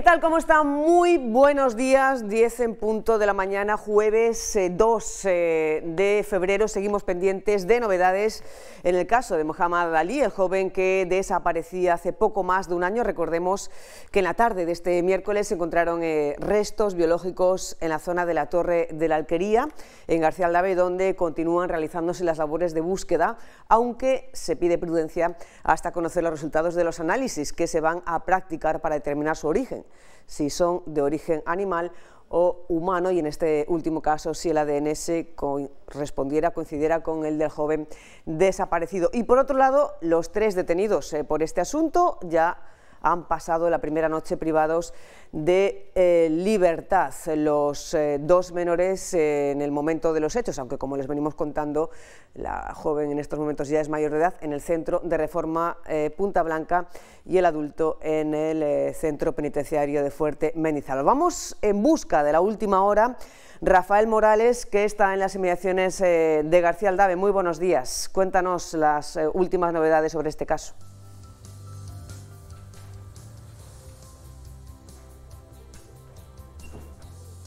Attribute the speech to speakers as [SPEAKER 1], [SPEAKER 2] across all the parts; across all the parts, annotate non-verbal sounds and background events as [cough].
[SPEAKER 1] ¿Qué tal? ¿Cómo están? Muy buenos días, 10 en punto de la mañana, jueves 2 eh, eh, de febrero. Seguimos pendientes de novedades en el caso de Mohamed Ali, el joven que desaparecía hace poco más de un año. Recordemos que en la tarde de este miércoles se encontraron eh, restos biológicos en la zona de la Torre de la Alquería, en García Aldave, donde continúan realizándose las labores de búsqueda, aunque se pide prudencia hasta conocer los resultados de los análisis que se van a practicar para determinar su origen si son de origen animal o humano y en este último caso si el ADN se correspondiera, coincidiera con el del joven desaparecido. Y por otro lado, los tres detenidos eh, por este asunto ya han pasado la primera noche privados de eh, libertad. Los eh, dos menores eh, en el momento de los hechos, aunque como les venimos contando, la joven en estos momentos ya es mayor de edad, en el centro de reforma Punta Blanca y el adulto en el centro penitenciario de Fuerte Menizal. Vamos en busca de la última hora. Rafael Morales, que está en las inmediaciones de García Aldave. Muy buenos días. Cuéntanos las últimas novedades sobre este caso.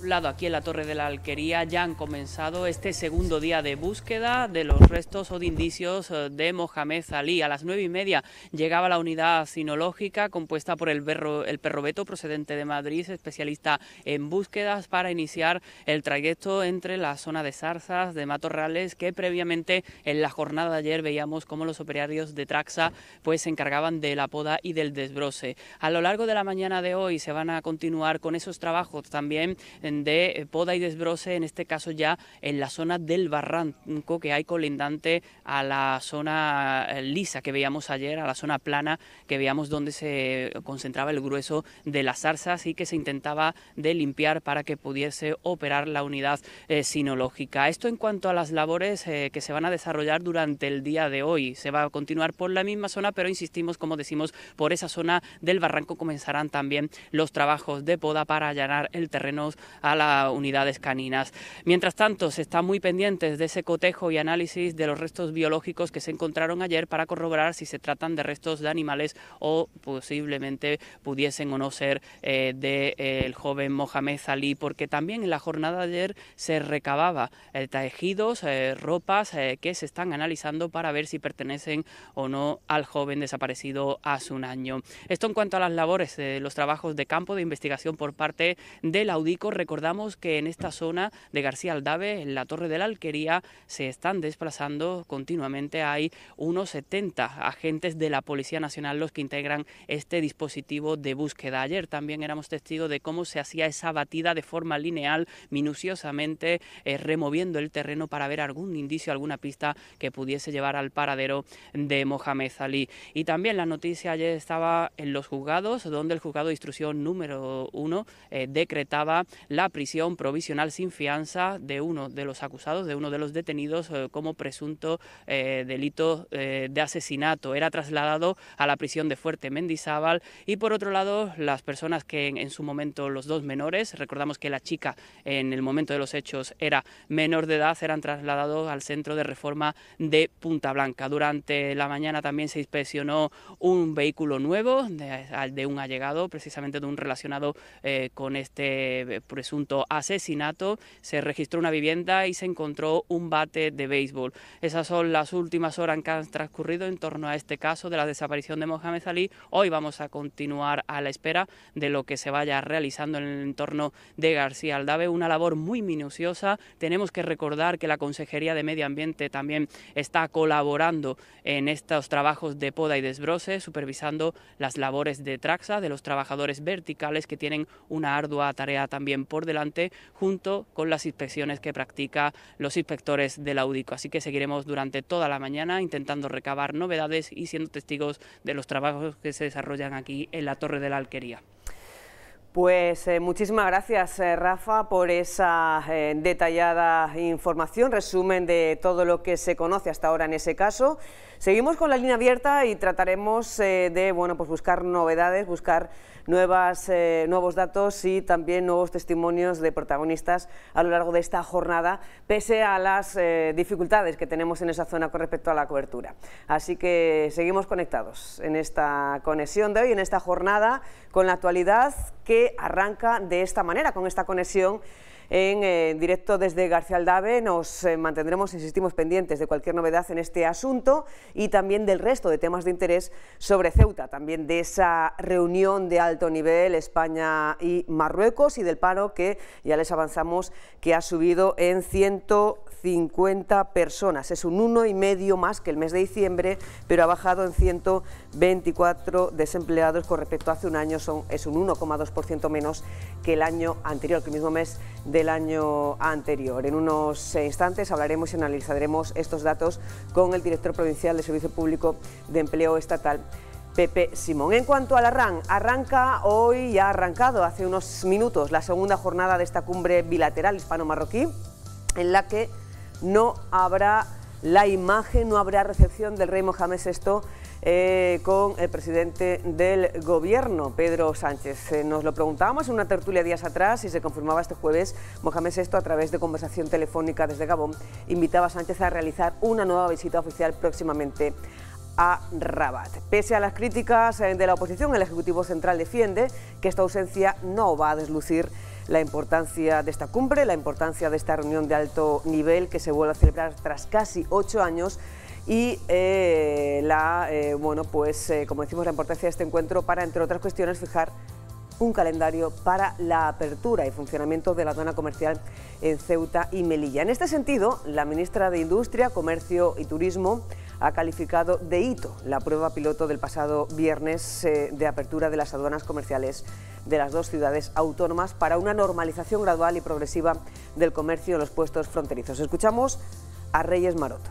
[SPEAKER 2] lado aquí en la Torre de la Alquería, ya han comenzado este segundo día de búsqueda de los restos o de indicios eh, de Mohamed Ali. A las nueve y media llegaba la unidad sinológica compuesta por el, el perro Beto, procedente de Madrid, especialista en búsquedas, para iniciar el trayecto entre la zona de zarzas, de matorrales, que previamente en la jornada de ayer veíamos cómo los operarios de Traxa pues, se encargaban de la poda y del desbroce. A lo largo de la mañana de hoy se van a continuar con esos trabajos también de eh, poda y desbroce, en este caso ya en la zona del barranco que hay colindante a la zona eh, lisa que veíamos ayer, a la zona plana que veíamos donde se concentraba el grueso de las zarzas y que se intentaba de limpiar para que pudiese operar la unidad eh, sinológica. Esto en cuanto a las labores que se van a desarrollar durante el día de hoy. Se va a continuar por la misma zona, pero insistimos, como decimos, por esa zona del barranco comenzarán también los trabajos de poda para allanar el terreno a las unidades caninas. Mientras tanto, se está muy pendientes de ese cotejo y análisis de los restos biológicos que se encontraron ayer para corroborar si se tratan de restos de animales o posiblemente pudiesen o no ser del eh, de, eh, el joven Mohamed Ali. porque también en la jornada de ayer se recababa eh, tejidos, ropas que se están analizando para ver si pertenecen o no al joven desaparecido hace un año. Esto en cuanto a las labores, los trabajos de campo de investigación por parte del Audico. Recordamos que en esta zona de García Aldave, en la Torre de la Alquería, se están desplazando continuamente. Hay unos 70 agentes de la Policía Nacional los que integran este dispositivo de búsqueda. Ayer también éramos testigos de cómo se hacía esa batida de forma lineal, minuciosamente eh, removiendo el terreno para ver algún indicio, alguna pista que pudiese llevar al paradero de Mohamed Ali. Y también la noticia ayer estaba en los juzgados, donde el juzgado de instrucción número uno eh, decretaba la prisión provisional sin fianza de uno de los acusados, de uno de los detenidos eh, como presunto eh, delito eh, de asesinato. Era trasladado a la prisión de Fuerte Mendizábal y por otro lado las personas que en, su momento los dos menores, recordamos que la chica en el momento de los hechos era menor de edad, eran trasladados al centro de reforma de Punta Blanca. Durante la mañana también se inspeccionó un vehículo nuevo de, de un allegado, precisamente de un relacionado con este presunto asesinato, se registró una vivienda y se encontró un bate de béisbol. Esas son las últimas horas que han transcurrido en torno a este caso de la desaparición de Mohamed Salih. Hoy vamos a continuar a la espera de lo que se vaya realizando en el entorno de García Aldave, una labor muy minuciosa. Tenemos que recordar que la Consejería de Medio Ambiente también está colaborando en estos trabajos de poda y desbroce, supervisando las labores de traxa de los trabajadores verticales que tienen una ardua tarea también por delante junto con las inspecciones que practican los inspectores del Audico. Así que seguiremos durante toda la mañana intentando recabar novedades y siendo testigos de los trabajos que se desarrollan aquí en la Torre de la Alquería.
[SPEAKER 1] Pues eh, muchísimas gracias eh, Rafa por esa eh, detallada información, resumen de todo lo que se conoce hasta ahora en ese caso. Seguimos con la línea abierta y trataremos eh, de bueno, pues buscar novedades, buscar nuevas, eh, nuevos datos y también nuevos testimonios de protagonistas a lo largo de esta jornada, pese a las eh, dificultades que tenemos en esa zona con respecto a la cobertura. Así que seguimos conectados en esta conexión de hoy, en esta jornada, con la actualidad que arranca de esta manera, con esta conexión en eh, directo desde García Aldave. Nos eh, mantendremos, insistimos, pendientes de cualquier novedad en este asunto y también del resto de temas de interés sobre Ceuta, también de esa reunión de alto nivel España y Marruecos y del paro que ya les avanzamos que ha subido en 100 50 personas. Es un y medio más que el mes de diciembre, pero ha bajado en 124 desempleados con respecto a hace un año. Son, es un 1,2% menos que el año anterior, que el mismo mes del año anterior. En unos instantes hablaremos y analizaremos estos datos con el director provincial de Servicio Público de Empleo Estatal. Pepe Simón. En cuanto al la arranca hoy, ya ha arrancado hace unos minutos la segunda jornada de esta cumbre bilateral hispano-marroquí, en la que no habrá la imagen, no habrá recepción del rey Mohamed VI eh, con el presidente del gobierno, Pedro Sánchez. Eh, nos lo preguntábamos en una tertulia días atrás y se confirmaba este jueves, Mohamed VI, a través de conversación telefónica desde Gabón, invitaba a Sánchez a realizar una nueva visita oficial próximamente a Rabat. Pese a las críticas eh, de la oposición, el Ejecutivo Central defiende que esta ausencia no va a deslucir la importancia de esta cumbre, la importancia de esta reunión de alto nivel que se vuelve a celebrar tras casi ocho años y eh, la, eh, bueno, pues eh, como decimos, la importancia de este encuentro para, entre otras cuestiones, fijar un calendario para la apertura y funcionamiento de la aduana comercial en Ceuta y Melilla. En este sentido, la ministra de Industria, Comercio y Turismo ha calificado de hito la prueba piloto del pasado viernes eh, de apertura de las aduanas comerciales de las dos ciudades autónomas para una normalización gradual y progresiva del comercio en los puestos fronterizos. Escuchamos a Reyes Maroto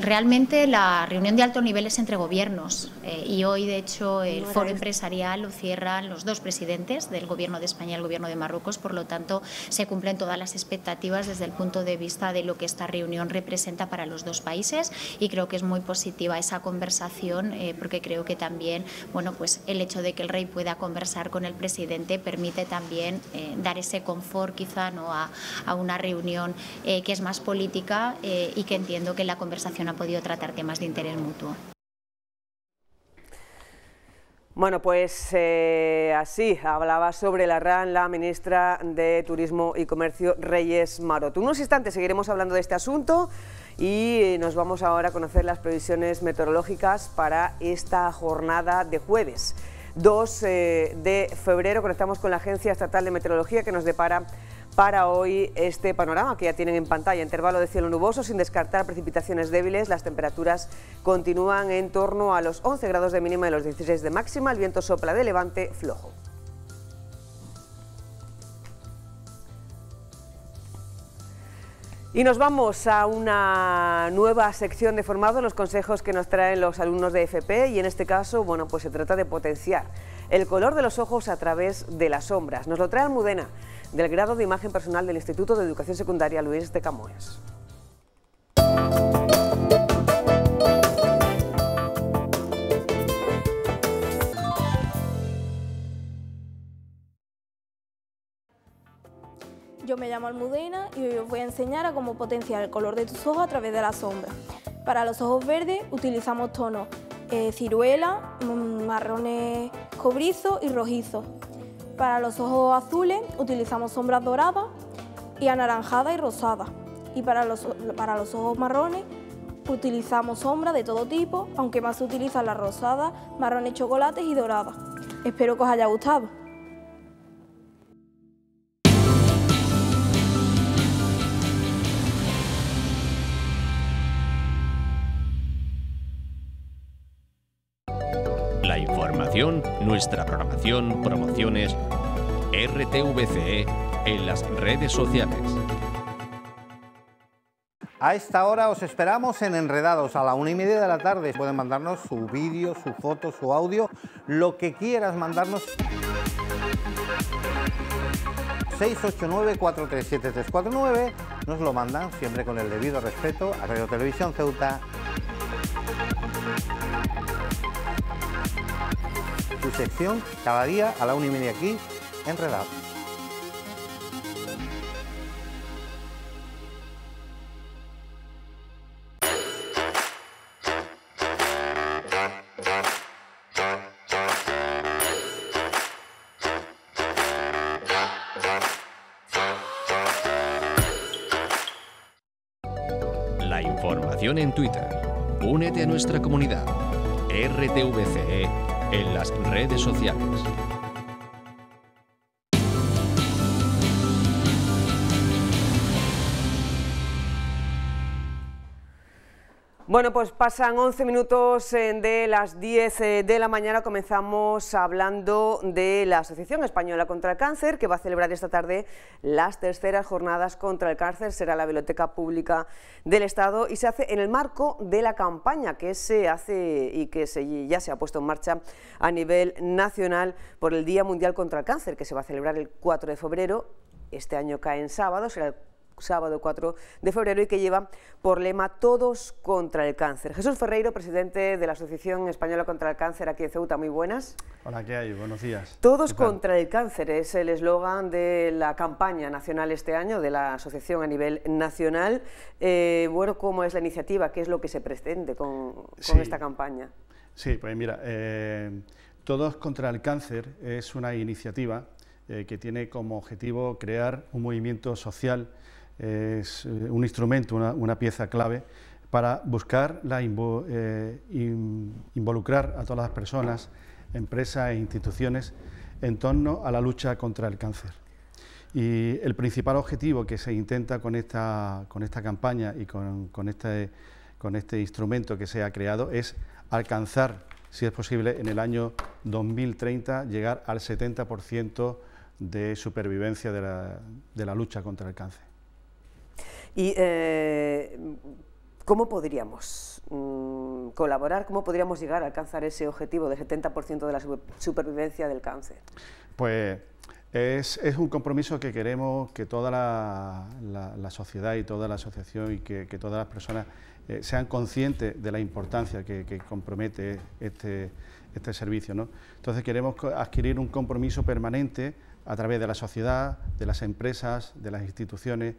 [SPEAKER 3] realmente la reunión de alto nivel es entre gobiernos eh, y hoy, de hecho, el foro empresarial lo cierran los dos presidentes del Gobierno de España y el Gobierno de Marruecos. Por lo tanto, se cumplen todas las expectativas desde el punto de vista de lo que esta reunión representa para los dos países y creo que es muy positiva esa conversación eh, porque creo que también, bueno, pues el hecho de que el rey pueda conversar con el presidente permite también eh, dar ese confort quizá no a una reunión que es más política y que entiendo que la conversación ha podido tratar temas de interés mutuo.
[SPEAKER 1] Bueno, pues eh, así hablaba sobre la RAN la ministra de Turismo y Comercio, Reyes Maroto. Unos instantes seguiremos hablando de este asunto y nos vamos ahora a conocer las previsiones meteorológicas para esta jornada de jueves. 2 eh, de febrero. Conectamos con la Agencia Estatal de Meteorología que nos depara para hoy este panorama que ya tienen en pantalla. Intervalo de cielo nuboso sin descartar precipitaciones débiles. Las temperaturas continúan en torno a los 11 grados de mínima y los 16 de máxima. El viento sopla de levante flojo. Y nos vamos a una nueva sección de formado, los consejos que nos traen los alumnos de FP y en este caso, bueno, pues se trata de potenciar el color de los ojos a través de las sombras. Nos lo trae Almudena, del grado de imagen personal del Instituto de Educación Secundaria Luis de Camoes.
[SPEAKER 4] me llamo Almudena y hoy os voy a enseñar a cómo potenciar el color de tus ojos a través de la sombra. Para los ojos verdes utilizamos tonos eh, ciruela, mm, marrones cobrizo y rojizo. Para los ojos azules utilizamos sombras doradas y anaranjadas y rosadas. Y para los, para los ojos marrones utilizamos sombras de todo tipo, aunque más se utilizan las rosadas, marrones chocolates y doradas. Espero que os haya gustado. nuestra programación, promociones, RTVCE en las redes sociales.
[SPEAKER 5] A esta hora os esperamos en Enredados a la una y media de la tarde. Pueden mandarnos su vídeo, su foto, su audio, lo que quieras mandarnos. 689-437-349 nos lo mandan siempre con el debido respeto a Radio Televisión Ceuta sección cada día a la una
[SPEAKER 6] y media aquí en Redado.
[SPEAKER 4] La información en Twitter. Únete a nuestra comunidad. RTVCE en las redes sociales.
[SPEAKER 1] Bueno, pues pasan 11 minutos eh, de las 10 eh, de la mañana. Comenzamos hablando de la Asociación Española contra el Cáncer, que va a celebrar esta tarde las terceras jornadas contra el cáncer. Será la Biblioteca Pública del Estado y se hace en el marco de la campaña que se hace y que ya se ha puesto en marcha a nivel nacional por el Día Mundial contra el Cáncer, que se va a celebrar el 4 de febrero. Este año cae en sábado, será sábado 4 de febrero y que lleva por lema Todos contra el cáncer. Jesús Ferreiro, presidente de la Asociación Española contra el Cáncer aquí en Ceuta, muy buenas.
[SPEAKER 7] Hola, ¿qué hay? Buenos días.
[SPEAKER 1] Todos contra el cáncer es el eslogan de la campaña nacional este año de la asociación a nivel nacional. Eh, bueno, ¿cómo es la iniciativa? ¿Qué es lo que se pretende con, esta campaña?
[SPEAKER 7] Sí, pues mira, eh, Todos contra el cáncer es una iniciativa eh, que tiene como objetivo crear un movimiento social es eh, un instrumento, una, pieza clave para buscar la eh, involucrar a todas las personas, empresas e instituciones en torno a la lucha contra el cáncer. Y el principal objetivo que se intenta con esta, con esta campaña y con, este, con este instrumento que se ha creado es alcanzar, si es posible, en el año 2030 llegar al 70% de supervivencia de la, de la lucha contra el cáncer.
[SPEAKER 1] ¿Y eh, cómo podríamos mm, colaborar? ¿Cómo podríamos llegar a alcanzar ese objetivo del 70% de la supervivencia del cáncer?
[SPEAKER 7] Pues es, un compromiso que queremos que toda la, sociedad y toda la asociación y que, todas las personas eh, sean conscientes de la importancia que, compromete este, este servicio. ¿no? Entonces queremos adquirir un compromiso permanente a través de la sociedad, de las empresas, de las instituciones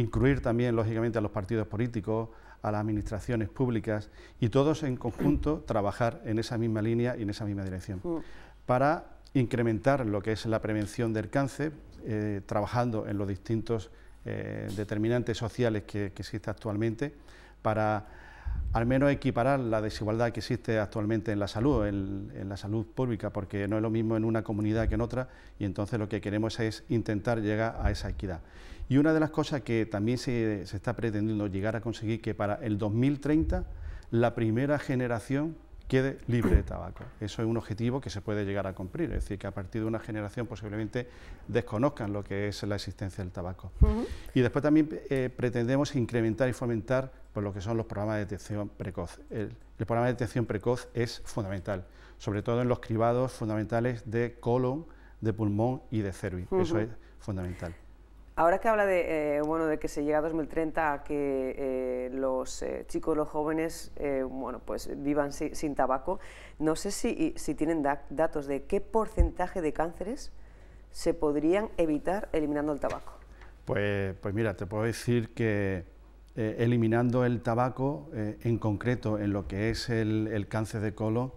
[SPEAKER 7] incluir también, lógicamente, a los partidos políticos, a las administraciones públicas y todos en conjunto [clears throat] trabajar en esa misma línea y en esa misma dirección. Mm. Para incrementar lo que es la prevención del cáncer, eh, trabajando en los distintos eh, determinantes sociales que, existen existe actualmente, para al menos equiparar la desigualdad que existe actualmente en la salud, en, la salud pública, porque no es lo mismo en una comunidad que en otra, y entonces lo que queremos es intentar llegar a esa equidad. Y una de las cosas que también se, está pretendiendo llegar a conseguir que para el 2030 la primera generación quede libre de tabaco. Eso es un objetivo que se puede llegar a cumplir, es decir, que a partir de una generación posiblemente desconozcan lo que es la existencia del tabaco. Y después también eh, pretendemos incrementar y fomentar lo que son los programas de detección precoz. El, programa de detección precoz es fundamental, sobre todo en los cribados fundamentales de colon, de pulmón y de cervix. Eso es fundamental.
[SPEAKER 1] Ahora que habla de, eh, bueno, de que se llega a 2030 a que eh, los eh, chicos, los jóvenes, bueno, pues vivan sin tabaco, no sé si, tienen datos de qué porcentaje de cánceres se podrían evitar eliminando el tabaco.
[SPEAKER 7] Pues, pues mira, te puedo decir que eliminando el tabaco, en concreto en lo que es el, el cáncer de colon,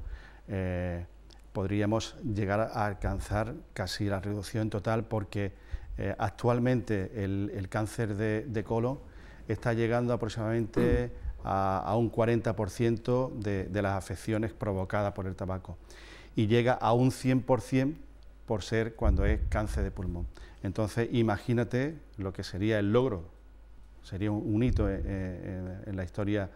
[SPEAKER 7] podríamos llegar a alcanzar casi la reducción total porque eh, actualmente el, cáncer de, colon está llegando aproximadamente a, un 40% de, las afecciones provocadas por el tabaco y llega a un 100% por ser cuando es cáncer de pulmón. Entonces imagínate lo que sería el logro, sería un, hito eh, eh, en, la historia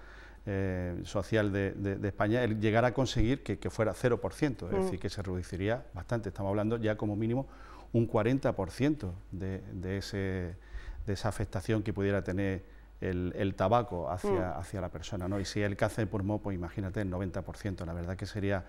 [SPEAKER 7] social de, España, el llegar a conseguir que, fuera 0%, es mm. decir, que se reduciría bastante, estamos hablando ya como mínimo un 40% de, de, ese, de esa afectación que pudiera tener el, tabaco hacia, mm. hacia la persona, ¿no? Y si el cáncer de pulmón, pues imagínate, el 90%, la verdad que sería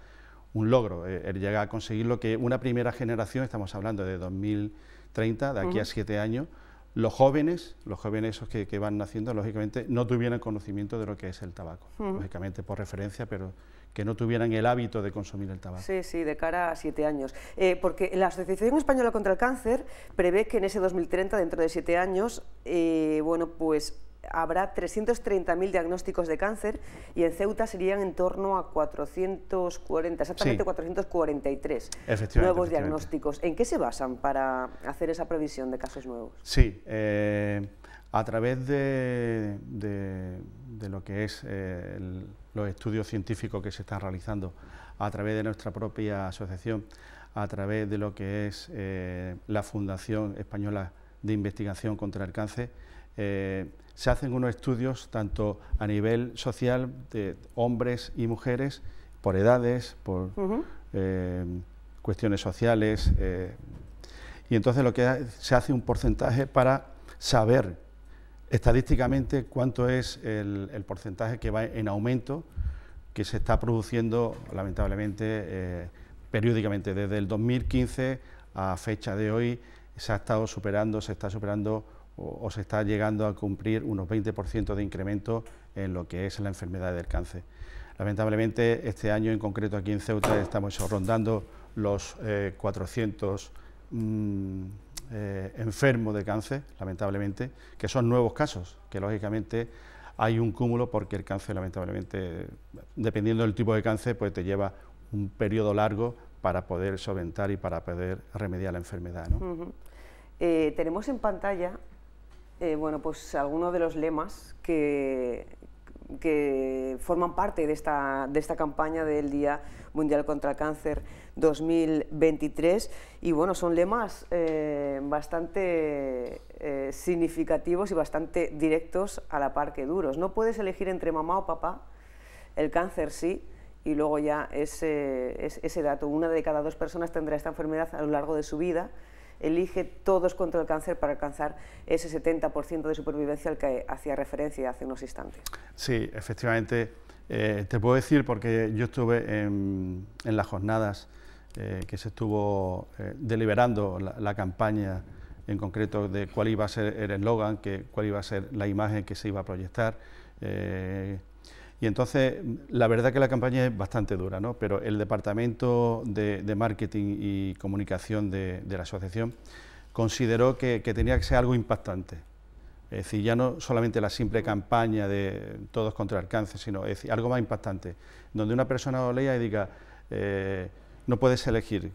[SPEAKER 7] un logro Él eh, el a conseguir lo que una primera generación, estamos hablando de 2030, de aquí a siete años, los jóvenes, los jóvenes esos que, van naciendo, lógicamente, no tuvieran conocimiento de lo que es el tabaco, lógicamente por referencia, pero que no tuvieran el hábito de consumir el tabaco.
[SPEAKER 1] Sí, sí, de cara a siete años. Eh, porque la Asociación Española contra el Cáncer prevé que en ese 2030, dentro de siete años, eh, bueno, pues habrá 330.000 diagnósticos de cáncer y en Ceuta serían en torno a 440, exactamente 443 nuevos diagnósticos. ¿En qué se basan para hacer esa previsión de casos nuevos?
[SPEAKER 7] Sí, eh, a través de, lo que es el los estudios científicos que se están realizando a través de nuestra propia asociación, a través de lo que es eh, la Fundación Española de Investigación contra el Cáncer, eh, se hacen unos estudios tanto a nivel social de hombres y mujeres, por edades, por eh, cuestiones sociales, y entonces lo que se hace un porcentaje para saber estadísticamente cuánto es el, porcentaje que va en aumento que se está produciendo, lamentablemente, eh, periódicamente. Desde el 2015 a fecha de hoy se ha estado superando, se está superando o, se está llegando a cumplir unos 20% de incremento en lo que es la enfermedad del cáncer. Lamentablemente, este año en concreto aquí en Ceuta estamos rondando los 400 eh, eh, enfermo de cáncer, lamentablemente, que son nuevos casos, que lógicamente hay un cúmulo porque el cáncer, lamentablemente, dependiendo del tipo de cáncer, pues te lleva un periodo largo para poder solventar y para poder remediar la enfermedad.
[SPEAKER 1] Eh, tenemos en pantalla, eh, bueno, pues algunos de los lemas que, forman parte de esta campaña del Día Mundial contra el Cáncer. 2023. Y bueno, son lemas eh, bastante eh, significativos y bastante directos a la par que duros. No puedes elegir entre mamá o papá, el cáncer sí, y luego ya ese, ese dato, una de cada dos personas tendrá esta enfermedad a lo largo de su vida, elige todos contra el cáncer para alcanzar ese 70% de supervivencia al que hacía referencia hace unos instantes.
[SPEAKER 7] Sí, efectivamente, eh, te puedo decir porque yo estuve en, en las jornadas que se estuvo eh, deliberando la, campaña en concreto de cuál iba a ser el eslogan, cuál iba a ser la imagen que se iba a proyectar. Eh, y entonces, la verdad que la campaña es bastante dura, ¿no? pero el departamento de, marketing y comunicación de, la asociación consideró que, tenía que ser algo impactante. Es decir, ya no solamente la simple campaña de todos contra el cáncer, sino es algo más impactante, donde una persona lo lea y diga, eh, no puedes elegir eh,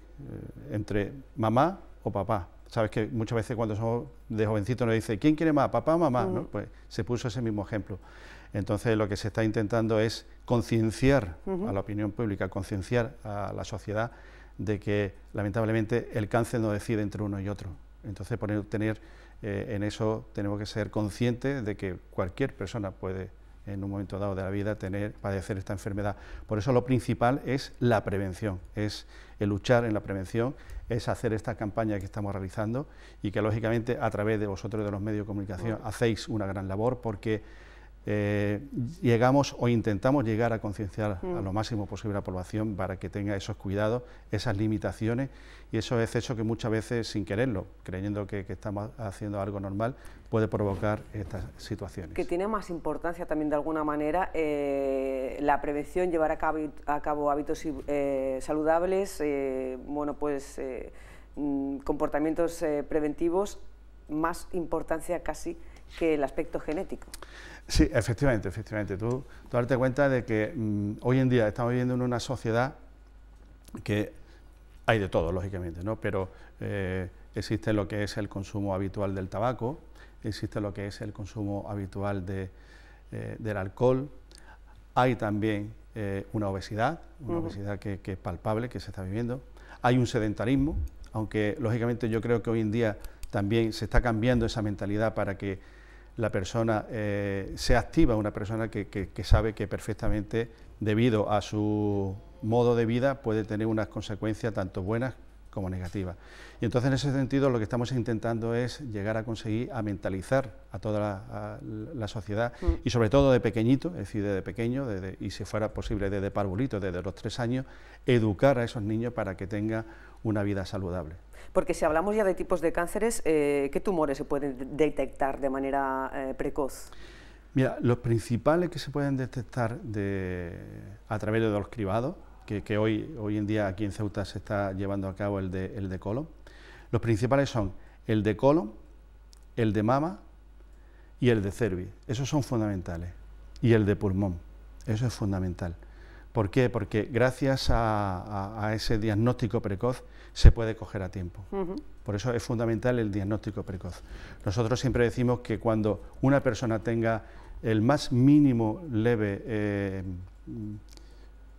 [SPEAKER 7] entre mamá o papá. Sabes que muchas veces cuando somos de jovencito nos dice, ¿quién quiere más, papá o mamá? Mm. Pues se puso ese mismo ejemplo. Entonces lo que se está intentando es concienciar a la opinión pública, concienciar a la sociedad de que lamentablemente el cáncer no decide entre uno y otro. Entonces poner, tener, eh, en eso tenemos que ser conscientes de que cualquier persona puede en un momento dado de la vida tener, padecer esta enfermedad. Por eso lo principal es la prevención, es el luchar en la prevención, es hacer esta campaña que estamos realizando y que lógicamente a través de vosotros de los medios de comunicación hacéis una gran labor porque eh, llegamos o intentamos llegar a concienciar a mm. lo máximo posible a la población para que tenga esos cuidados, esas limitaciones y eso es eso que muchas veces sin quererlo, creyendo que, estamos haciendo algo normal, puede provocar estas situaciones.
[SPEAKER 1] Que tiene más importancia también de alguna manera eh, la prevención, llevar a cabo, hábitos eh, saludables, bueno pues mm, comportamientos preventivos, más importancia casi que el aspecto genético.
[SPEAKER 7] Sí, efectivamente, efectivamente. Tú, darte cuenta de que mm, hoy en día estamos viviendo en una sociedad que hay de todo, lógicamente, ¿no? Pero eh, existe lo que es el consumo habitual del tabaco, existe lo que es el consumo habitual de, eh, del alcohol, hay también eh, una obesidad, una obesidad que, es palpable, que se está viviendo, hay un sedentarismo, aunque lógicamente yo creo que hoy en día también se está cambiando esa mentalidad para que la persona eh, se activa, una persona que, sabe que perfectamente, debido a su modo de vida, puede tener unas consecuencias tanto buenas como negativas. Y entonces, en ese sentido, lo que estamos intentando es llegar a conseguir, a mentalizar a toda la, sociedad, mm. y sobre todo de pequeñito, es decir, de pequeño, y si fuera posible desde parvulito, desde los tres años, educar a esos niños para que tengan una vida saludable.
[SPEAKER 1] Porque si hablamos ya de tipos de cánceres, eh, ¿qué tumores se pueden detectar de manera eh, precoz?
[SPEAKER 7] Mira, los principales que se pueden detectar a través de los cribados, que, hoy, hoy en día aquí en Ceuta se está llevando a cabo el de, el de colon, los principales son el de colon, el de mama y el de cervi. Esos son fundamentales. Y el de pulmón, eso es fundamental. ¿Por qué? Porque gracias a ese diagnóstico precoz se puede coger a tiempo. Por eso es fundamental el diagnóstico precoz. Nosotros siempre decimos que cuando una persona tenga el más mínimo leve eh, mm,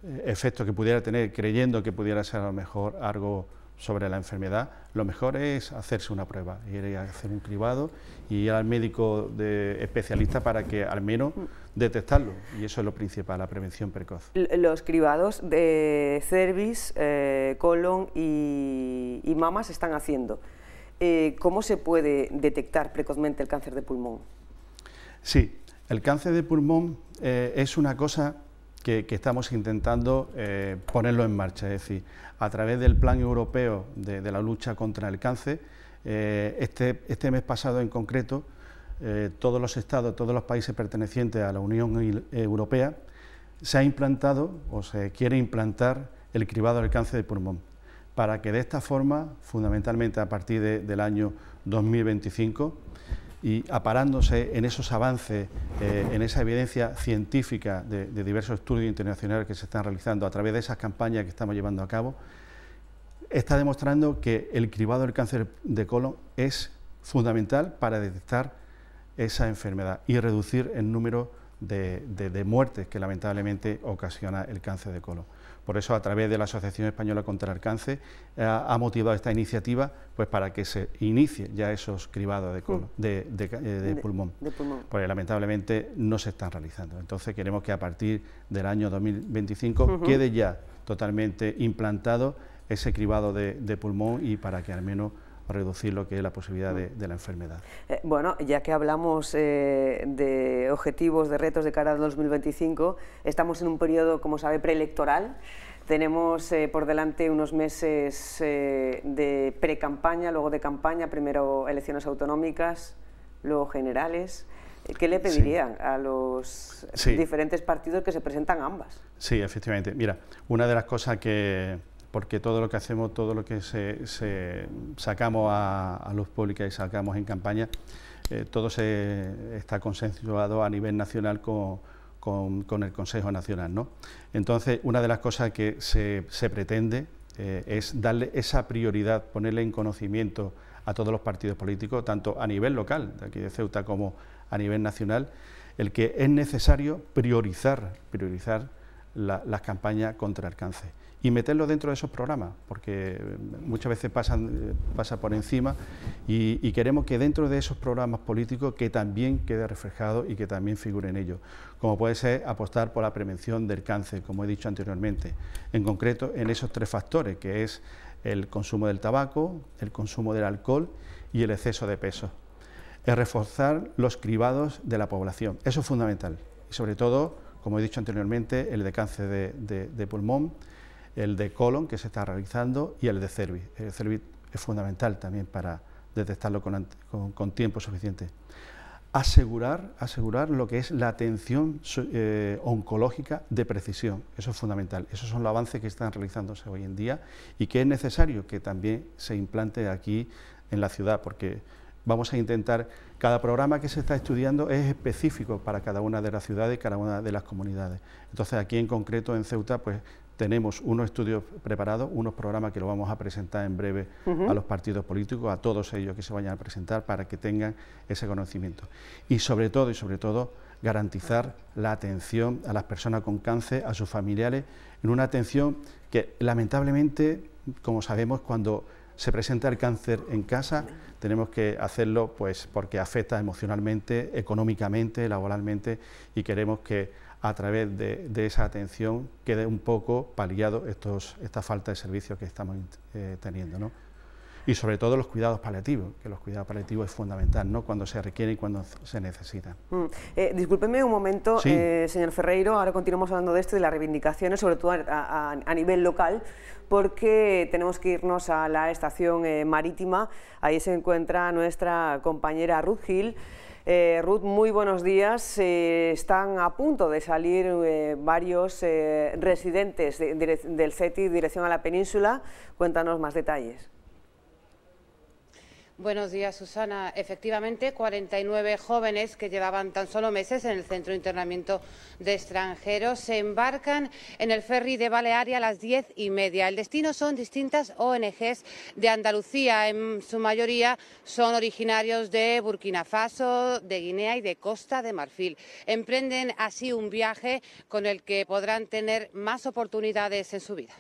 [SPEAKER 7] eh, efecto que pudiera tener, creyendo que pudiera ser a lo mejor algo sobre la enfermedad, lo mejor es hacerse una prueba, ir a hacer un cribado y ir al médico de especialista para que al menos detectarlo. Y eso es lo principal, la prevención precoz.
[SPEAKER 1] Los cribados de cervix, eh, colon y, mamas mama se están haciendo. Eh, ¿Cómo se puede detectar precozmente el cáncer de pulmón?
[SPEAKER 7] Sí, el cáncer de pulmón eh, es una cosa que, estamos intentando eh, ponerlo en marcha. Es decir, a través del Plan Europeo de, la lucha contra el cáncer, eh, este, este, mes pasado en concreto, eh, todos los estados, todos los países pertenecientes a la Unión Europea, se ha implantado o se quiere implantar el cribado del cáncer de pulmón, para que de esta forma, fundamentalmente a partir del año 2025, y aparándose en esos avances, eh, en esa evidencia científica de, diversos estudios internacionales que se están realizando a través de esas campañas que estamos llevando a cabo, está demostrando que el cribado del cáncer de colon es fundamental para detectar esa enfermedad y reducir el número de muertes que lamentablemente ocasiona el cáncer de colon. Por eso, a través de la Asociación Española contra el Cáncer, eh, ha motivado esta iniciativa pues, para que se inicie ya esos cribados de, pulmón, Porque lamentablemente no se están realizando. Entonces, queremos que a partir del año 2025 quede ya totalmente implantado ese cribado de pulmón y para que al menos reducir lo que es la posibilidad de, mm. la enfermedad.
[SPEAKER 1] Eh, bueno, ya que hablamos eh, de objetivos, de retos de cara al 2025, estamos en un periodo, como sabe, preelectoral. Tenemos eh, por delante unos meses de pre-campaña, luego de campaña, primero elecciones autonómicas, luego generales. ¿Qué le pedirían a los diferentes partidos que se presentan ambas?
[SPEAKER 7] Sí, efectivamente. Mira, una de las cosas que, porque todo lo que hacemos, todo lo que se, sacamos a, luz pública y sacamos en campaña, eh, todo se está consensuado a nivel nacional con, el Consejo Nacional. Entonces, una de las cosas que se, pretende eh, es darle esa prioridad, ponerle en conocimiento a todos los partidos políticos, tanto a nivel local, de aquí de Ceuta, como a nivel nacional, el que es necesario priorizar, priorizar las campañas contra el cáncer y meterlo dentro de esos programas, porque eh, muchas veces pasan, eh, pasa por encima y, queremos que dentro de esos programas políticos que también quede reflejado y que también figure en ellos como puede ser apostar por la prevención del cáncer, como he dicho anteriormente, en concreto en esos tres factores, que es el consumo del tabaco, el consumo del alcohol y el exceso de peso. Es reforzar los cribados de la población, eso es fundamental, y sobre todo, como he dicho anteriormente, el de cáncer de pulmón, el de colon que se está realizando y el de cervix. El eh, cervix es fundamental también para detectarlo con, tiempo suficiente. Asegurar, asegurar lo que es la atención eh, oncológica de precisión, eso es fundamental. Esos son los avances que están realizándose hoy en día y que es necesario que también se implante aquí en la ciudad, porque vamos a intentar, cada programa que se está estudiando es específico para cada una de las ciudades y cada una de las comunidades. Entonces aquí en concreto en Ceuta pues tenemos unos estudios preparados, unos programas que lo vamos a presentar en breve a los partidos políticos, a todos ellos que se vayan a presentar para que tengan ese conocimiento. Y sobre todo, y sobre todo, garantizar la atención a las personas con cáncer, a sus familiares, en una atención que lamentablemente, como sabemos, cuando se presenta el cáncer en casa, tenemos que hacerlo pues porque afecta emocionalmente, económicamente, laboralmente y queremos que a través de, esa atención quede un poco paliado estos, esta falta de servicios que estamos eh, teniendo. Y sobre todo los cuidados paliativos, que los cuidados paliativos es fundamental, ¿no? cuando se requieren y cuando se necesitan.
[SPEAKER 1] Mm. Eh, Disculpenme un momento, eh, señor Ferreiro, ahora continuamos hablando de esto, de las reivindicaciones, sobre todo a, nivel local, porque tenemos que irnos a la estación marítima, ahí se encuentra nuestra compañera Ruth Gil, eh, Ruth, muy buenos días. Eh, están a punto de salir eh, varios residentes del CETI dirección a la península. Cuéntanos más detalles.
[SPEAKER 8] Buenos días, Susana. Efectivamente, 49 jóvenes que llevaban tan solo meses en el Centro de Internamiento de Extranjeros se embarcan en el ferry de Balearia a las diez y media. El destino son distintas ONGs de Andalucía. En su mayoría son originarios de Burkina Faso, de Guinea y de Costa de Marfil. Emprenden así un viaje con el que podrán tener más oportunidades en su vida.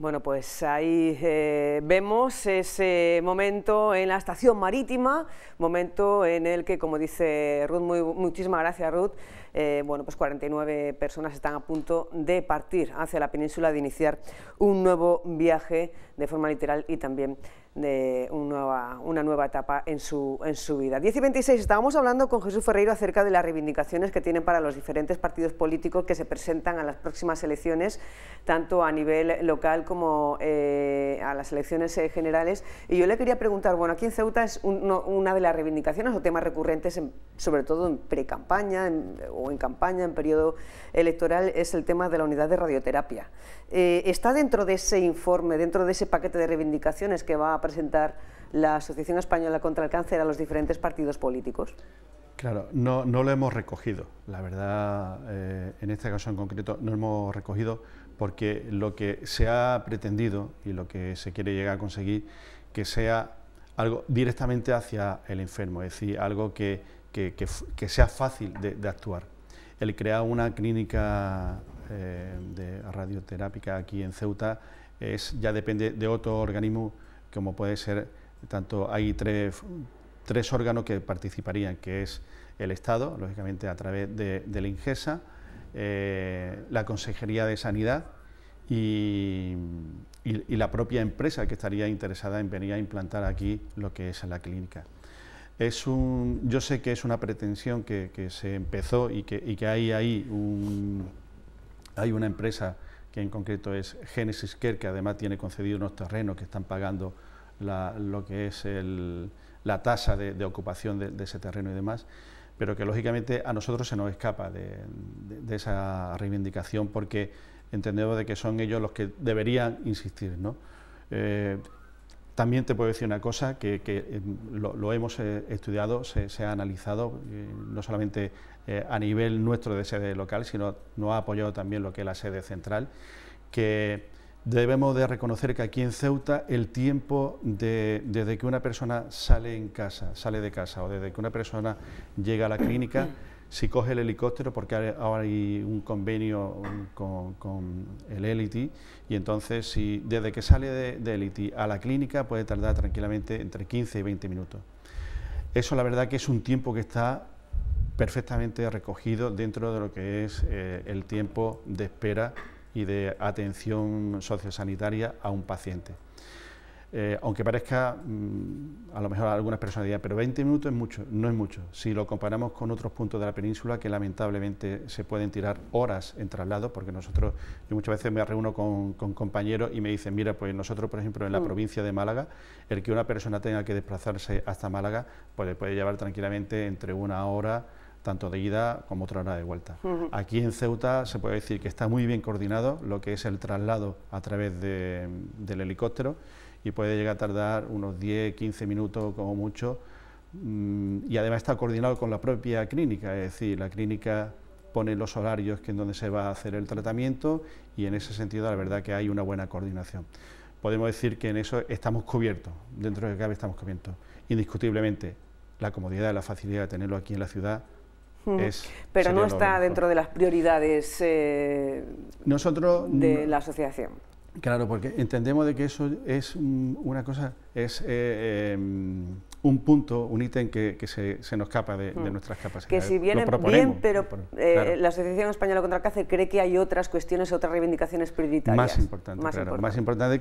[SPEAKER 1] Bueno, pues ahí eh, vemos ese momento en la estación marítima, momento en el que, como dice Ruth, muchísimas gracias Ruth, eh, bueno, pues 49 personas están a punto de partir hacia la península, de iniciar un nuevo viaje de forma literal y también de nueva, una nueva etapa en su, en su vida. 10 y 26, estábamos hablando con Jesús Ferreiro acerca de las reivindicaciones que tienen para los diferentes partidos políticos que se presentan a las próximas elecciones, tanto a nivel local como eh, a las elecciones eh, generales. Y yo le quería preguntar, bueno, aquí en Ceuta es una de las reivindicaciones o temas recurrentes, sobre todo en pre-campaña o en campaña, en periodo electoral, es el tema de la unidad de radioterapia. Eh, ¿Está dentro de ese informe, dentro de ese paquete de reivindicaciones que va a presentar la Asociación Española contra el Cáncer a los diferentes partidos políticos?
[SPEAKER 7] Claro, no, lo hemos recogido, la verdad, eh, en este caso en concreto no hemos recogido porque lo que se ha pretendido y lo que se quiere llegar a conseguir que sea algo directamente hacia el enfermo, es decir, algo que, sea fácil de, actuar. El crear una clínica eh, de radioterapia aquí en Ceuta es, ya depende de otro organismo como puede ser, tanto hay tres, órganos que participarían, que es el Estado, lógicamente a través de, la INGESA, eh, la Consejería de Sanidad y, la propia empresa que estaría interesada en venir a implantar aquí lo que es la clínica. Es un, yo sé que es una pretensión que, se empezó y que, y que hay ahí hay una empresa en concreto es Génesis Care, que además tiene concedido unos terrenos que están pagando la, lo que es la tasa de, ocupación de, ese terreno y demás, pero que lógicamente a nosotros se nos escapa de, esa reivindicación porque entendemos de que son ellos los que deberían insistir. ¿no? Eh, también te puedo decir una cosa que, eh, lo, hemos eh, estudiado, se, ha analizado, eh, no solamente a nivel nuestro de sede local, sino nos ha apoyado también lo que es la sede central, que debemos de reconocer que aquí en Ceuta el tiempo desde que una persona sale en casa, sale de casa o desde que una persona llega a la clínica si coge el helicóptero, porque ahora hay un convenio con, el Elity, y entonces si desde que sale de, ELITI a la clínica puede tardar tranquilamente entre 15 y 20 minutos. Eso la verdad que es un tiempo que está perfectamente recogido dentro de lo que es eh, el tiempo de espera y de atención sociosanitaria a un paciente. Eh, aunque parezca mm, a lo mejor a algunas personas dirían, pero 20 minutos es mucho, no es mucho. Si lo comparamos con otros puntos de la península que lamentablemente se pueden tirar horas en traslado, porque nosotros, yo muchas veces me reúno con, compañeros y me dicen, mira, pues nosotros, por ejemplo, en la mm. provincia de Málaga, el que una persona tenga que desplazarse hasta Málaga, pues le puede llevar tranquilamente entre una hora tanto de ida como otra hora de vuelta. Aquí en Ceuta se puede decir que está muy bien coordinado lo que es el traslado a través del helicóptero y puede llegar a tardar unos 10, 15 minutos como mucho mm, y además está coordinado con la propia clínica, es decir, la clínica pone los horarios que en donde se va a hacer el tratamiento y en ese sentido la verdad que hay una buena coordinación. Podemos decir que en eso estamos cubiertos, dentro de que cabe estamos cubiertos. Indiscutiblemente, la comodidad, la facilidad de tenerlo aquí en la ciudad es, Pero no está
[SPEAKER 1] dentro de las prioridades eh, Nosotros, de la asociación.
[SPEAKER 7] Claro, porque entendemos de que eso es mm, una cosa, es eh, em, un punto, un ítem que, se, nos escapa de, mm. nuestras capacidades. Que si viene bien, pero eh,
[SPEAKER 1] la Asociación Española contra el Cáncer cree que hay otras cuestiones, otras reivindicaciones prioritarias. Más importante. más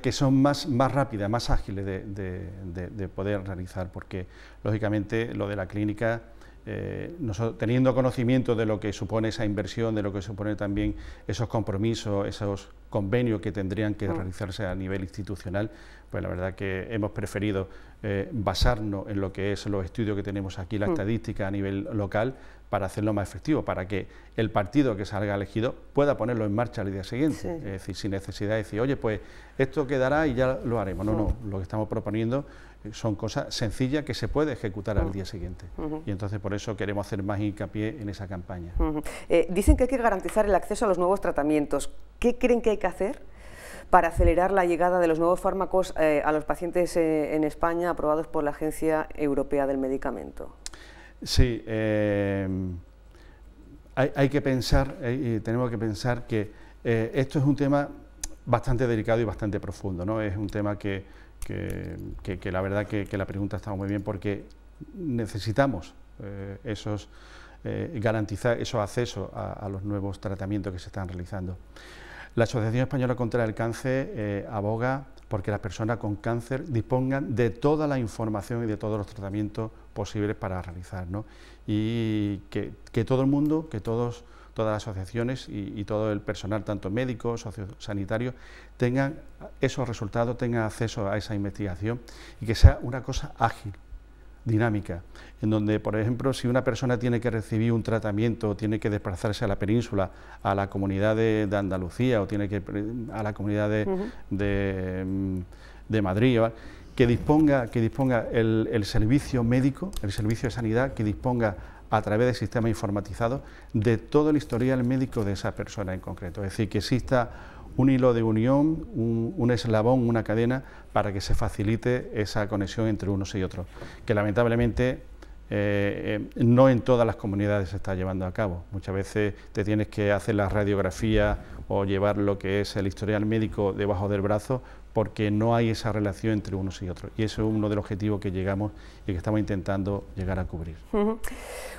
[SPEAKER 7] que son más, más rápidas, más ágiles de poder realizar, porque lógicamente lo de la clínica eh, teniendo conocimiento de lo que supone esa inversión, de lo que supone también esos compromisos, esos convenios que tendrían que mm. realizarse a nivel institucional, pues la verdad que hemos preferido eh, basarnos en lo que es los estudios que tenemos aquí, la mm. estadística a nivel local, para hacerlo más efectivo, para que el partido que salga elegido pueda ponerlo en marcha al día siguiente, es decir, sin necesidad de decir, oye, pues esto quedará y ya lo haremos. No, mm. no, lo que estamos proponiendo son cosas sencillas que se puede ejecutar al día siguiente. Y entonces por eso queremos hacer más hincapié en esa campaña.
[SPEAKER 1] Eh, dicen que hay que garantizar el acceso a los nuevos tratamientos. ¿Qué creen que hay que hacer para acelerar la llegada de los nuevos fármacos eh, a los pacientes eh, en España aprobados por la Agencia Europea del Medicamento?
[SPEAKER 7] Sí, em, hay, hay, que pensar, tenemos que pensar que esto es un tema bastante delicado y bastante profundo. ¿no? Es un tema que que, la verdad que, la pregunta está muy bien porque necesitamos eh, esos, eh, garantizar esos accesos a, los nuevos tratamientos que se están realizando. La Asociación Española contra el Cáncer eh, aboga porque las personas con cáncer dispongan de toda la información y de todos los tratamientos posibles para realizar, y que todo el mundo, que todos todas las asociaciones y, todo el personal, tanto médico, sociosanitario, tengan esos resultados, tengan acceso a esa investigación y que sea una cosa ágil, dinámica, en donde, por ejemplo, si una persona tiene que recibir un tratamiento, tiene que desplazarse a la península, a la comunidad de, Andalucía o tiene que a la comunidad de, Madrid, que disponga, que disponga el, servicio médico, el servicio de sanidad, que disponga a través de sistemas informatizados de todo el historial médico de esa persona en concreto. Es decir, que exista un hilo de unión, un, eslabón, una cadena, para que se facilite esa conexión entre unos y otros, que lamentablemente eh, eh, no en todas las comunidades se está llevando a cabo. Muchas veces te tienes que hacer la radiografía o llevar lo que es el historial médico debajo del brazo porque no hay esa relación entre unos y otros. Y eso es uno del objetivo que llegamos y que estamos intentando llegar a cubrir.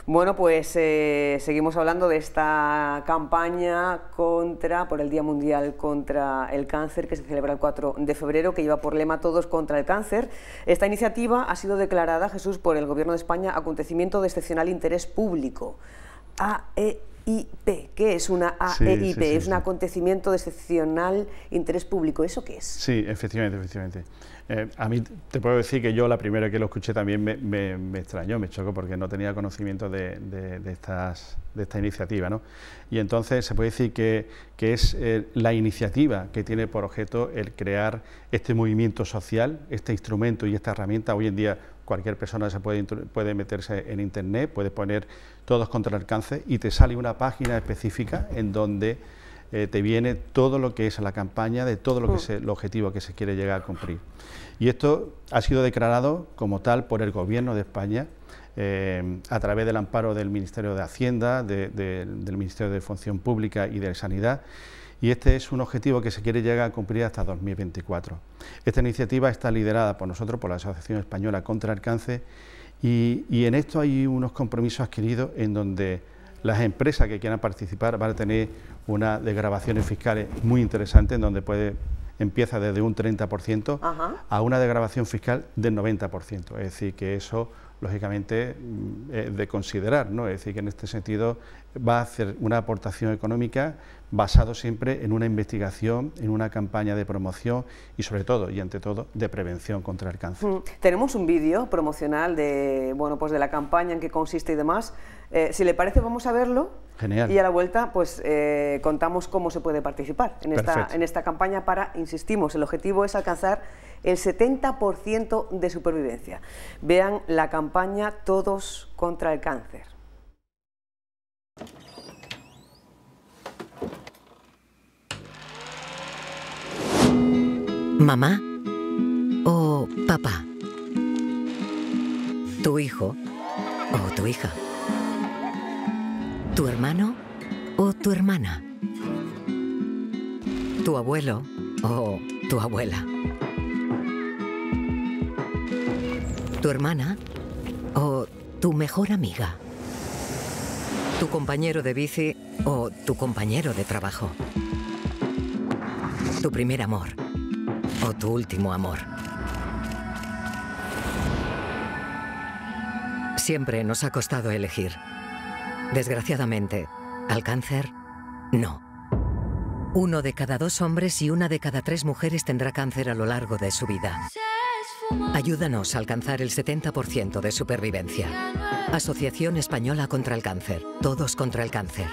[SPEAKER 1] Bueno, pues eh, seguimos hablando de esta campaña contra, por el Día Mundial contra el Cáncer, que se celebra el 4 de febrero, que lleva por lema Todos contra el Cáncer. Esta iniciativa ha sido declarada, Jesús, por el Gobierno de España acontecimiento de excepcional interés público. E ¿Qué es una AEIP? es un acontecimiento de excepcional interés público. ¿Eso qué es?
[SPEAKER 7] Sí, efectivamente, efectivamente. Eh, a mí te puedo decir que yo la primera que lo escuché también me, extrañó, me chocó, porque no tenía conocimiento de, estas, de esta iniciativa. Y entonces se puede decir que, es eh, la iniciativa que tiene por objeto el crear este movimiento social, este instrumento y esta herramienta hoy en día cualquier persona se puede, puede meterse en Internet, puede poner todos contra el alcance y te sale una página específica en donde eh, te viene todo lo que es la campaña, de todo lo que mm. es el objetivo que se quiere llegar a cumplir. Y esto ha sido declarado como tal por el Gobierno de España eh, a través del amparo del Ministerio de Hacienda, del Ministerio de Función Pública y de Sanidad y este es un objetivo que se quiere llegar a cumplir hasta 2024. Esta iniciativa está liderada por nosotros, por la Asociación Española contra el Cáncer, y, en esto hay unos compromisos adquiridos en donde las empresas que quieran participar van a tener unas desgrabaciones fiscales muy interesantes, en donde puede empieza desde un 30% a una degradación fiscal del 90%. Es decir, que eso lógicamente mm, eh, de considerar, ¿no? es decir, que en este sentido va a hacer una aportación económica basado siempre en una investigación, en una campaña de promoción y sobre todo y ante todo de prevención contra el cáncer.
[SPEAKER 1] Mm, tenemos un vídeo promocional de bueno pues de la campaña en qué consiste y demás. Eh, si le parece vamos a verlo. Genial. Y a la vuelta pues eh, contamos cómo se puede participar en esta en esta campaña para insistimos el objetivo es alcanzar el 70% de supervivencia. Vean la campaña Todos contra el Cáncer.
[SPEAKER 3] ¿Mamá
[SPEAKER 9] o papá? ¿Tu hijo o tu hija? ¿Tu hermano o tu hermana?
[SPEAKER 1] ¿Tu abuelo o tu abuela? tu hermana o tu mejor amiga, tu compañero de bici o tu compañero de trabajo, tu primer amor o tu último amor. Siempre nos ha costado elegir. Desgraciadamente, al cáncer, no. Uno de cada dos hombres y una de cada tres mujeres tendrá cáncer a lo largo de su vida. Ayúdanos a alcanzar el 70% de supervivencia. Asociación Española contra el Cáncer. Todos contra el Cáncer.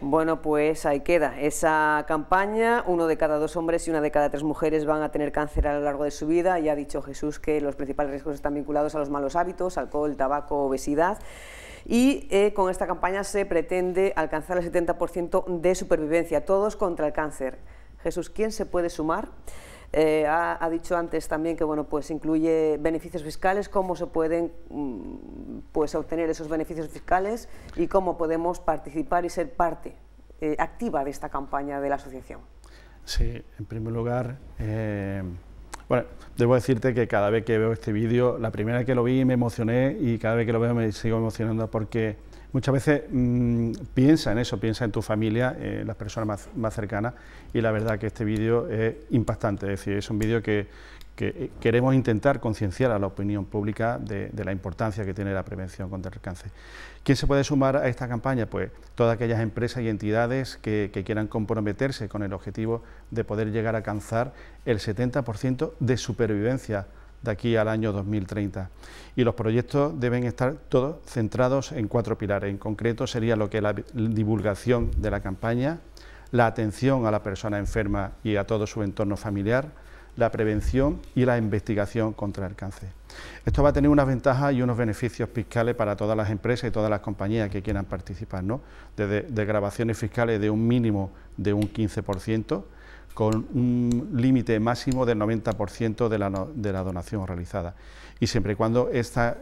[SPEAKER 1] Bueno, pues ahí queda esa campaña. Uno de cada dos hombres y una de cada tres mujeres van a tener cáncer a lo largo de su vida. Ya ha dicho Jesús que los principales riesgos están vinculados a los malos hábitos, alcohol, tabaco, obesidad y eh, con esta campaña se pretende alcanzar el 70% de supervivencia, todos contra el cáncer. Jesús, ¿quién se puede sumar? Eh, ha, dicho antes también que bueno, pues incluye beneficios fiscales, cómo se pueden mm, pues, obtener esos beneficios fiscales y cómo podemos participar y ser parte eh, activa de esta campaña de la asociación.
[SPEAKER 7] Sí, en primer lugar, eh, bueno, debo decirte que cada vez que veo este vídeo, la primera vez que lo vi me emocioné y cada vez que lo veo me sigo emocionando porque muchas veces mm, piensa en eso, piensa en tu familia, en eh, las personas más, cercanas y la verdad que este vídeo es impactante, es decir, es un vídeo que, eh, queremos intentar concienciar a la opinión pública de, la importancia que tiene la prevención contra el cáncer. ¿Quién se puede sumar a esta campaña? Pues todas aquellas empresas y entidades que, que quieran comprometerse con el objetivo de poder llegar a alcanzar el 70% de supervivencia de aquí al año 2030. Y los proyectos deben estar todos centrados en cuatro pilares. En concreto sería lo que es la divulgación de la campaña, la atención a la persona enferma y a todo su entorno familiar, la prevención y la investigación contra el cáncer. Esto va a tener unas ventajas y unos beneficios fiscales para todas las empresas y todas las compañías que quieran participar, ¿no? Desde de grabaciones fiscales de un mínimo de un 15%, con un límite máximo del 90% de la, de la, donación realizada. Y siempre y cuando esta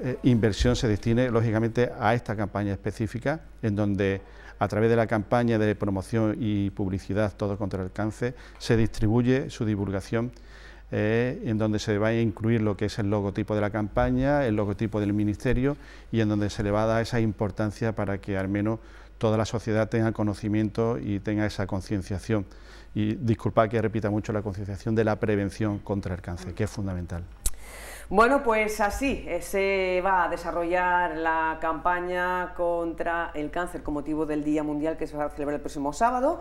[SPEAKER 7] eh, inversión se destine, lógicamente, a esta campaña específica, en donde a través de la campaña de promoción y publicidad Todo contra el Cáncer, se distribuye su divulgación. Eh, en donde se va a incluir lo que es el logotipo de la campaña, el logotipo del ministerio y en donde se le va a dar esa importancia para que al menos toda la sociedad tenga conocimiento y tenga esa concienciación y disculpad que repita mucho la concienciación de la prevención contra el cáncer, que es fundamental.
[SPEAKER 1] Bueno, pues así eh, se va a desarrollar la campaña contra el cáncer con motivo del Día Mundial que se va a celebrar el próximo sábado.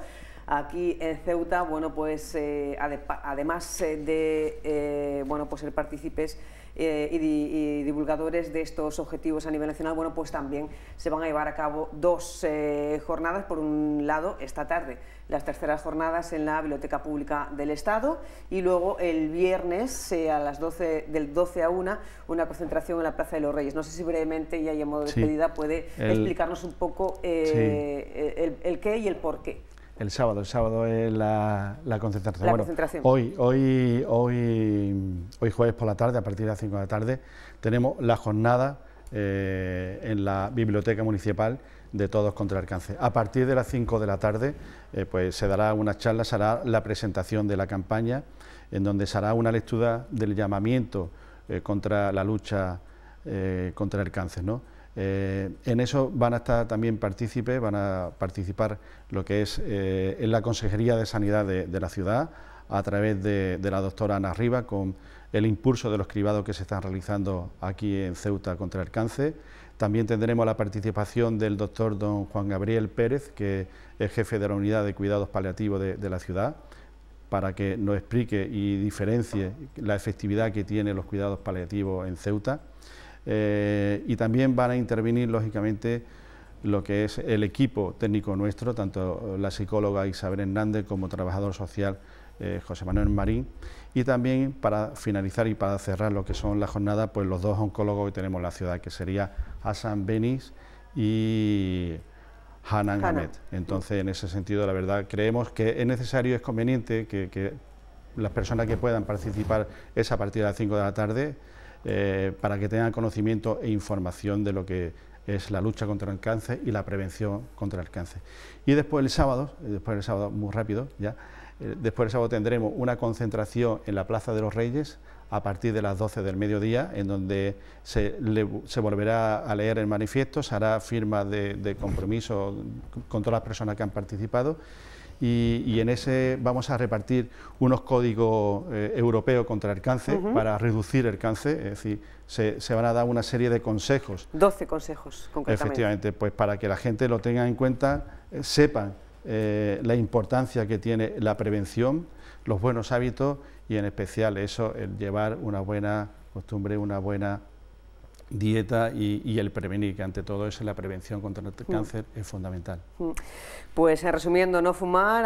[SPEAKER 1] Aquí en Ceuta, bueno, pues eh, además eh, de bueno, pues ser partícipes eh, y, divulgadores de estos objetivos a nivel nacional, bueno, pues también se van a llevar a cabo dos eh, jornadas. Por un lado, esta tarde, las terceras jornadas en la Biblioteca Pública del Estado y luego el viernes eh, las 12, del 12 a 1, una concentración en la Plaza de los Reyes. No sé si brevemente, ya y en modo de despedida, puede explicarnos un poco el qué y el por qué.
[SPEAKER 7] El sábado, el sábado es la, concentración. Hoy, hoy, hoy, hoy jueves por la tarde, a partir de las 5 de la tarde, tenemos la jornada eh, en la Biblioteca Municipal de Todos contra el Cáncer. A partir de las 5 de la tarde eh, pues se dará una charla, se hará la presentación de la campaña, en donde se hará una lectura del llamamiento eh, contra la lucha contra el cáncer. ¿no? Eh, en eso van a estar también partícipes, van a participar lo que es eh, en la Consejería de Sanidad de, la ciudad, a través de, la doctora Ana Riva, con el impulso de los cribados que se están realizando aquí en Ceuta contra el cáncer. También tendremos la participación del doctor don Juan Gabriel Pérez, que es jefe de la unidad de cuidados paliativos de, de la ciudad, para que nos explique y diferencie la efectividad que tienen los cuidados paliativos en Ceuta. Eh, y también van a intervenir, lógicamente, lo que es el equipo técnico nuestro, tanto la psicóloga Isabel Hernández como trabajador social eh, José Manuel Marín, y también para finalizar y para cerrar lo que son las jornadas, pues los dos oncólogos que tenemos en la ciudad, que sería Hassan Benis y Hanan Entonces, en ese sentido, la verdad, creemos que es necesario, es conveniente que, que las personas que puedan participar es a partir de las 5 de la tarde, eh, para que tengan conocimiento e información de lo que es la lucha contra el cáncer y la prevención contra el cáncer. Y después el sábado, eh, después el sábado muy rápido ya, eh, después el sábado tendremos una concentración en la Plaza de los Reyes a partir de las 12 del mediodía, en donde se, volverá a leer el manifiesto, se hará firma de compromiso con todas las personas que han participado y, en ese vamos a repartir unos códigos eh, europeos contra el cáncer para reducir el cáncer, es decir, se, van a dar una serie de consejos.
[SPEAKER 1] 12 consejos, concretamente. Efectivamente,
[SPEAKER 7] pues para que la gente lo tenga en cuenta, eh, sepa sepan eh, la importancia que tiene la prevención, los buenos hábitos y en especial eso, el llevar una buena costumbre, una buena dieta y, el prevenir, que ante todo es la prevención contra el mm. cáncer, es fundamental.
[SPEAKER 1] Mm. Pues eh, resumiendo, no fumar,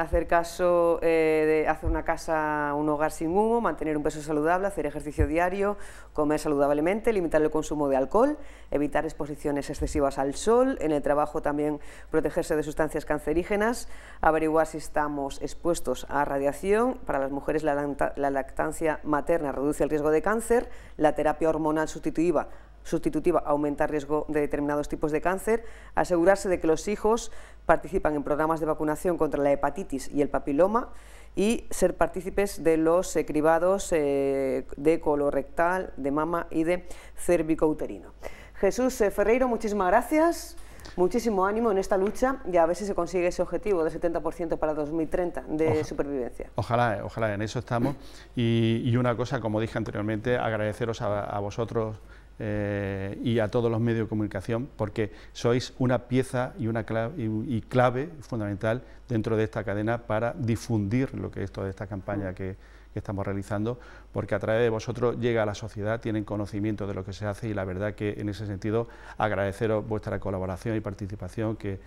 [SPEAKER 1] hacer caso eh, de hacer una casa, un hogar sin humo, mantener un peso saludable, hacer ejercicio diario, comer saludablemente, limitar el consumo de alcohol, evitar exposiciones excesivas al sol, en el trabajo también protegerse de sustancias cancerígenas, averiguar si estamos expuestos a radiación, para las mujeres la, la lactancia materna reduce el riesgo de cáncer, la terapia hormonal sustitutiva sustitutiva aumentar riesgo de determinados tipos de cáncer, asegurarse de que los hijos participan en programas de vacunación contra la hepatitis y el papiloma y ser partícipes de los cribados eh, de colorectal, de mama y de cervicouterino. Jesús eh, Ferreiro, muchísimas gracias. Muchísimo ánimo en esta lucha y a ver si se consigue ese objetivo del 70% para 2030 de supervivencia.
[SPEAKER 7] Ojalá, eh, ojalá, en eso estamos. Y, una cosa, como dije anteriormente, agradeceros a vosotros eh, y a todos los medios de comunicación, porque sois una pieza y una clave, y, clave fundamental dentro de esta cadena para difundir lo que es toda esta campaña que, que estamos realizando, porque a través de vosotros llega a la sociedad, tienen conocimiento de lo que se hace y la verdad que en ese sentido agradeceros vuestra colaboración y participación que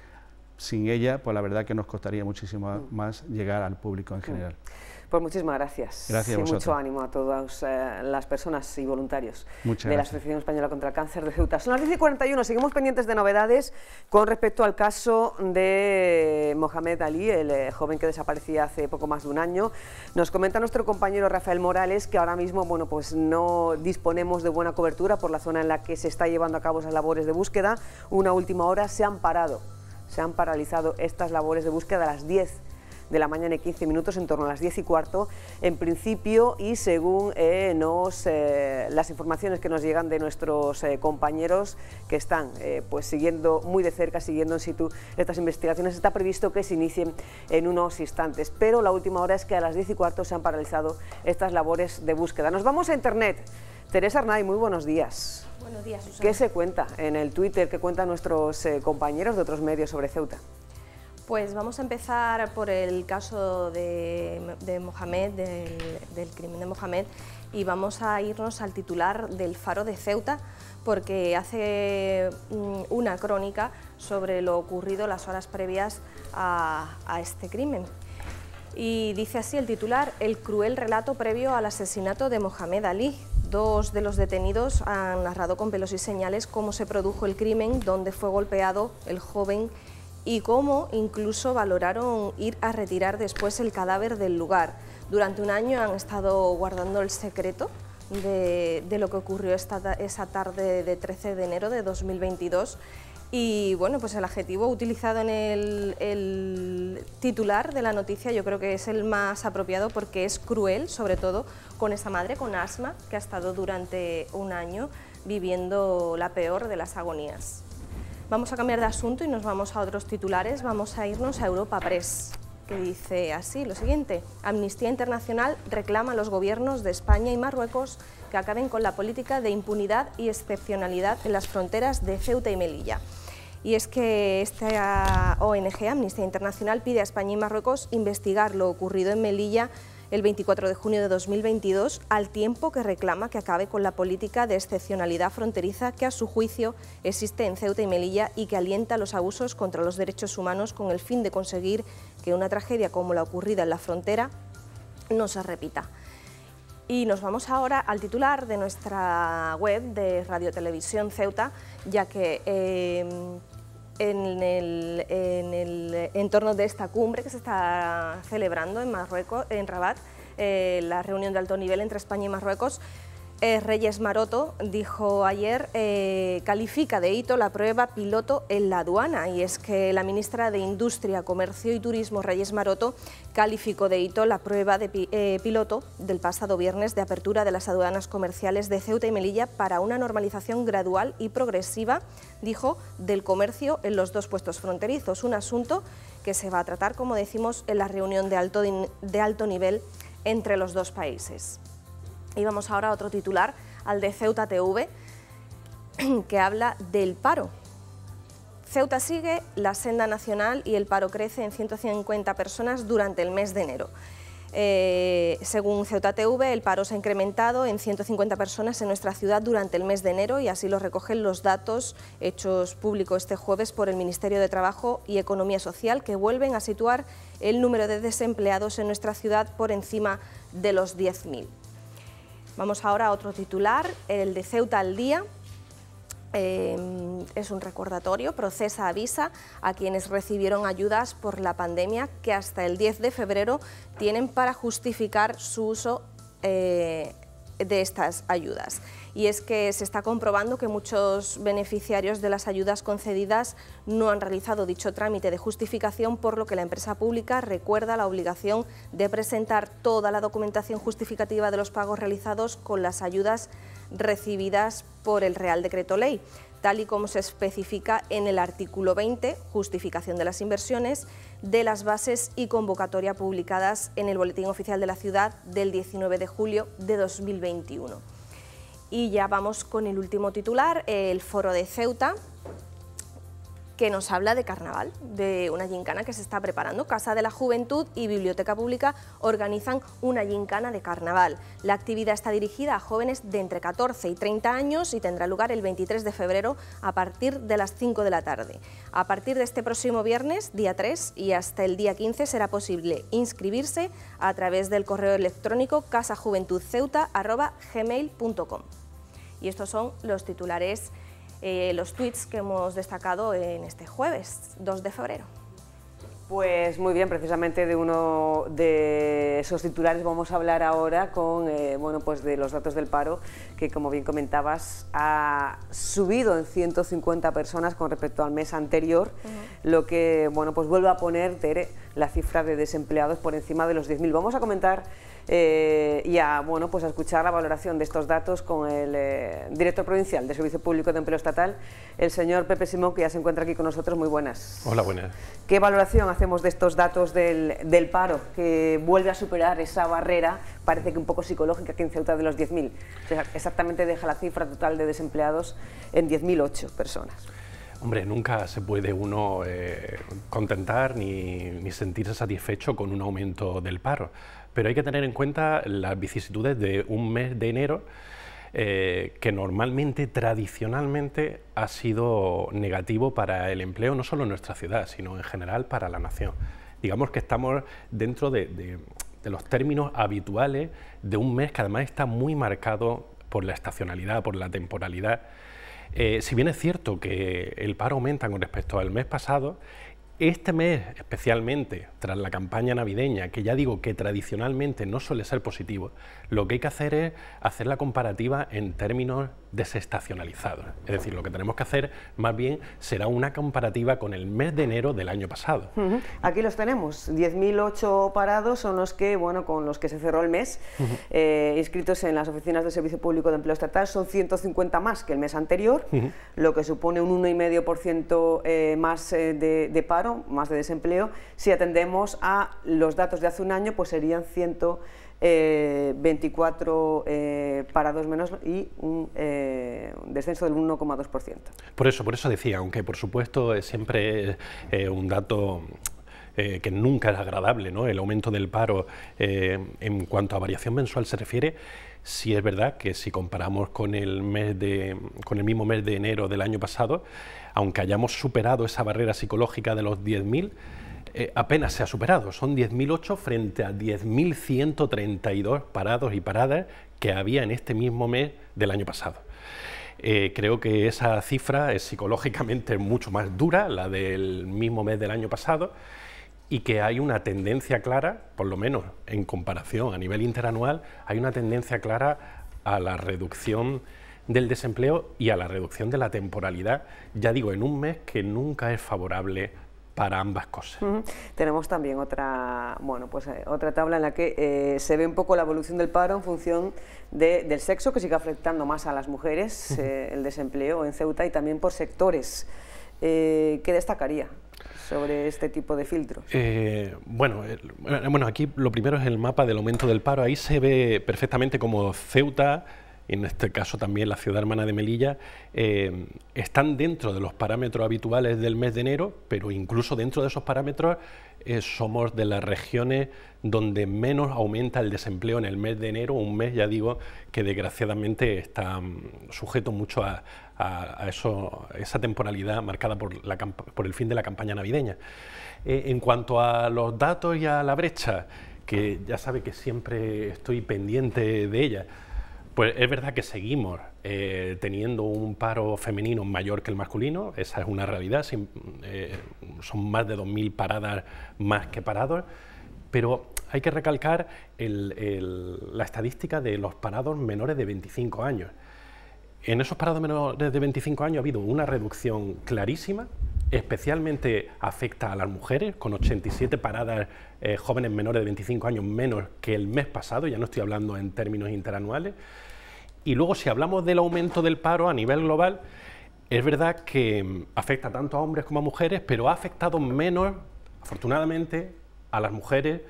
[SPEAKER 7] sin ella, pues la verdad que nos costaría muchísimo mm. más llegar al público en mm. general.
[SPEAKER 1] Pues muchísimas gracias. Gracias. Y mucho ánimo a todas eh, las personas y voluntarios de la Asociación Española contra el Cáncer de Ceuta. Son las 10.41, 41. Seguimos pendientes de novedades con respecto al caso de Mohamed Ali, el eh, joven que desaparecía hace poco más de un año. Nos comenta nuestro compañero Rafael Morales que ahora mismo bueno, pues no disponemos de buena cobertura por la zona en la que se está llevando a cabo esas labores de búsqueda. Una última hora se han parado, se han paralizado estas labores de búsqueda a las 10 de la mañana en 15 minutos, en torno a las 10 y cuarto, en principio, y según eh, nos, eh, las informaciones que nos llegan de nuestros eh, compañeros que están pues siguiendo muy de cerca, siguiendo en situ estas investigaciones, está previsto que se inicien en unos instantes. Pero la última hora es que a las 10 y cuarto se han paralizado estas labores de búsqueda. Nos vamos a Internet. Teresa Arnay, muy buenos días.
[SPEAKER 4] Buenos días, Susana. ¿Qué se
[SPEAKER 1] cuenta en el Twitter, qué cuentan nuestros compañeros de otros medios sobre Ceuta?
[SPEAKER 4] Pues vamos a empezar por el caso de, Mohamed, del, crimen de Mohamed, y vamos a irnos al titular del Faro de Ceuta, porque hace mm, una crónica sobre lo ocurrido las horas previas a, a este crimen. Y dice así el titular, el cruel relato previo al asesinato de Mohamed Ali, Dos de los detenidos han narrado con pelos y señales cómo se produjo el crimen, donde fue golpeado el joven y cómo incluso valoraron ir a retirar después el cadáver del lugar. Durante un año han estado guardando el secreto de, lo que ocurrió esa tarde de 13 de enero de 2022 y bueno, pues el adjetivo utilizado en el, titular de la noticia yo creo que es el más apropiado porque es cruel, sobre todo con esa madre con asma que ha estado durante un año viviendo la peor de las agonías. Vamos a cambiar de asunto y nos vamos a otros titulares. Vamos a irnos a Europa Press, que dice así lo siguiente. Amnistía Internacional reclama a los gobiernos de España y Marruecos que acaben con la política de impunidad y excepcionalidad en las fronteras de Ceuta y Melilla. Y es que esta ONG, Amnistía Internacional, pide a España y Marruecos investigar lo ocurrido en Melilla el 24 de junio de 2022, al tiempo que reclama que acabe con la política de excepcionalidad fronteriza que a su juicio existe en Ceuta y Melilla y que alienta los abusos contra los derechos humanos con el fin de conseguir que una tragedia como la ocurrida en la frontera no se repita. Y nos vamos ahora al titular de nuestra web de Radio Televisión Ceuta, ya que eh, en el, entorno de esta cumbre que se está celebrando en Marruecos, en Rabat, eh, la reunión de alto nivel entre España y Marruecos, eh, Reyes Maroto dijo ayer, eh, califica de hito la prueba piloto en la aduana y es que la ministra de Industria, Comercio y Turismo, Reyes Maroto, calificó de hito la prueba de eh, piloto del pasado viernes de apertura de las aduanas comerciales de Ceuta y Melilla para una normalización gradual y progresiva, dijo, del comercio en los dos puestos fronterizos, un asunto que se va a tratar, como decimos, en la reunión de de alto nivel entre los dos países. Y vamos ahora a otro titular, al de Ceuta TV, [clears throat] que habla del paro. Ceuta sigue la senda nacional y el paro crece en 150 personas durante el mes de enero. Eh, según Ceuta TV, el paro se ha incrementado en 150 personas en nuestra ciudad durante el mes de enero y así lo recogen los datos hechos públicos este jueves por el Ministerio de Trabajo y Economía Social que vuelven a situar el número de desempleados en nuestra ciudad por encima de los 10.000. Vamos ahora a otro titular, el de Ceuta al día. Em, es un recordatorio, procesa avisa a quienes recibieron ayudas por la pandemia que hasta el 10 de febrero tienen para justificar su uso eh, de estas ayudas y es que se está comprobando que muchos beneficiarios de las ayudas concedidas no han realizado dicho trámite de justificación, por lo que la empresa pública recuerda la obligación de presentar toda la documentación justificativa de los pagos realizados con las ayudas recibidas por el Real Decreto Ley, tal y como se especifica en el artículo 20, justificación de las inversiones, de las bases y convocatoria publicadas en el Boletín Oficial de la Ciudad del 19 de julio de 2021. Y ya vamos con el último titular, el foro de Ceuta, que nos habla de carnaval, de una gincana que se está preparando. Casa de la Juventud y Biblioteca Pública organizan una gincana de carnaval. La actividad está dirigida a jóvenes de entre 14 y 30 años y tendrá lugar el 23 de febrero a partir de las 5 de la tarde. A partir de este próximo viernes, día 3, y hasta el día 15 será posible inscribirse a través del correo electrónico casajuventudceuta.com. Y estos son los titulares eh, los tweets que hemos destacado en este jueves 2 de febrero.
[SPEAKER 1] Pues muy bien, precisamente de uno de esos titulares vamos a hablar ahora con, eh, bueno, pues de los datos del paro, que como bien comentabas, ha subido en 150 personas con respecto al mes anterior, lo que, bueno, pues vuelve a poner, la cifra de desempleados por encima de los 10.000. Vamos a comentar eh, y a, bueno, pues escuchar la valoración de estos datos con el eh, director provincial de Servicio Público de Empleo Estatal, el señor Pepe Simón, que ya se encuentra aquí con nosotros. Muy buenas. Hola, buenas. ¿Qué valoración hacemos de estos datos del, paro, que vuelve a superar esa barrera, parece que un poco psicológica, que en Ceuta de los 10.000? exactamente deja la cifra total de desempleados en 10.008 personas.
[SPEAKER 10] Hombre, nunca se puede uno eh, contentar ni, sentirse satisfecho con un aumento del paro pero hay que tener en cuenta las vicisitudes de un mes de enero eh, que normalmente, tradicionalmente, ha sido negativo para el empleo, no solo en nuestra ciudad, sino en general para la nación. Digamos que estamos dentro de, los términos habituales de un mes que además está muy marcado por la estacionalidad, por la temporalidad. Eh, si bien es cierto que el paro aumenta con respecto al mes pasado, este mes especialmente, tras la campaña navideña, que ya digo que tradicionalmente no suele ser positivo, lo que hay que hacer es hacer la comparativa en términos desestacionalizado. Es decir, lo que tenemos que hacer más bien será una comparativa con el mes de enero del año pasado.
[SPEAKER 1] Aquí los tenemos, 10.008 parados son los que, bueno, con los que se cerró el mes, eh, inscritos en las oficinas de Servicio Público de Empleo Estatal, son 150 más que el mes anterior, lo que supone un 1,5% eh, más eh, de, de, paro, más de desempleo. Si atendemos a los datos de hace un año, pues serían 150 24 eh, eh, parados menos y un, eh, descenso del 1,2%.
[SPEAKER 10] Por eso, por eso decía, aunque por supuesto es siempre un dato que nunca es agradable, ¿no? el aumento del paro en cuanto a variación mensual se refiere, sí es verdad que si comparamos con el, mes de, con el mismo mes de enero del año pasado, aunque hayamos superado esa barrera psicológica de los 10.000, eh, apenas se ha superado. Son 10.008 frente a 10.132 parados y paradas que había en este mismo mes del año pasado. Eh, creo que esa cifra es psicológicamente mucho más dura, la del mismo mes del año pasado, y que hay una tendencia clara, por lo menos en comparación a nivel interanual, hay una tendencia clara a la reducción del desempleo y a la reducción de la temporalidad, ya digo, en un mes que nunca es favorable para ambas
[SPEAKER 1] cosas. Tenemos también otra, bueno, pues, eh, otra tabla en la que eh, se ve un poco la evolución del paro en función del sexo, que sigue afectando más a las mujeres, eh, el desempleo en Ceuta y también por sectores. ¿Qué destacaría sobre este tipo de filtros?
[SPEAKER 10] bueno, bueno, aquí lo primero es el mapa del aumento del paro. Ahí se ve perfectamente como Ceuta en este caso también la ciudad hermana de Melilla, eh, están dentro de los parámetros habituales del mes de enero, pero incluso dentro de esos parámetros eh, somos de las regiones donde menos aumenta el desempleo en el mes de enero, un mes, ya digo, que desgraciadamente está mm, sujeto mucho a, eso, esa temporalidad marcada por, por, el fin de la campaña navideña. Eh, en cuanto a los datos y a la brecha, que ya sabe que siempre estoy pendiente de ella, pues es verdad que seguimos eh, teniendo un paro femenino mayor que el masculino, esa es una realidad, eh, son más de 2.000 paradas más que parados, pero hay que recalcar la estadística de los parados menores de 25 años. En esos parados menores de 25 años ha habido una reducción clarísima especialmente afecta a las mujeres, con 87 paradas eh, jóvenes menores de 25 años menos que el mes pasado, ya no estoy hablando en términos interanuales. Y luego, si hablamos del aumento del paro a nivel global, es verdad que mm, afecta tanto a hombres como a mujeres, pero ha afectado menos, afortunadamente, a las mujeres,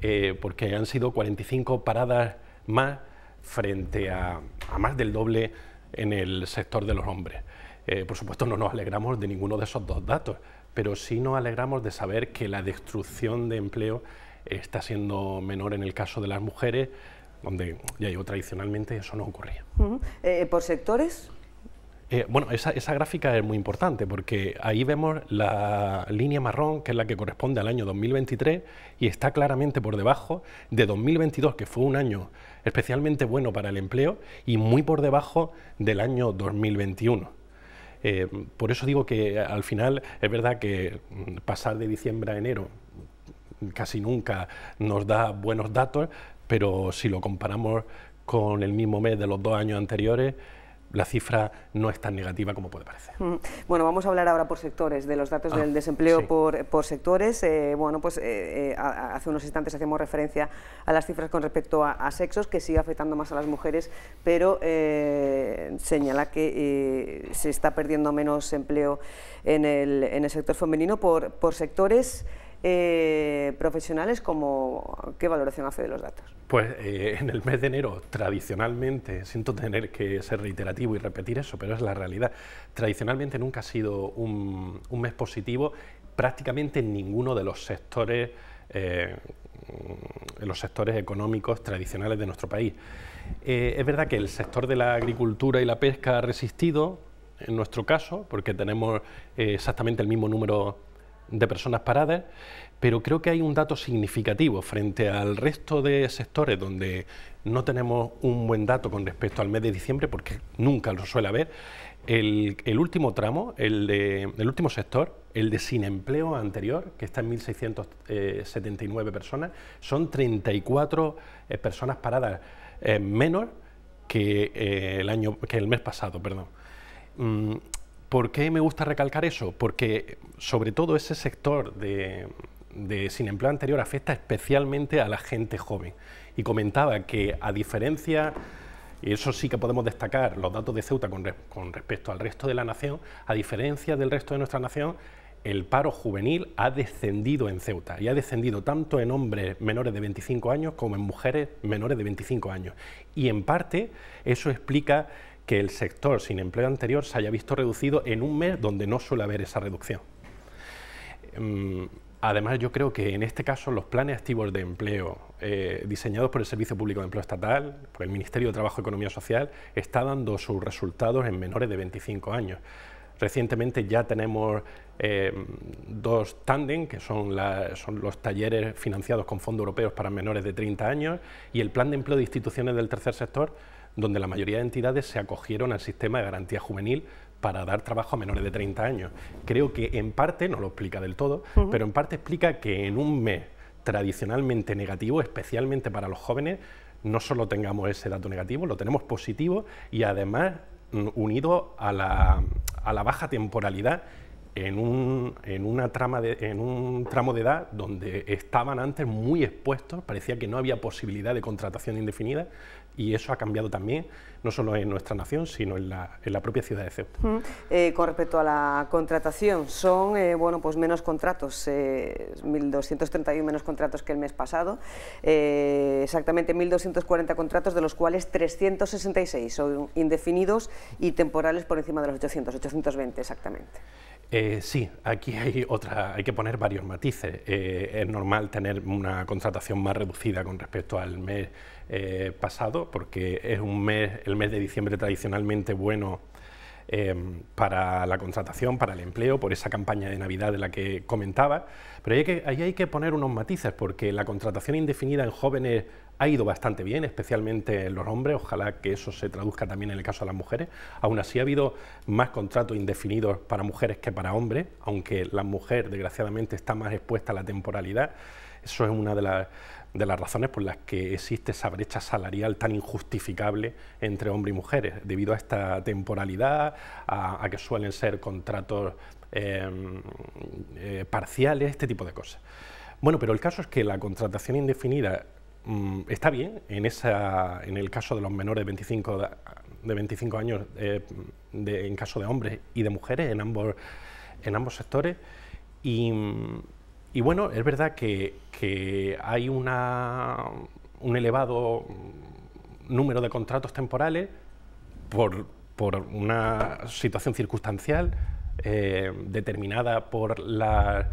[SPEAKER 10] eh, porque han sido 45 paradas más frente a más del doble en el sector de los hombres. Eh, por supuesto, no nos alegramos de ninguno de esos dos datos, pero sí nos alegramos de saber que la destrucción de empleo está siendo menor en el caso de las mujeres, donde, ya yo tradicionalmente eso no ocurría.
[SPEAKER 1] Eh, ¿Por sectores?
[SPEAKER 10] Eh, bueno, esa, esa, gráfica es muy importante porque ahí vemos la línea marrón, que es la que corresponde al año 2023, y está claramente por debajo de 2022, que fue un año especialmente bueno para el empleo, y muy por debajo del año 2021. Eh, por eso digo que al final es verdad que mm, pasar de diciembre a enero casi nunca nos da buenos datos, pero si lo comparamos con el mismo mes de los dos años anteriores, la cifra no es tan negativa como puede parecer.
[SPEAKER 1] Mm. Bueno, vamos a hablar ahora por sectores, de los datos ah, del desempleo por, sectores. Eh, bueno, pues eh, eh, hace unos instantes hacemos referencia a las cifras con respecto a, sexos, que sigue afectando más a las mujeres, pero señala que se está perdiendo menos empleo en el, en el sector femenino por, por sectores profesionales, como ¿qué valoración hace de los datos?
[SPEAKER 10] Pues eh, en el mes de enero, tradicionalmente, siento tener que ser reiterativo y repetir eso, pero es la realidad, tradicionalmente nunca ha sido un, mes positivo prácticamente en ninguno de los sectores eh, en los sectores económicos tradicionales de nuestro país. Eh, es verdad que el sector de la agricultura y la pesca ha resistido, en nuestro caso, porque tenemos exactamente el mismo número de personas paradas, pero creo que hay un dato significativo frente al resto de sectores donde no tenemos un buen dato con respecto al mes de diciembre, porque nunca lo suele haber. El, último tramo, el, último sector, el de sin empleo anterior, que está en 1.679 eh, personas, son 34 eh, personas paradas eh, menos que, el año, que el mes pasado. Perdón. Mm, ¿Por qué me gusta recalcar eso? Porque sobre todo ese sector de, de Sin Empleo anterior afecta especialmente a la gente joven. Y comentaba que a diferencia, y eso sí que podemos destacar, los datos de Ceuta con, respecto al resto de la nación, a diferencia del resto de nuestra nación, el paro juvenil ha descendido en Ceuta y ha descendido tanto en hombres menores de 25 años como en mujeres menores de 25 años. Y en parte eso explica que el sector sin empleo anterior se haya visto reducido en un mes donde no suele haber esa reducción. Mm, Además, yo creo que en este caso los planes activos de empleo eh, diseñados por el Servicio Público de Empleo Estatal, por el Ministerio de Trabajo y Economía Social, está dando sus resultados en menores de 25 años. Recientemente ya tenemos eh, dos TANDEM, que son, son, los talleres financiados con fondos europeos para menores de 30 años, y el Plan de Empleo de Instituciones del Tercer Sector, donde la mayoría de entidades se acogieron al sistema de garantía juvenil para dar trabajo a menores de 30 años. Creo que en parte, no lo explica del todo, pero en parte explica que en un mes tradicionalmente negativo, especialmente para los jóvenes, no solo tengamos ese dato negativo, lo tenemos positivo y además mm, unido a la, a la baja temporalidad en en, una trama de, en un tramo de edad donde estaban antes muy expuestos, parecía que no había posibilidad de contratación indefinida y eso ha cambiado también, no solo en nuestra nación, sino en la, en la propia ciudad de Ceuta.
[SPEAKER 1] Eh, con respecto a la contratación, son eh, bueno, pues menos contratos, 1.231 eh, menos contratos que el mes pasado, exactamente 1.240 contratos, de los cuales 366 son indefinidos y temporales por encima de los 800, 820 exactamente.
[SPEAKER 10] sí, aquí hay otra, hay que poner varios matices. es normal tener una contratación más reducida con respecto al mes eh, pasado, porque es un mes, el mes de diciembre tradicionalmente bueno em, para la contratación, para el empleo, por esa campaña de Navidad de la que comentaba. Pero hay que, ahí hay que poner unos matices, porque la contratación indefinida en jóvenes ha ido bastante bien, especialmente en los hombres, ojalá que eso se traduzca también en el caso de las mujeres. Aún así ha habido más contratos indefinidos para mujeres que para hombres, aunque la mujer desgraciadamente está más expuesta a la temporalidad. Eso es una de las de las razones por las que existe esa brecha salarial tan injustificable entre hombres y mujeres, debido a esta temporalidad, a, que suelen ser contratos em, eh, parciales, este tipo de cosas. Bueno, pero el caso es que la contratación indefinida mm, está bien, en, esa, en el caso de los menores de 25, años, eh, en caso de hombres y de mujeres, en ambos, en ambos sectores, y bueno, es verdad que, hay un elevado número de contratos temporales por, una situación circunstancial eh, determinada por, la,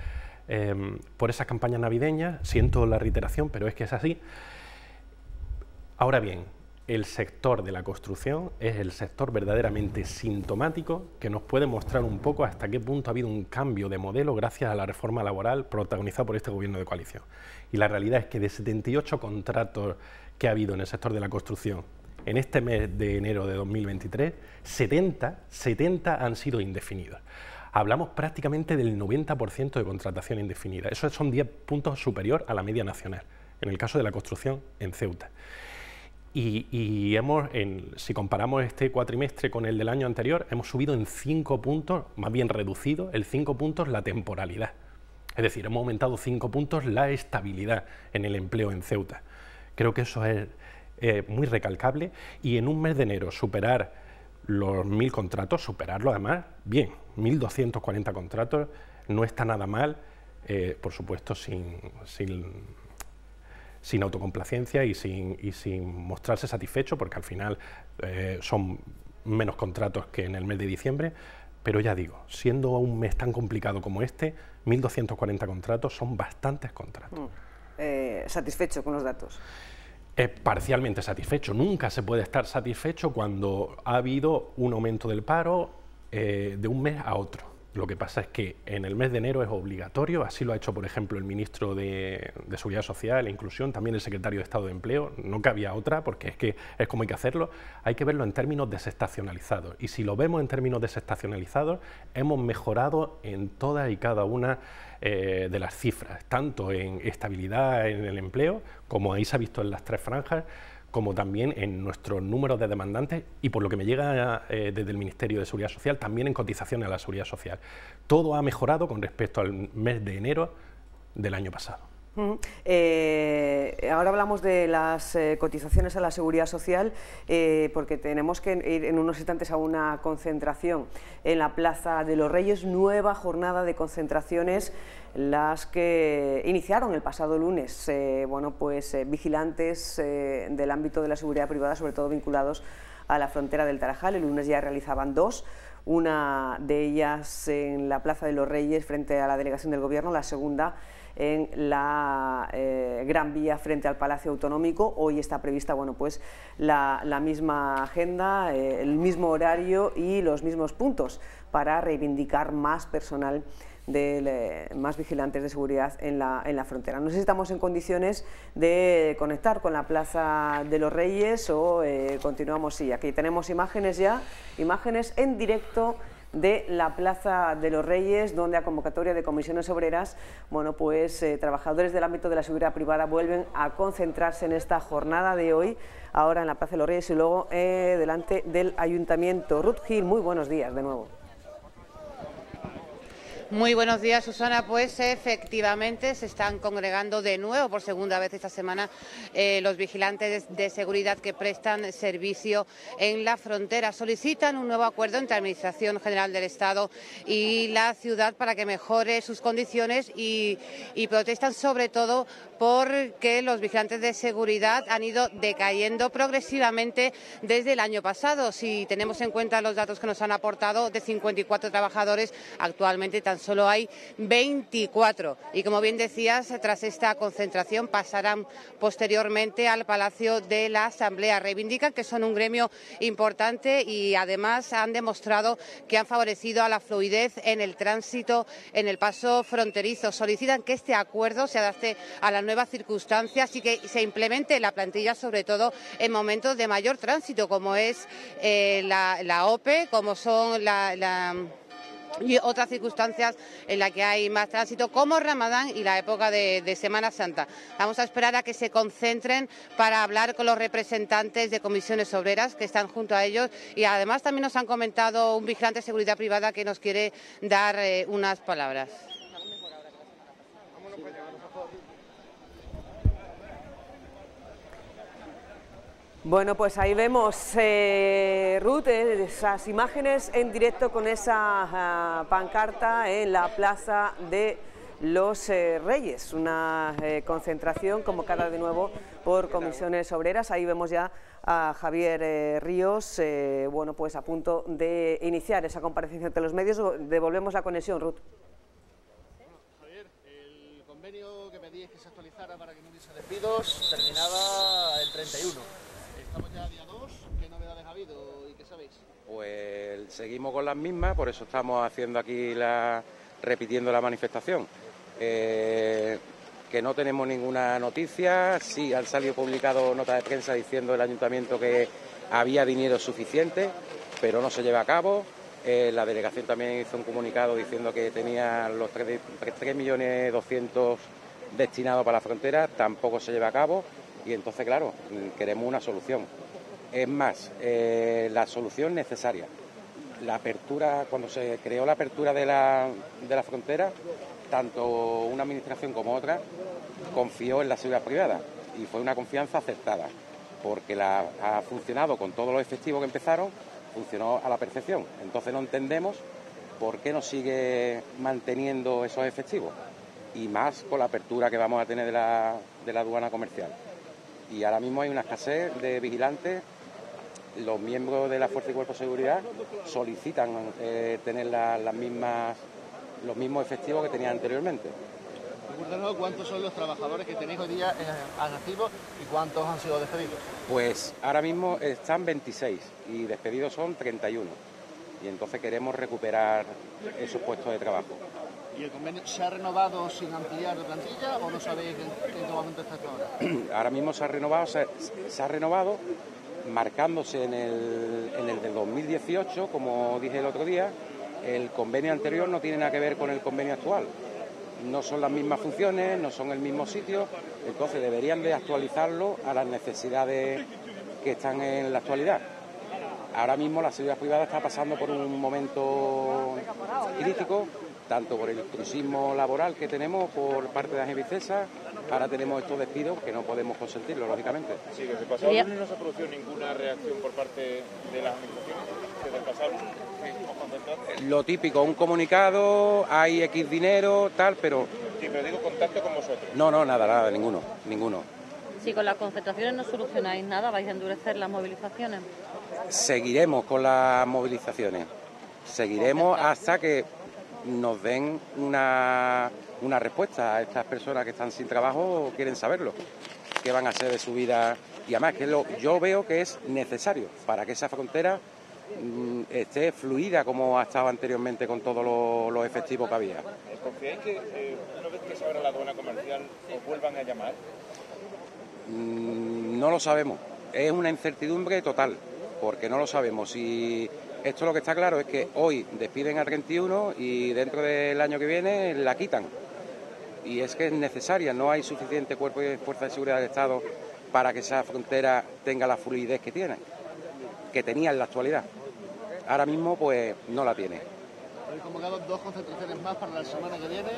[SPEAKER 10] em, por esas campañas navideñas. Siento la reiteración, pero es que es así. Ahora bien, el sector de la construcción es el sector verdaderamente sintomático que nos puede mostrar un poco hasta qué punto ha habido un cambio de modelo gracias a la reforma laboral protagonizada por este gobierno de coalición. Y la realidad es que de 78 contratos que ha habido en el sector de la construcción en este mes de enero de 2023, 70, 70 han sido indefinidos hablamos prácticamente del 90% de contratación indefinida. Eso son 10 puntos superior a la media nacional, en el caso de la construcción en Ceuta. Y, hemos, si comparamos este cuatrimestre con el del año anterior, hemos subido en cinco puntos, más bien reducido, el 5 puntos la temporalidad. Es decir, hemos aumentado cinco puntos la estabilidad en el empleo en Ceuta. Creo que eso es eh, muy recalcable y en un mes de enero superar los mil contratos, superarlo además, bien, 1.240 contratos, no está nada mal, eh, por supuesto sin, sin sin autocomplacencia y sin, sin mostrarse satisfecho, porque al final eh, son menos contratos que en el mes de diciembre, pero ya digo, siendo un mes tan complicado como este, 1.240 contratos
[SPEAKER 1] son bastantes contratos. Mm. Eh, ¿Satisfecho con los datos?
[SPEAKER 10] Es parcialmente satisfecho. Nunca se puede estar satisfecho cuando ha habido un aumento del paro eh, de un mes a otro. Lo que pasa es que en el mes de enero es obligatorio, así lo ha hecho, por ejemplo, el ministro de, Seguridad Social e Inclusión, también el secretario de Estado de Empleo, no cabía otra, porque es que es como hay que hacerlo, hay que verlo en términos desestacionalizados. Y si lo vemos en términos desestacionalizados, hemos mejorado en todas y cada una eh, de las cifras, tanto en estabilidad en el empleo, como ahí se ha visto en las tres franjas, como también en nuestros números de demandantes y por lo que me llega eh, desde el Ministerio de Seguridad Social, también en cotizaciones a la Seguridad Social. Todo ha mejorado con respecto al mes de enero del año pasado.
[SPEAKER 1] Eh, ahora hablamos de las eh, cotizaciones a la seguridad social eh, porque tenemos que ir en unos instantes a una concentración en la Plaza de los Reyes, nueva jornada de concentraciones, las que iniciaron el pasado lunes, bueno, pues vigilantes del ámbito de la seguridad privada, sobre todo vinculados a la frontera del Tarajal, el lunes ya realizaban dos, una de ellas en la Plaza de los Reyes frente a la delegación del gobierno, la segunda en la eh, Gran Vía frente al Palacio Autonómico. Hoy está prevista bueno, pues, la, misma agenda, eh, el mismo horario y los mismos puntos para reivindicar más personal de eh, más vigilantes de seguridad en la, frontera. No sé si estamos en condiciones de conectar con la Plaza de los Reyes o continuamos, sí, aquí tenemos imágenes ya, imágenes en directo de la Plaza de los Reyes, donde a convocatoria de comisiones obreras, bueno, pues eh, trabajadores del ámbito de la seguridad privada vuelven a concentrarse en esta jornada de hoy, ahora en la Plaza de los Reyes y luego eh, delante del Ayuntamiento. Ruth Gil, muy buenos días de nuevo.
[SPEAKER 8] Muy buenos días, Susana. Pues efectivamente se están congregando de nuevo por segunda vez esta semana eh, los vigilantes de, seguridad que prestan servicio en la frontera. Solicitan un nuevo acuerdo entre la Administración General del Estado y la ciudad para que mejore sus condiciones y, y protestan sobre todo porque los vigilantes de seguridad han ido decayendo progresivamente desde el año pasado. Si tenemos en cuenta los datos que nos han aportado, de 54 trabajadores actualmente tan solo hay 24. Y como bien decías, tras esta concentración pasarán posteriormente al Palacio de la Asamblea. Reivindican que son un gremio importante y además han demostrado que han favorecido a la fluidez en el tránsito, en el paso fronterizo. Solicitan que este acuerdo se adapte a las nuevas circunstancias y que se implemente la plantilla, sobre todo en momentos de mayor tránsito, como es eh, la, OPE, como son la y otras circunstancias en las que hay más tránsito, como Ramadán y la época de, Semana Santa. Vamos a esperar a que se concentren para hablar con los representantes de comisiones obreras que están junto a ellos y además también nos han comentado un vigilante de seguridad privada que nos quiere dar eh, unas palabras.
[SPEAKER 1] Bueno, pues ahí vemos, eh, Ruth, eh, esas imágenes en directo con esa ah, pancarta en la plaza de los eh, Reyes, una concentración convocada de nuevo por comisiones obreras. Ahí vemos ya a Javier Ríos, bueno, pues a punto de iniciar esa comparecencia entre los medios. Devolvemos la conexión, Ruth.
[SPEAKER 7] Javier, el convenio que pedí que se actualizara para que no hubiese despidos terminaba el 31
[SPEAKER 6] Seguimos con las mismas, por eso estamos haciendo aquí la, repitiendo la manifestación. Eh, que no tenemos ninguna noticia, sí han salido publicado notas de prensa diciendo el ayuntamiento que había dinero suficiente, pero no se lleva a cabo. Eh, la delegación también hizo un comunicado diciendo que tenía los 3.200.000 millones destinados para la frontera, tampoco se lleva a cabo y entonces, claro, queremos una solución. Es más, eh, la solución necesaria la apertura, cuando se creó la apertura de la, frontera, tanto una administración como otra confió en la seguridad privada y fue una confianza aceptada porque ha funcionado con todos los efectivos que empezaron, funcionó a la perfección. Entonces no entendemos por qué no sigue manteniendo esos efectivos y más con la apertura que vamos a tener de la, de la aduana comercial. Y ahora mismo hay una escasez de vigilantes los miembros de la Fuerza y Cuerpo de Seguridad solicitan eh, tener las mismas, los mismos efectivos que tenían anteriormente.
[SPEAKER 7] cuántos son los trabajadores que tenéis hoy día en eh, activo y cuántos han sido despedidos.
[SPEAKER 6] Pues ahora mismo están 26 y despedidos son 31. Y entonces queremos recuperar esos puestos de trabajo.
[SPEAKER 7] ¿Y el convenio se ha renovado sin ampliar la plantilla o no sabéis en qué momento está ahora?
[SPEAKER 6] [clears throat] Ahora mismo se ha renovado, se ha renovado marcándose en el, en del 2018, como dije el otro día, el convenio anterior no tiene nada que ver con el convenio actual. No son las mismas funciones, no son el mismo sitio, entonces deberían de actualizarlo a las necesidades que están en la actualidad. Ahora mismo la seguridad privada está pasando por un momento crítico tanto por el turismo laboral que tenemos por parte de la Vicesa, ahora tenemos estos despidos que no podemos consentirlo, lógicamente.
[SPEAKER 11] Sí, desde el pasado no se produjo ninguna reacción por parte de las administraciones. Desde el pasado
[SPEAKER 6] Lo típico, un comunicado, hay X dinero, tal, pero...
[SPEAKER 11] Sí, pero digo contacto
[SPEAKER 9] con vosotros. No, no,
[SPEAKER 6] nada, nada, ninguno, ninguno.
[SPEAKER 9] Si con las concentraciones no solucionáis nada, vais a endurecer las movilizaciones.
[SPEAKER 6] Seguiremos con las movilizaciones. Seguiremos hasta que nos den una, respuesta a estas personas que están sin trabajo o quieren saberlo, qué van a hacer de su vida y además que lo, yo veo que es necesario para que esa frontera mm, esté fluida como ha estado anteriormente con todos los efectivos que había.
[SPEAKER 7] que eh, una vez que se abra la
[SPEAKER 10] comercial os vuelvan a llamar?
[SPEAKER 6] Mm, no lo sabemos, es una incertidumbre total porque no lo sabemos si esto lo que está claro es que hoy despiden a 31 y dentro del año que viene la quitan. Y es que es necesaria, no hay suficiente cuerpo y fuerza de seguridad del Estado para que esa frontera tenga la fluidez que tiene, que tenía en la actualidad. Ahora mismo pues no la tiene.
[SPEAKER 7] Habéis convocado dos concentraciones más para la semana que viene.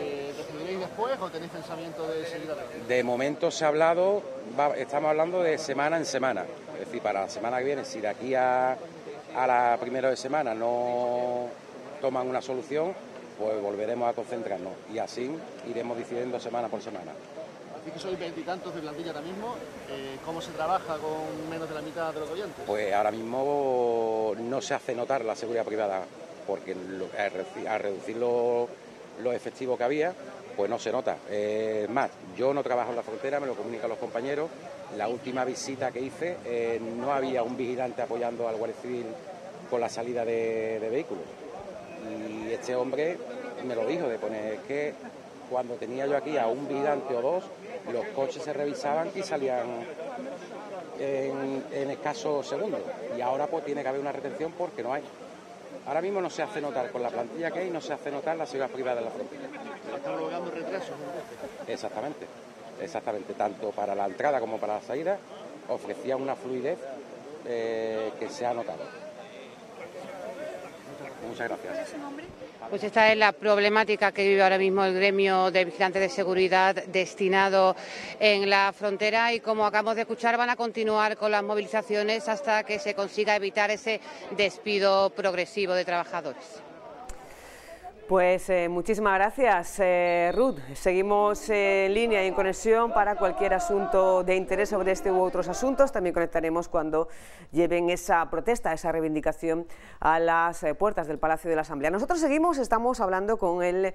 [SPEAKER 7] Eh, ¿Decidiréis después o
[SPEAKER 12] tenéis pensamiento de seguir adelante?
[SPEAKER 6] De momento se ha hablado, estamos hablando de semana en semana. Es decir, para la semana que viene, si de aquí a a la primera de semana no toman una solución, pues volveremos a concentrarnos y así iremos decidiendo semana por semana.
[SPEAKER 7] Así que sois veintitantos de plantilla ahora mismo. Eh, ¿Cómo se trabaja con
[SPEAKER 10] menos de la mitad de los oyentes?
[SPEAKER 6] Pues ahora mismo no se hace notar la seguridad privada, porque al reducir los, efectivos que había, pues no se nota. ...es más, yo no trabajo en la frontera, me lo comunican los compañeros. La última visita que hice eh, no había un vigilante apoyando al Guardia Civil con la salida de, vehículos. Y este hombre me lo dijo de poner, que cuando tenía yo aquí a un bidante o dos, los coches se revisaban y salían en, escasos segundos. Y ahora pues tiene que haber una retención porque no hay. Ahora mismo no se hace notar con la plantilla que hay, no se hace notar la seguridad privada de la frontera.
[SPEAKER 13] Pero está logrando retrasos.
[SPEAKER 6] Exactamente, exactamente. Tanto para la entrada como para la salida ofrecía una fluidez eh, que se ha notado.
[SPEAKER 12] Muchas gracias.
[SPEAKER 8] Pues esta es la problemática que vive ahora mismo el gremio de vigilantes de seguridad destinado en la frontera y como acabamos de escuchar van a continuar con las movilizaciones hasta que se consiga evitar ese despido progresivo de trabajadores.
[SPEAKER 1] Pues eh, muchísimas gracias, eh, Ruth. Seguimos en línea y en conexión para cualquier asunto de interés sobre este u otros asuntos. También conectaremos cuando lleven esa protesta, esa reivindicación a las eh, puertas del Palacio de la Asamblea. Nosotros seguimos, estamos hablando con el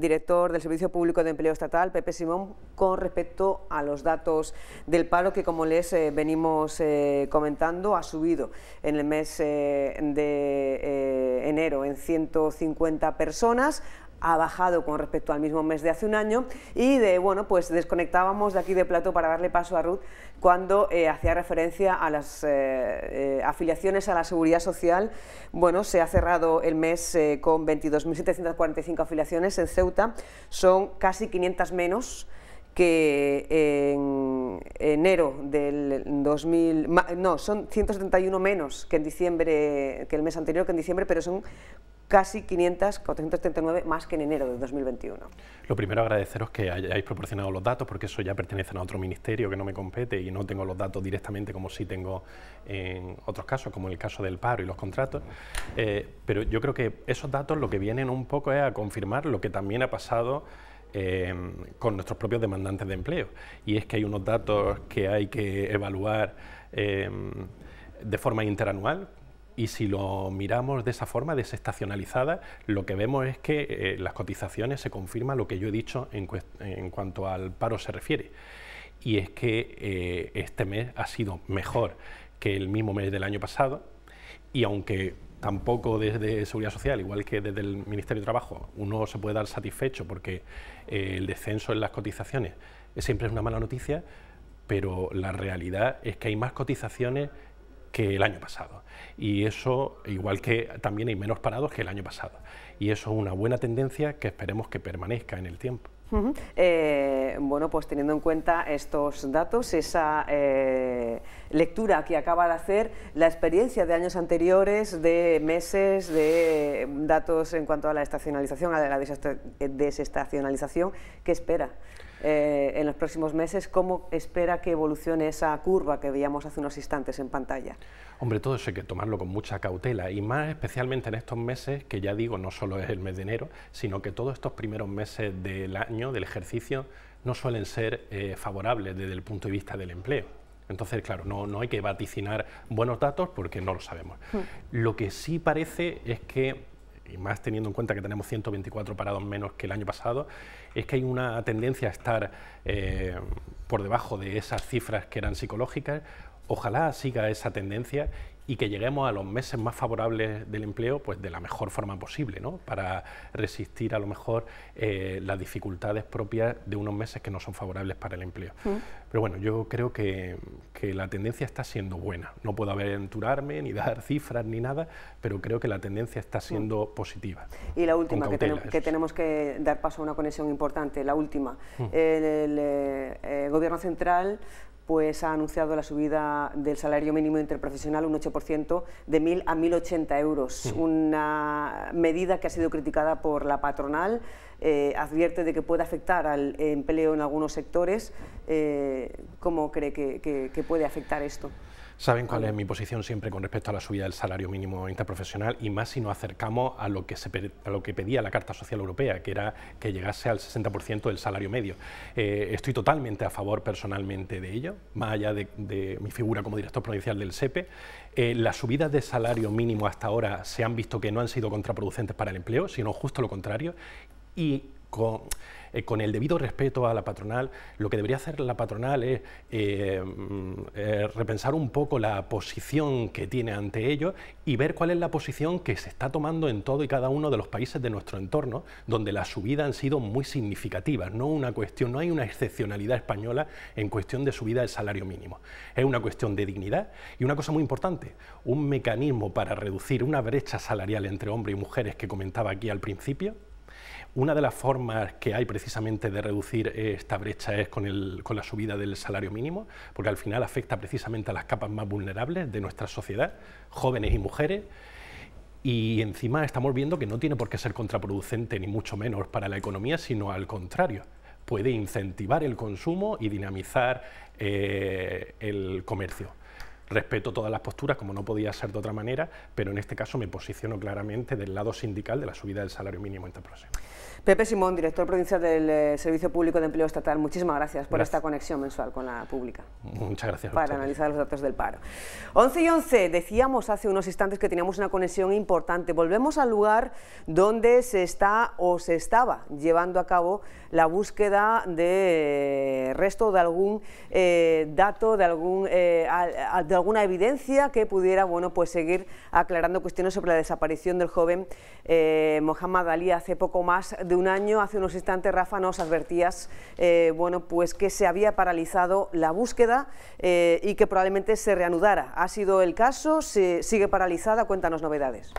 [SPEAKER 1] director del Servicio Público de Empleo Estatal, Pepe Simón, con respecto a los datos del paro que, como les venimos comentando, ha subido en el mes de enero en 150 personas ha bajado con respecto al mismo mes de hace un año y de bueno pues desconectábamos de aquí de plato para darle paso a Ruth cuando eh, hacía referencia a las eh, eh, afiliaciones a la seguridad social bueno se ha cerrado el mes con 22.745 afiliaciones en Ceuta son casi 500 menos que en enero del 2000, no, son 171 menos que en diciembre, que el mes anterior, que en diciembre, pero son casi 500, 439 más que en enero de 2021.
[SPEAKER 10] Lo primero agradeceros que hayáis proporcionado los datos, porque eso ya pertenecen a otro ministerio que no me compete y no tengo los datos directamente como sí tengo en otros casos, como el caso del paro y los contratos. Eh, pero yo creo que esos datos lo que vienen un poco es a confirmar lo que también ha pasado eh, con nuestros propios demandantes de empleo. Y es que hay unos datos que hay que evaluar eh, de forma interanual, y si lo miramos de esa forma desestacionalizada, lo que vemos es que eh, las cotizaciones se confirman... lo que yo he dicho en, cuanto al paro se refiere. Y es que eh, este mes ha sido mejor que el mismo mes del año pasado y aunque tampoco desde Seguridad Social, igual que desde el Ministerio de Trabajo, uno se puede dar satisfecho porque eh, el descenso en las cotizaciones siempre es una mala noticia, pero la realidad es que hay más cotizaciones que el año pasado. Y eso, igual que también hay menos parados que el año pasado. Y eso es una buena tendencia que esperemos que permanezca en el tiempo.
[SPEAKER 1] Eh, bueno, pues teniendo en cuenta estos datos, esa eh, lectura que acaba de hacer, la experiencia de años anteriores, de meses, de datos en cuanto a la estacionalización, a la desestacionalización, ¿qué espera? Eh, en los próximos meses, ¿cómo espera que evolucione esa curva que veíamos hace unos instantes en pantalla?
[SPEAKER 10] Hombre, todo eso hay que tomarlo con mucha cautela y más especialmente en estos meses, que ya digo, no solo es el mes de enero, sino que todos estos primeros meses del año, del ejercicio, no suelen ser eh, favorables desde el punto de vista del empleo. Entonces, claro, no, no, hay que vaticinar buenos datos porque no lo sabemos. Mm. Lo que sí parece es que, y más teniendo en cuenta que tenemos 124 parados menos que el año pasado, es que hay una tendencia a estar eh, por debajo de esas cifras que eran psicológicas. Ojalá siga esa tendencia y que lleguemos a los meses más favorables del empleo pues de la mejor forma posible, ¿no? para resistir a lo mejor eh, las dificultades propias de unos meses que no son favorables para el empleo. Mm. Pero bueno, yo creo que, la tendencia está siendo buena. No puedo aventurarme ni dar [laughs] cifras ni nada, pero creo que la tendencia está mm. siendo positiva.
[SPEAKER 1] Y la última, que, tenemos que dar paso a una conexión importante, la última. Mm. el eh, Gobierno Central pues ha anunciado la subida del salario mínimo interprofesional un 8% de 1.000 a 1.080 euros, una medida que ha sido criticada por la patronal, eh, advierte de que puede afectar al empleo en algunos sectores. Eh, ¿Cómo cree que puede afectar esto?
[SPEAKER 10] Saben cuál es mi posición siempre con respecto a la subida del salario mínimo interprofesional y más si nos acercamos a lo que, se, a lo que pedía la Carta Social Europea, que era que llegase al 60% del salario medio. Eh, estoy totalmente a favor personalmente de ello, más allá de, mi figura como director provincial del SEPE. E. Eh, las subidas de salario mínimo hasta ahora se han visto que no han sido contraproducentes para el empleo, sino justo lo contrario. Y con, eh, con el debido respeto a la patronal, lo que debería hacer la patronal es eh, mm, eh, repensar un poco la posición que tiene ante ello y ver cuál es la posición que se está tomando en todo y cada uno de los países de nuestro entorno, donde las subidas han sido muy significativas, no una cuestión, no hay una excepcionalidad española en cuestión de subida del salario mínimo. Es una cuestión de dignidad y una cosa muy importante, un mecanismo para reducir una brecha salarial entre hombres y mujeres que comentaba aquí al principio, una de las formas que hay precisamente de reducir esta brecha es con, la subida del salario mínimo, porque al final afecta precisamente a las capas más vulnerables de nuestra sociedad, jóvenes y mujeres, y encima estamos viendo que no tiene por qué ser contraproducente ni mucho menos para la economía, sino al contrario puede incentivar el consumo y dinamizar eh, el comercio. Respeto todas las posturas, como no podía ser de otra manera, pero en este caso me posiciono claramente del lado sindical de la subida del salario mínimo interprofesional.
[SPEAKER 1] Pepe Simón, director provincial del eh, Servicio Público de Empleo Estatal, muchísimas gracias por esta conexión mensual con la pública.
[SPEAKER 10] Muchas gracias. Para
[SPEAKER 1] analizar los datos del paro. 11 y 11, decíamos hace unos instantes que teníamos una conexión importante. Volvemos al lugar donde se está o se estaba llevando a cabo la búsqueda de eh, resto de algún eh, dato, de, algún, de alguna evidencia que pudiera bueno, pues seguir aclarando cuestiones sobre la desaparición del joven Mohamed Ali hace poco más de un año. Hace unos instantes, Rafa, nos advertías eh, bueno, pues que se había paralizado la búsqueda eh, y que probablemente se reanudara. ¿Ha sido el caso? ¿Se sigue paralizada? Cuéntanos novedades.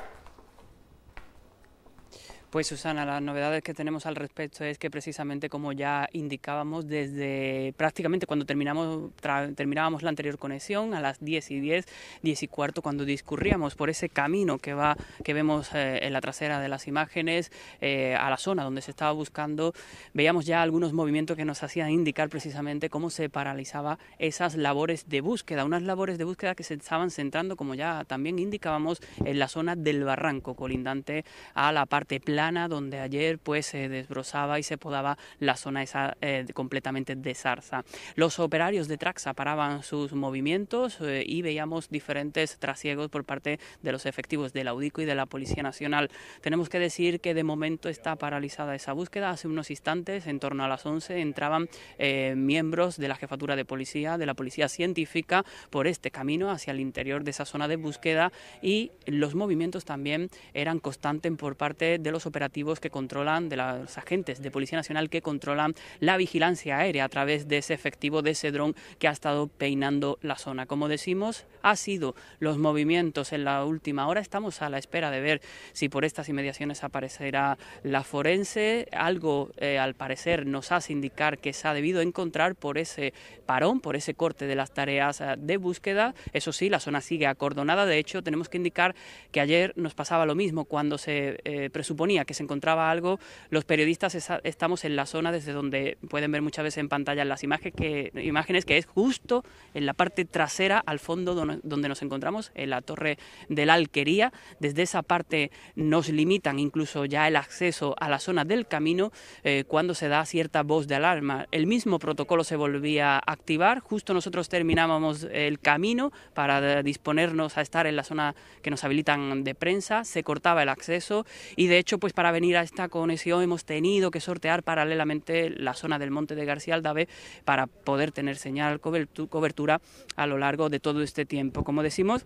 [SPEAKER 2] Pues Susana, las novedades que tenemos al respecto es que precisamente como ya indicábamos desde prácticamente cuando terminamos, terminábamos la anterior conexión a las 10 y 10, 10 y cuarto cuando discurríamos por ese camino que va que vemos eh, en la trasera de las imágenes eh, a la zona donde se estaba buscando, veíamos ya algunos movimientos que nos hacían indicar precisamente cómo se paralizaba esas labores de búsqueda, unas labores de búsqueda que se estaban centrando como ya también indicábamos en la zona del barranco colindante a la parte plana donde ayer pues se desbrozaba y se podaba la zona esa eh, completamente de zarza. Los operarios de Traxa paraban sus movimientos eh, y veíamos diferentes trasiegos por parte de los efectivos del Audico y de la Policía Nacional. Tenemos que decir que de momento está paralizada esa búsqueda. Hace unos instantes, en torno a las 11, entraban eh, miembros de la jefatura de policía, de la policía científica, por este camino hacia el interior de esa zona de búsqueda y los movimientos también eran constantes por parte de los operarios operativos que controlan, de los agentes de Policía Nacional que controlan la vigilancia aérea a través de ese efectivo, de ese dron que ha estado peinando la zona. Como decimos, ha sido los movimientos en la última hora. Estamos a la espera de ver si por estas inmediaciones aparecerá la forense. Algo, eh, al parecer, nos hace indicar que se ha debido encontrar por ese parón, por ese corte de las tareas eh, de búsqueda. Eso sí, la zona sigue acordonada. De hecho, tenemos que indicar que ayer nos pasaba lo mismo cuando se eh, presuponía que se encontraba algo, los periodistas estamos en la zona desde donde pueden ver muchas veces en pantalla las imágenes que, imágenes que es justo en la parte trasera al fondo donde, nos encontramos, en la torre de la Alquería. Desde esa parte nos limitan incluso ya el acceso a la zona del camino eh, cuando se da cierta voz de alarma. El mismo protocolo se volvía a activar, justo nosotros terminábamos el camino para disponernos a estar en la zona que nos habilitan de prensa, se cortaba el acceso y de hecho pues para venir a esta conexión hemos tenido que sortear paralelamente la zona del monte de García Aldave para poder tener señal cobertura a lo largo de todo este tiempo. Como decimos,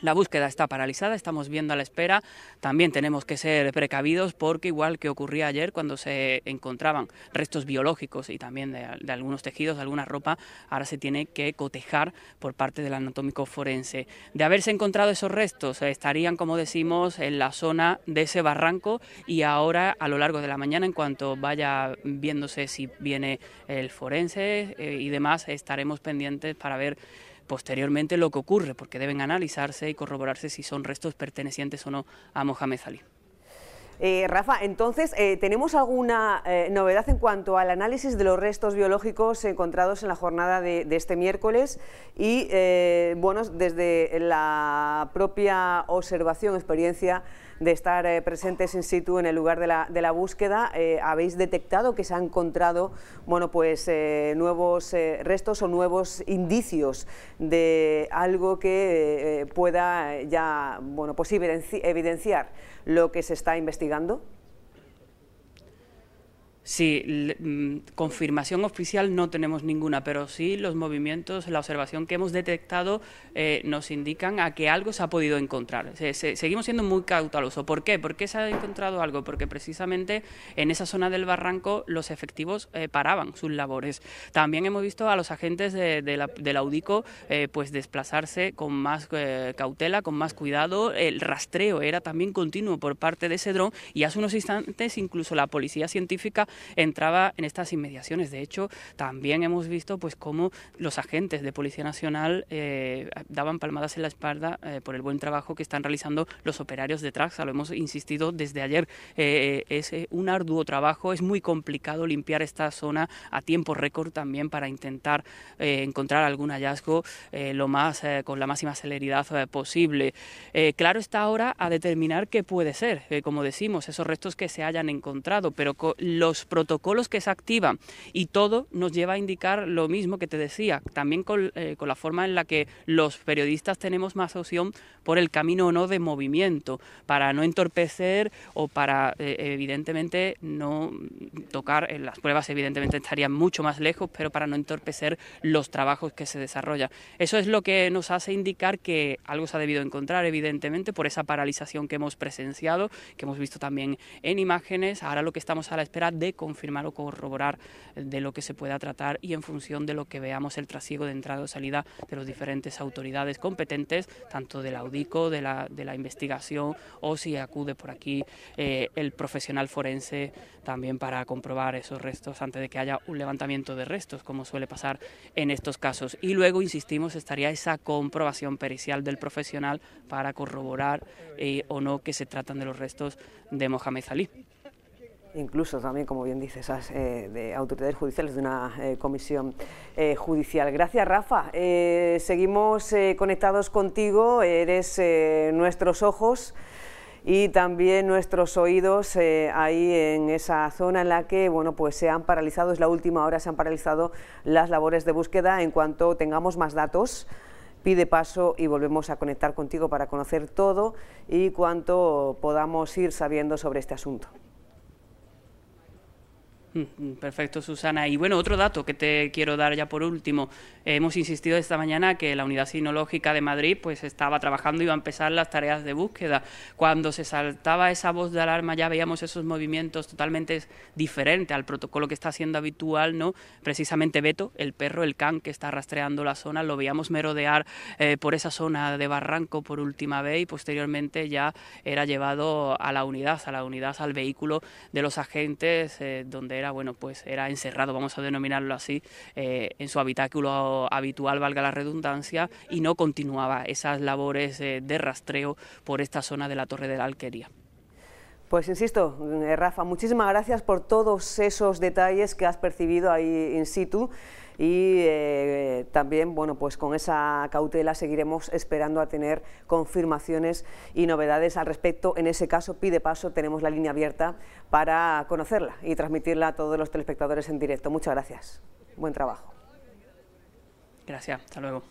[SPEAKER 2] la búsqueda está paralizada, estamos viendo a la espera. También tenemos que ser precavidos porque igual que ocurría ayer cuando se encontraban restos biológicos y también de, algunos tejidos, de alguna ropa, ahora se tiene que cotejar por parte del anatómico forense. De haberse encontrado esos restos, eh, estarían, como decimos, en la zona de ese barranco y ahora a lo largo de la mañana, en cuanto vaya viéndose si viene el forense eh, y demás, estaremos pendientes para ver posteriormente lo que ocurre, porque deben analizarse y corroborarse si son restos pertenecientes o no a Mohamed Ali.
[SPEAKER 1] Eh, Rafa, entonces, eh, ¿tenemos alguna eh, novedad en cuanto al análisis de los restos biológicos encontrados en la jornada de, de este miércoles? Y, bueno, desde la propia observación, experiencia de estar eh, presentes in situ en el lugar de la, búsqueda, eh, habéis detectado que se han encontrado bueno, pues, eh, nuevos restos o nuevos indicios de algo que pueda ya bueno, pues, evidenciar lo que se está investigando?
[SPEAKER 2] Sí, mm, confirmación oficial no tenemos ninguna, pero sí los movimientos, la observación que hemos detectado eh, nos indican a que algo se ha podido encontrar. seguimos siendo muy cautelosos. ¿Por qué? Porque se ha encontrado algo? Porque precisamente en esa zona del barranco los efectivos eh, paraban sus labores. También hemos visto a los agentes del Audico eh, pues desplazarse con más cautela, con más cuidado. El rastreo era también continuo por parte de ese dron y hace unos instantes incluso la policía científica entraba en estas inmediaciones. De hecho, también hemos visto pues cómo los agentes de Policía Nacional eh, daban palmadas en la espalda eh, por el buen trabajo que están realizando los operarios de Traxa. Lo hemos insistido desde ayer. Eh, es un arduo trabajo, es muy complicado limpiar esta zona a tiempo récord también para intentar encontrar algún hallazgo lo más con la máxima celeridad posible. claro está ahora a determinar qué puede ser, como decimos, esos restos que se hayan encontrado, pero los protocolos que se activan y todo nos lleva a indicar lo mismo que te decía, también eh, con, la forma en la que los periodistas tenemos más opción por el camino o no de movimiento, para no entorpecer o para eh, evidentemente no tocar, eh, las pruebas evidentemente estarían mucho más lejos, pero para no entorpecer los trabajos que se desarrollan. Eso es lo que nos hace indicar que algo se ha debido encontrar, evidentemente, por esa paralización que hemos presenciado, que hemos visto también en imágenes. Ahora lo que estamos a la espera de confirmar o corroborar de lo que se pueda tratar y en función de lo que veamos el trasiego de entrada o salida de las diferentes autoridades competentes, tanto del audico, de la, de la investigación o si acude por aquí eh, el profesional forense también para comprobar esos restos antes de que haya un levantamiento de restos, como suele pasar en estos casos. Y luego, insistimos, estaría esa comprobación pericial del profesional para corroborar eh, o no que se tratan de los restos de Mohamed Salih
[SPEAKER 1] incluso también, como bien dices, eh, de autoridades judiciales, de una eh, comisión eh, judicial. Gracias, Rafa. Eh, seguimos conectados contigo, eres nuestros ojos y también nuestros oídos ahí en esa zona en la que bueno pues se han paralizado, es la última hora, se han paralizado las labores de búsqueda. En cuanto tengamos más datos, pide paso y volvemos a conectar contigo para conocer todo y cuanto podamos ir sabiendo sobre este asunto.
[SPEAKER 2] Mm, mm, perfecto, Susana. Y bueno, otro dato que te quiero dar ya por último. hemos insistido esta mañana que la Unidad Sinológica de Madrid pues estaba trabajando y iba a empezar las tareas de búsqueda. Cuando se saltaba esa voz de alarma ya veíamos esos movimientos totalmente diferentes al protocolo que está siendo habitual, ¿no? Precisamente Beto, el perro, el can que está rastreando la zona, lo veíamos merodear eh, por esa zona de barranco por última vez y posteriormente ya era llevado a la unidad, a la unidad, al vehículo de los agentes eh, donde era era, bueno, pues era encerrado, vamos a denominarlo así, eh, en su habitáculo habitual, valga la redundancia, y no continuaba esas labores eh, de rastreo por esta zona de la Torre de la Alquería.
[SPEAKER 1] Pues insisto, eh, Rafa, muchísimas gracias por todos esos detalles que has percibido ahí in situ y eh, también, bueno, pues con esa cautela seguiremos esperando a tener confirmaciones y novedades al respecto. En ese caso, pide paso, tenemos la línea abierta para conocerla y transmitirla a todos los telespectadores en directo. Muchas gracias. Buen trabajo.
[SPEAKER 2] Gracias, hasta luego.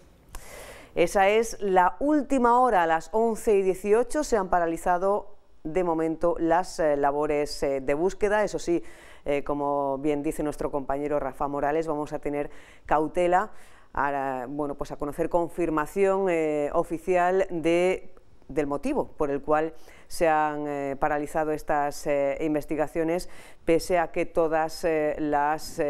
[SPEAKER 1] Esa es la última hora, a las 11 y 18 se han paralizado de momento las eh, labores eh, de búsqueda, eso sí, eh, como bien dice nuestro compañero Rafa Morales, vamos a tener cautela a, bueno, pues a conocer confirmación eh, oficial de del motivo por el cual se han eh, paralizado estas investigaciones, pese a que todas las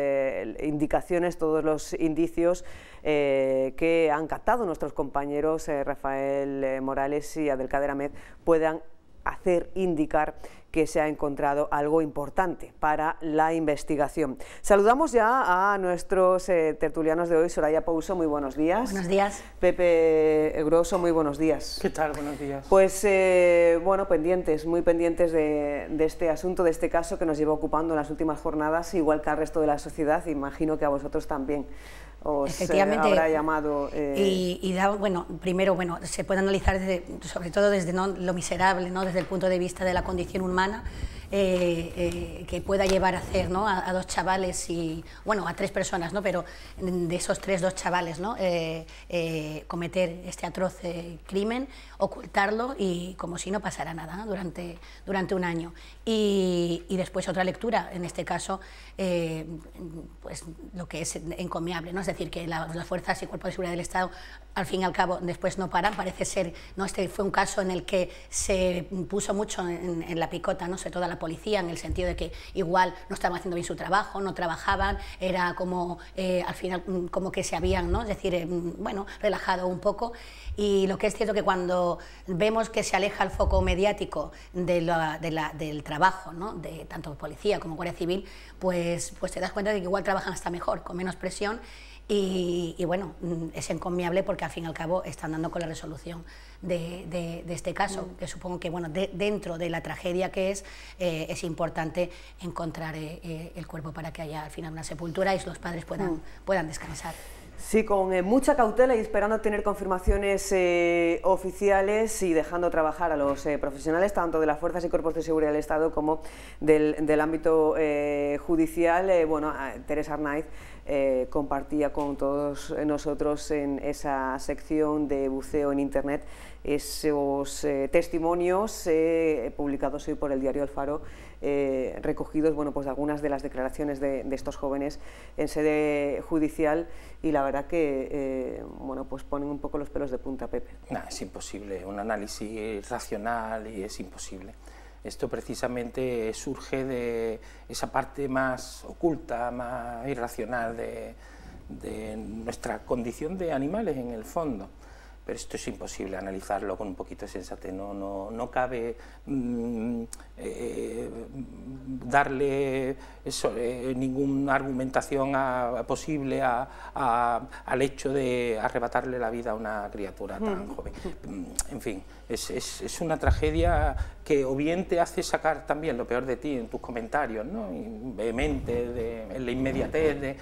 [SPEAKER 1] indicaciones, todos los indicios que han captado nuestros compañeros Rafael Morales y Adelkader Ahmed puedan hacer indicar que se ha encontrado algo importante para la investigación. Saludamos ya a nuestros eh, tertulianos de hoy, Soraya Pouso, muy buenos días. Buenos días. Pepe Grosso, muy buenos días. ¿Qué tal? Buenos días. Pues, eh, bueno, pendientes, muy pendientes de, de, este asunto, de este caso que nos lleva ocupando en las últimas jornadas, igual que al resto de la sociedad, imagino que a vosotros también o eh, Efectivamente, llamado... Eh,
[SPEAKER 3] y, bueno, primero, bueno, se puede analizar desde, sobre todo desde lo miserable, ¿no? desde el punto de vista de la condición humana eh, que pueda llevar a hacer ¿no? a, dos chavales y, bueno, a tres personas, ¿no? pero de esos tres, dos chavales, ¿no? cometer este atroz crimen ocultarlo y como si no pasara nada Durante, durante un año. Y, y, después otra lectura, en este caso, eh, pues lo que es encomiable, ¿no? es decir, que las fuerzas y cuerpos de seguridad del Estado, al fin y al cabo, después no paran, parece ser, ¿no? este fue un caso en el que se puso mucho en, la picota, ¿no? sé toda la policía, en el sentido de que igual no estaban haciendo bien su trabajo, no trabajaban, era como, eh, al final, como que se habían, ¿no? es decir, eh, bueno, relajado un poco, y lo que es cierto que cuando vemos que se aleja el foco mediático del trabajo, ¿no? de tanto policía como guardia civil, pues, pues, te das cuenta de que igual trabajan hasta mejor, con menos presión y, bueno, mm, es encomiable porque al fin y al cabo están dando con la resolución de, este caso, mm. que supongo que bueno, dentro de la tragedia que es, eh, es importante encontrar eh, eh, el cuerpo para que haya al final una sepultura y los padres puedan, mm. puedan descansar. Sí, con eh, mucha cautela y esperando tener confirmaciones
[SPEAKER 1] eh, oficiales y dejando trabajar a los eh, profesionales, tanto de las fuerzas y cuerpos de seguridad del Estado como del, ámbito judicial. bueno, Teresa Arnaiz compartía con todos nosotros en esa sección de buceo en Internet esos eh, testimonios eh, publicados hoy por el diario El Faro, eh, recogidos bueno, pues de algunas de las declaraciones de, estos jóvenes en sede judicial y la verdad que bueno, pues ponen un poco los pelos de punta, Pepe.
[SPEAKER 5] es imposible, un análisis racional y es imposible. Esto precisamente surge de esa parte más oculta, más irracional de nuestra condición de animales en el fondo pero esto es imposible analizarlo con un poquito de sensatez, no, no, no cabe mm, eh, eh, darle eh, ninguna argumentación posible a, al hecho de arrebatarle la vida a una criatura tan mm. joven. Mm, en fin, es, una tragedia que o bien te hace sacar también lo peor de ti en tus comentarios, ¿no? vehemente, en la inmediatez,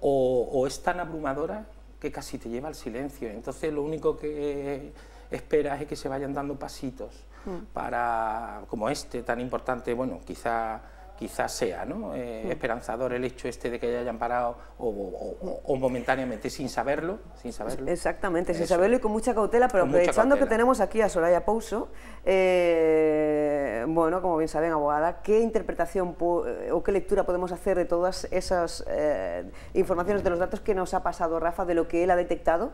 [SPEAKER 5] o es tan abrumadora que casi te lleva al silencio. Entonces lo único que eh, esperas es que se vayan dando pasitos mm. para, como este tan importante, bueno, quizá quizás sea ¿no? Eh, mm. esperanzador el hecho este de que hayan parado o, momentáneamente sin saberlo. Sin saberlo.
[SPEAKER 1] Exactamente, sin saberlo y con mucha cautela, pero aprovechando que tenemos aquí a Soraya Pouso, eh, bueno, como bien saben, abogada, ¿qué interpretación eh, o qué lectura podemos hacer de todas esas informaciones, de los datos que nos ha pasado Rafa, de lo que él ha detectado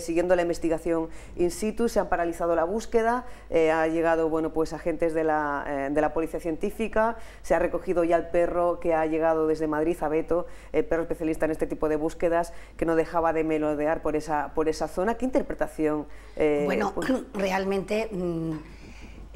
[SPEAKER 1] siguiendo la investigación in situ? Se han paralizado la búsqueda, ha llegado bueno, pues agentes de la, de la policía científica, se ha recogido ya el perro que ha llegado desde Madrid a Beto, el perro especialista en este tipo de búsquedas, que no dejaba de melodear por esa, por esa zona. ¿Qué interpretación? Eh, bueno, pues?
[SPEAKER 3] [clears throat] realmente... Mm,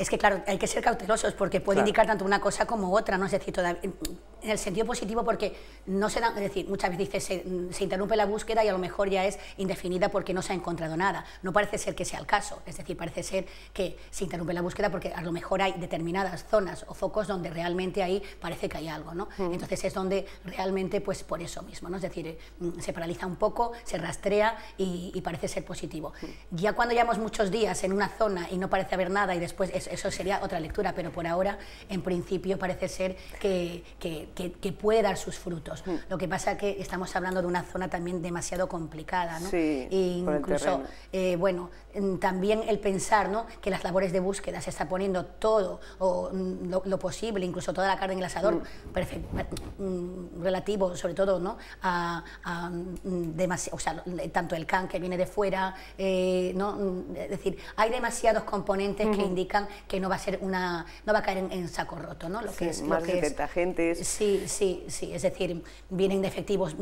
[SPEAKER 3] es que, claro, hay que ser cautelosos porque puede indicar tanto una cosa como otra, ¿no? Es decir, en el sentido positivo porque no se da es decir, muchas veces se, interrumpe la búsqueda y a lo mejor ya es indefinida porque no se ha encontrado nada. No parece ser que sea el caso, es decir, parece ser que se interrumpe la búsqueda porque a lo mejor hay determinadas zonas o focos donde realmente ahí parece que hay algo, ¿no? Mm. Entonces es donde realmente, pues por eso mismo, ¿no? Es decir, eh, mm, se paraliza un poco, se rastrea y, parece ser positivo. Mm. Ya cuando llevamos muchos días en una zona y no parece haber nada y después eso sería otra lectura, pero por ahora, en principio, parece ser que, puede dar sus frutos. Mm. Lo que pasa que estamos hablando de una zona también demasiado complicada, ¿no? Sí, e incluso, eh, bueno, también el pensar ¿no? que las labores de búsqueda se está poniendo todo o, mm, lo, posible, incluso toda la carne en el asador, mm. mm, relativo sobre todo ¿no? a, o sea, eh, tanto el can que viene de fuera, eh, ¿no? es decir, hay demasiados componentes que indican que no va a ser una, no va a caer en, saco roto, ¿no? Lo es, más lo que Sí, sí, sí, es decir, vienen de efectivos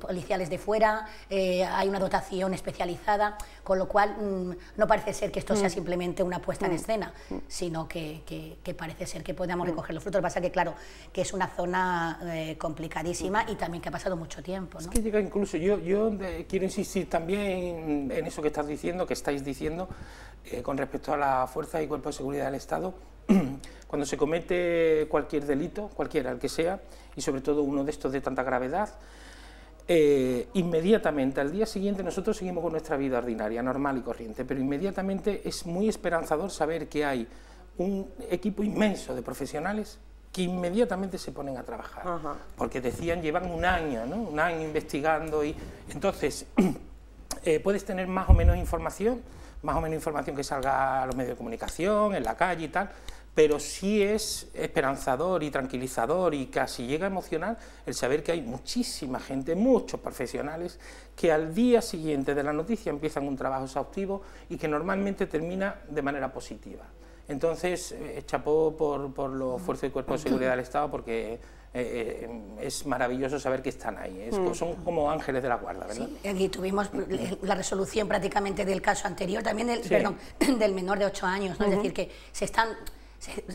[SPEAKER 3] policiales de fuera, eh, hay una dotación especializada, con lo cual no parece ser que esto sea mm. simplemente una puesta en mm. escena, mm. sino que, parece ser que podamos recoger los frutos. Lo que pasa que, claro, que es una zona eh, complicadísima y también que ha pasado mucho tiempo. Es
[SPEAKER 5] que llega incluso, yo, eh, quiero insistir también en eso que estás diciendo, que estáis diciendo, eh, con respecto a la fuerza y cuerpo de seguridad del Estado, [clears throat] cuando se comete cualquier delito, cualquiera, el que sea, y sobre todo uno de estos de tanta gravedad, eh, inmediatamente, al día siguiente nosotros seguimos con nuestra vida ordinaria, normal y corriente, pero inmediatamente es muy esperanzador saber que hay un equipo inmenso de profesionales que inmediatamente se ponen a trabajar, porque decían llevan un año, un año investigando y entonces [clears throat] eh, puedes tener más o menos información, más o menos información que salga a los medios de comunicación, en la calle y tal, pero sí es esperanzador y tranquilizador y casi llega a emocionar el saber que hay muchísima gente, muchos profesionales, que al día siguiente de la noticia empiezan un trabajo exhaustivo y que normalmente termina de manera positiva. Entonces, eh, chapó por, los fuerzas y Cuerpo de seguridad del Estado porque eh, eh, es maravilloso saber que están ahí, mm. son como ángeles de la guarda. ¿verdad?
[SPEAKER 3] Sí, y tuvimos mm. la resolución prácticamente del caso anterior, también del, [clears throat] del menor de 8 años, ¿no? es decir, que se están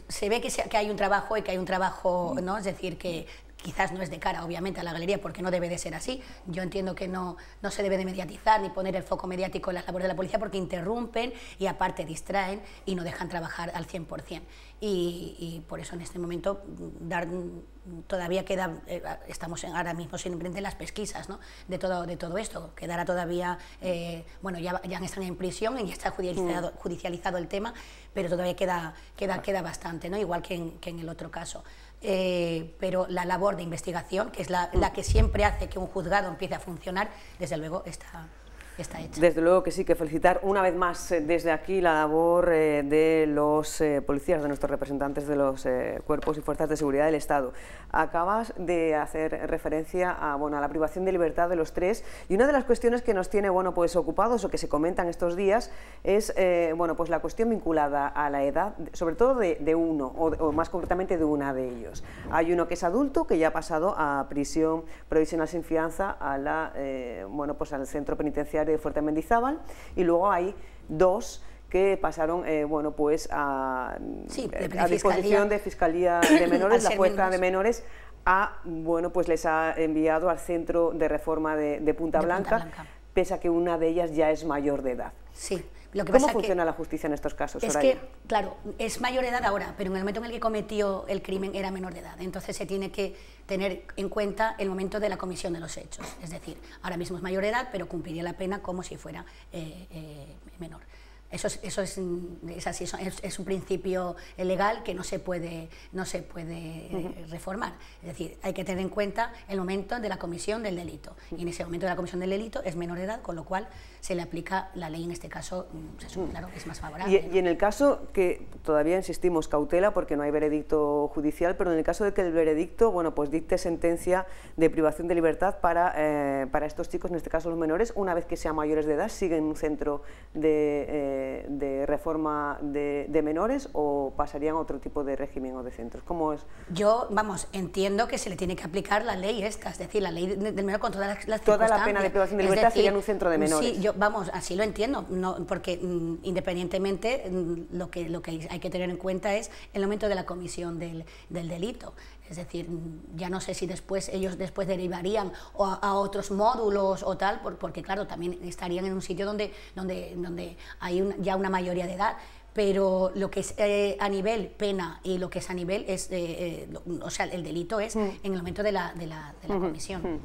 [SPEAKER 3] se, ve que, hay un trabajo y que hay un trabajo, ¿no? Es decir, que quizás no es de cara, obviamente, a la galería, porque no debe de ser así. Yo entiendo que no, no se debe de mediatizar ni poner el foco mediático en las labores de la policía porque interrumpen y aparte distraen y no dejan trabajar al 100% y, por eso en este momento mm, mm, todavía queda, eh, estamos ahora mismo simplemente en las pesquisas de, todo, de todo esto, quedará todavía, eh, bueno, ya, ya, están en prisión y ya está judicializado, mm. el tema, pero todavía queda, queda, queda bastante, ¿no? igual que en, el otro caso. Eh, pero la labor de investigación, que es la que siempre hace que un juzgado empiece a funcionar, desde luego está
[SPEAKER 1] está Desde luego que sí, que felicitar una vez más eh, desde aquí la labor eh, de los eh, policías, de nuestros representantes de los cuerpos y fuerzas de seguridad del Estado. Acabas de hacer referencia a, bueno, a la privación de libertad de los tres y una de las cuestiones que nos tiene bueno, pues, ocupados o que se comentan estos días es bueno, pues la cuestión vinculada a la edad, sobre todo de, uno o, o, más concretamente de una de ellos. Hay uno que es adulto que ya ha pasado a prisión provisional sin fianza a la, bueno, pues al centro penitenciario de Fuerte Mendizábal y luego hay dos que pasaron eh, bueno pues a, eh, disposición de Fiscalía [clears throat] de Menores, la jueza de menores a, bueno pues les ha enviado al centro de reforma de, Punta, Blanca, Punta pese a que una de ellas ya es mayor de edad. Sí que ¿Cómo funciona la justicia en estos casos? Es que,
[SPEAKER 3] claro, es mayor edad ahora, pero en el momento en el que cometió el crimen era menor de edad. Entonces se tiene que tener en cuenta el momento de la comisión de los hechos. Es decir, ahora mismo es mayor edad, pero cumpliría la pena como si fuera eh, eh, menor. Eso es, eso es, mm, así, es, un principio legal que no se puede, no se puede eh, reformar. Es decir, hay que tener en cuenta el momento de la comisión del delito. Y en ese momento de la comisión del delito es menor de edad, con lo cual se le aplica la ley, en este caso, mm, se mm. claro, es más favorable.
[SPEAKER 1] Y, en el caso que todavía insistimos, cautela, porque no hay veredicto judicial, pero en el caso de que el veredicto, bueno, pues dicte sentencia de privación de libertad para, eh, estos chicos, en este caso los menores, una vez que sean mayores de edad, siguen en un centro de, eh, reforma de, menores o pasarían a otro tipo de régimen o
[SPEAKER 3] de centros. ¿Cómo es? Yo, vamos, entiendo que se le tiene que aplicar la ley esta, es decir, la ley del menor con todas las, las Toda la pena de privación de libertad sería en un centro de menores vamos, así lo entiendo, no, porque mm, independientemente mm, lo, que, lo que hay que tener en cuenta es el momento de la comisión del, delito. Es decir, mm, ya no sé si después ellos después derivarían a, otros módulos o tal, porque claro, también estarían en un sitio donde, donde, donde hay ya una mayoría de edad pero lo que es eh, a nivel pena y lo que es a nivel es, eh, eh, o sea, el delito es mm. en el momento de la, de la, comisión.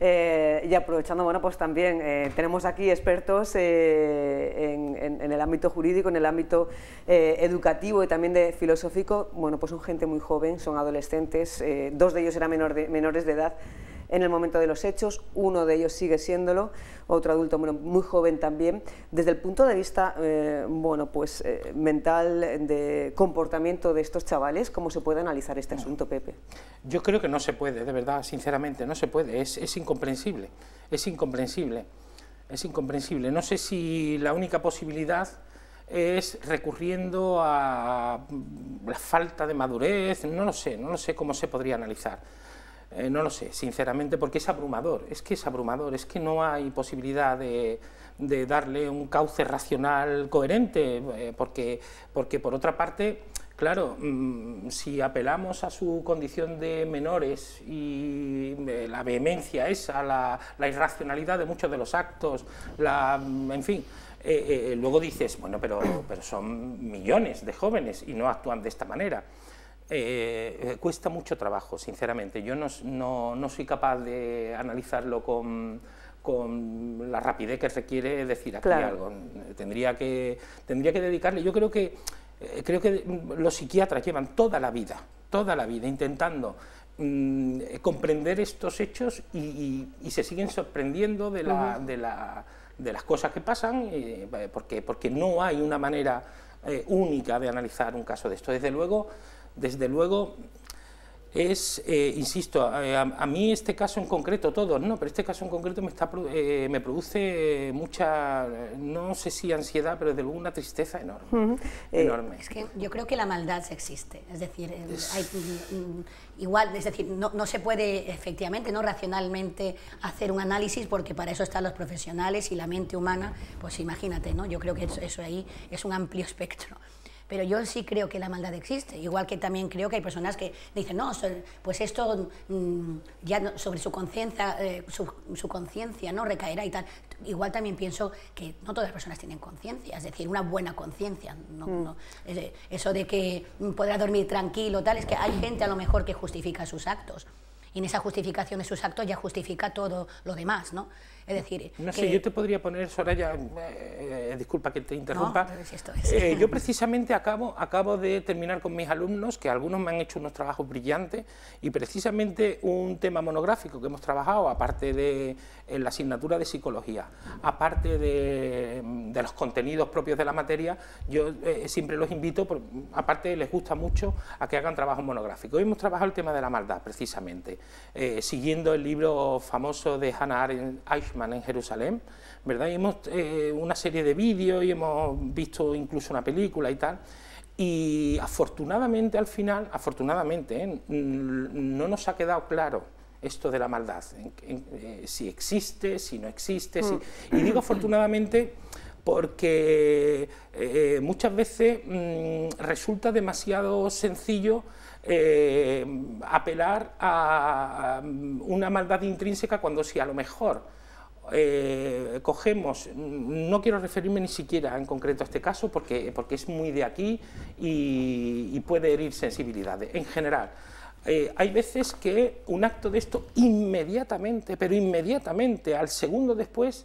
[SPEAKER 1] y aprovechando, bueno, pues también tenemos aquí expertos en, el ámbito jurídico, en el ámbito educativo y también de filosófico, bueno, pues son gente muy joven, son adolescentes, dos de ellos eran menores de edad, en el momento de los hechos, uno de ellos sigue siéndolo, otro adulto muy joven también, desde el punto de vista eh, bueno, pues, eh, mental, de comportamiento de estos chavales, ¿cómo se puede analizar este asunto, Pepe?
[SPEAKER 5] Yo creo que no se puede, de verdad, sinceramente, no se puede, es, es incomprensible, es incomprensible, es incomprensible. No sé si la única posibilidad es recurriendo a la falta de madurez, no lo sé, no lo sé cómo se podría analizar. Eh, no lo sé, sinceramente, porque es abrumador, es que es abrumador, es que no hay posibilidad de, darle un cauce racional coherente, eh, porque, porque por otra parte, claro, mm, si apelamos a su condición de menores y eh, la vehemencia esa, la, la, irracionalidad de muchos de los actos, mm, en fin, luego dices, bueno, pero, pero son millones de jóvenes y no actúan de esta manera eh, cuesta mucho trabajo, sinceramente. Yo no, soy capaz de analizarlo con, con la rapidez que requiere decir aquí algo. Tendría que, tendría que dedicarle. Yo creo que, eh, creo que los psiquiatras llevan toda la vida, toda la vida intentando mm, comprender estos hechos y, se siguen sorprendiendo de, la, de, la, de las cosas que pasan eh, porque, porque no hay una manera eh, única de analizar un caso de esto. Desde luego, desde luego, es, eh, insisto, eh, a, mí este caso en concreto, todos, no, pero este caso en concreto me, está, eh, me produce mucha, no sé si ansiedad, pero desde luego una tristeza
[SPEAKER 3] enorme, Es que yo creo que la maldad existe, es decir, mm, igual, es decir, no, se puede efectivamente, no racionalmente hacer un análisis porque para eso están los profesionales y la mente humana, pues imagínate, ¿no? Yo creo que eso ahí es un amplio espectro. Pero yo sí creo que la maldad existe, igual que también creo que hay personas que dicen, no, pues esto mm, ya sobre su conciencia eh, su, conciencia no recaerá y tal. Igual también pienso que no todas las personas tienen conciencia, es decir, una buena conciencia. Mm. eso de que podrá dormir tranquilo, tal, es que hay gente a lo mejor que justifica sus actos y en esa justificación de sus actos ya justifica todo lo demás, ¿no? decir... No sé, yo te
[SPEAKER 5] podría poner, Soraya, eh, disculpa que te interrumpa. Eh, yo precisamente acabo, acabo de terminar con mis alumnos, que algunos me han hecho unos trabajos brillantes, y precisamente un tema monográfico que hemos trabajado, aparte de la asignatura de psicología, aparte de, los contenidos propios de la materia, yo eh, siempre los invito, aparte les gusta mucho, a que hagan trabajo monográfico. Hoy hemos trabajado el tema de la maldad, precisamente, siguiendo el libro famoso de Hannah Arendt, en Jerusalén, ¿verdad? Y hemos eh, una serie de vídeos y hemos visto incluso una película y tal. Y afortunadamente al final, afortunadamente, ¿eh? mm, no nos ha quedado claro esto de la maldad, ¿eh? Eh, si existe, si no existe. Mm. Y digo afortunadamente porque muchas veces mm, resulta demasiado sencillo apelar a una maldad intrínseca cuando si a lo mejor eh, cogemos, no quiero referirme ni siquiera en concreto a este caso porque, porque es muy de aquí y, puede herir sensibilidades. En general, eh, hay veces que un acto de esto inmediatamente, pero inmediatamente, al segundo después,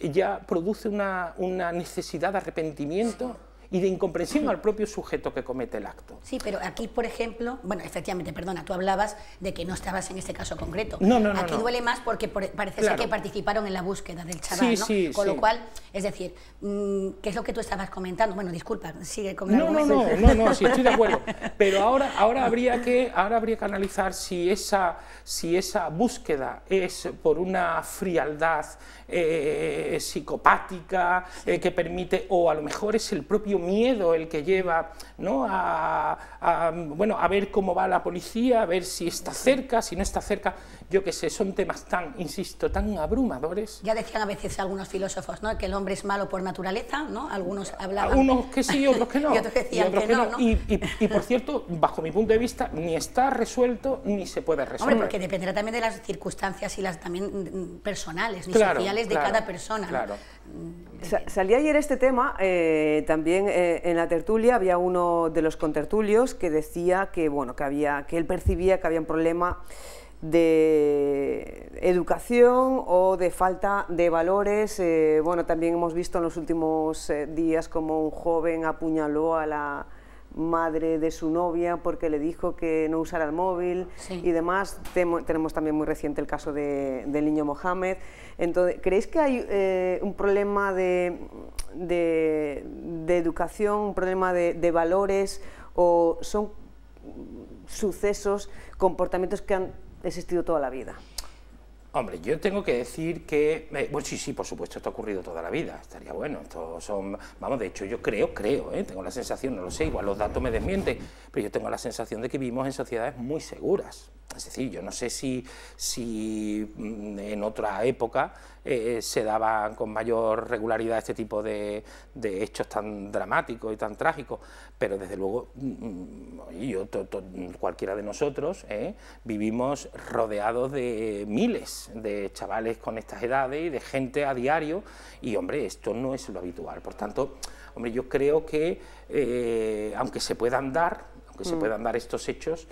[SPEAKER 5] ya produce una necesidad de arrepentimiento y de incomprensión al propio sujeto que comete el acto.
[SPEAKER 3] Sí, pero aquí, por ejemplo, bueno, efectivamente, perdona, tú hablabas de que no estabas en este caso concreto. No, no, no. Aquí duele más porque parece ser que participaron en la búsqueda del chaval, sí, ¿no? Sí, Con lo cual, es decir, mm, ¿qué es lo que tú estabas comentando? Bueno, disculpa, sigue con no, no, no, no, sí, estoy de
[SPEAKER 5] [laughs] acuerdo. Pero ahora, ahora, habría, que, ahora habría que analizar si esa, si esa búsqueda es por una frialdad eh, psicopática eh, que permite, o a lo mejor es el propio miedo el que lleva ¿no? a, bueno, a ver cómo va la policía, a ver si está cerca, si no está cerca yo qué sé, son temas tan, insisto,
[SPEAKER 3] tan abrumadores. Ya decían a veces algunos filósofos, ¿no? Que el hombre es malo por naturaleza, ¿no? Algunos hablaban... Algunos
[SPEAKER 5] que sí, otros que no. [laughs] y otros decían que, no, Y, por cierto, bajo mi punto de vista, ni está resuelto ni se puede resolver. Hombre, porque
[SPEAKER 3] dependerá también de las circunstancias y las también mm, personales, ni sociales de cada persona. Claro. Mm, salía ayer este tema,
[SPEAKER 1] eh, también eh, en la tertulia había uno de los contertulios que decía que, bueno, que, había, que él percibía que había un problema de educación o de falta de valores. Eh, bueno, también hemos visto en los últimos eh, días como un joven apuñaló a la madre de su novia porque le dijo que no usara el móvil y demás. tenemos también muy reciente el caso de, del niño Mohamed. Entonces, ¿creéis que hay eh, un problema de, de, de, educación, un problema de valores o son sucesos, comportamientos que han existido toda la vida.
[SPEAKER 5] Hombre, yo tengo que decir que, eh, bueno, sí, sí, por supuesto, esto ha ocurrido toda la vida, estaría bueno, esto son, vamos, de hecho yo creo, creo, ¿eh? tengo la sensación, no lo sé, igual los datos me desmienten, pero yo tengo la sensación de que vivimos en sociedades muy seguras, es decir, yo no sé si, si mm, en otra época eh, eh, se daban con mayor regularidad este tipo de, hechos tan dramáticos y tan trágicos, pero desde luego mm, mm, yo, cualquiera de nosotros ¿eh? vivimos rodeados de miles de chavales con estas edades y de gente a diario, y hombre, esto no es lo habitual. Por tanto, hombre, yo creo que aunque se puedan dar, aunque se puedan dar estos hechos,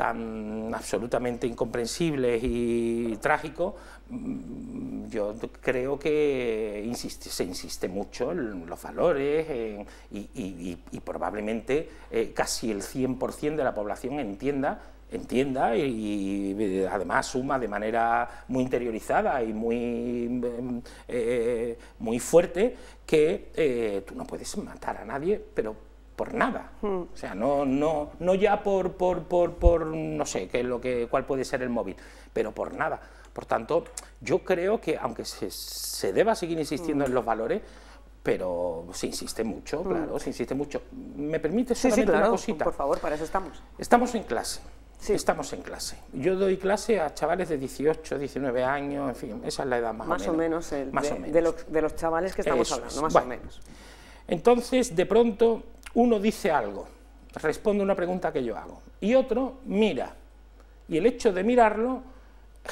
[SPEAKER 5] tan absolutamente incomprensibles y trágicos, mm, yo creo que se insiste mucho en los valores y, probablemente eh, casi el 100% de la población entienda entienda y, además suma de manera muy interiorizada y muy, mm, eh, muy fuerte que eh, tú no puedes matar a nadie, pero por nada. Hmm. O sea, no, no, no ya por, por, por, no sé qué lo que, cuál puede ser el móvil, pero por nada. Por tanto, yo creo que aunque se, se deba seguir insistiendo en hmm. los valores, pero se insiste mucho, hmm. claro, se insiste mucho. ¿Me permite solamente sí, sí, una cosita? Por
[SPEAKER 1] favor, para eso estamos.
[SPEAKER 5] Estamos en clase. Sí. Estamos en clase. Yo doy clase a chavales de 18, 19 años, en fin, esa es la edad más, o menos. más de,
[SPEAKER 1] los, de los chavales que estamos hablando, más o
[SPEAKER 5] menos. Entonces, de pronto, uno dice algo, responde una pregunta que yo hago, y otro mira, y el hecho de mirarlo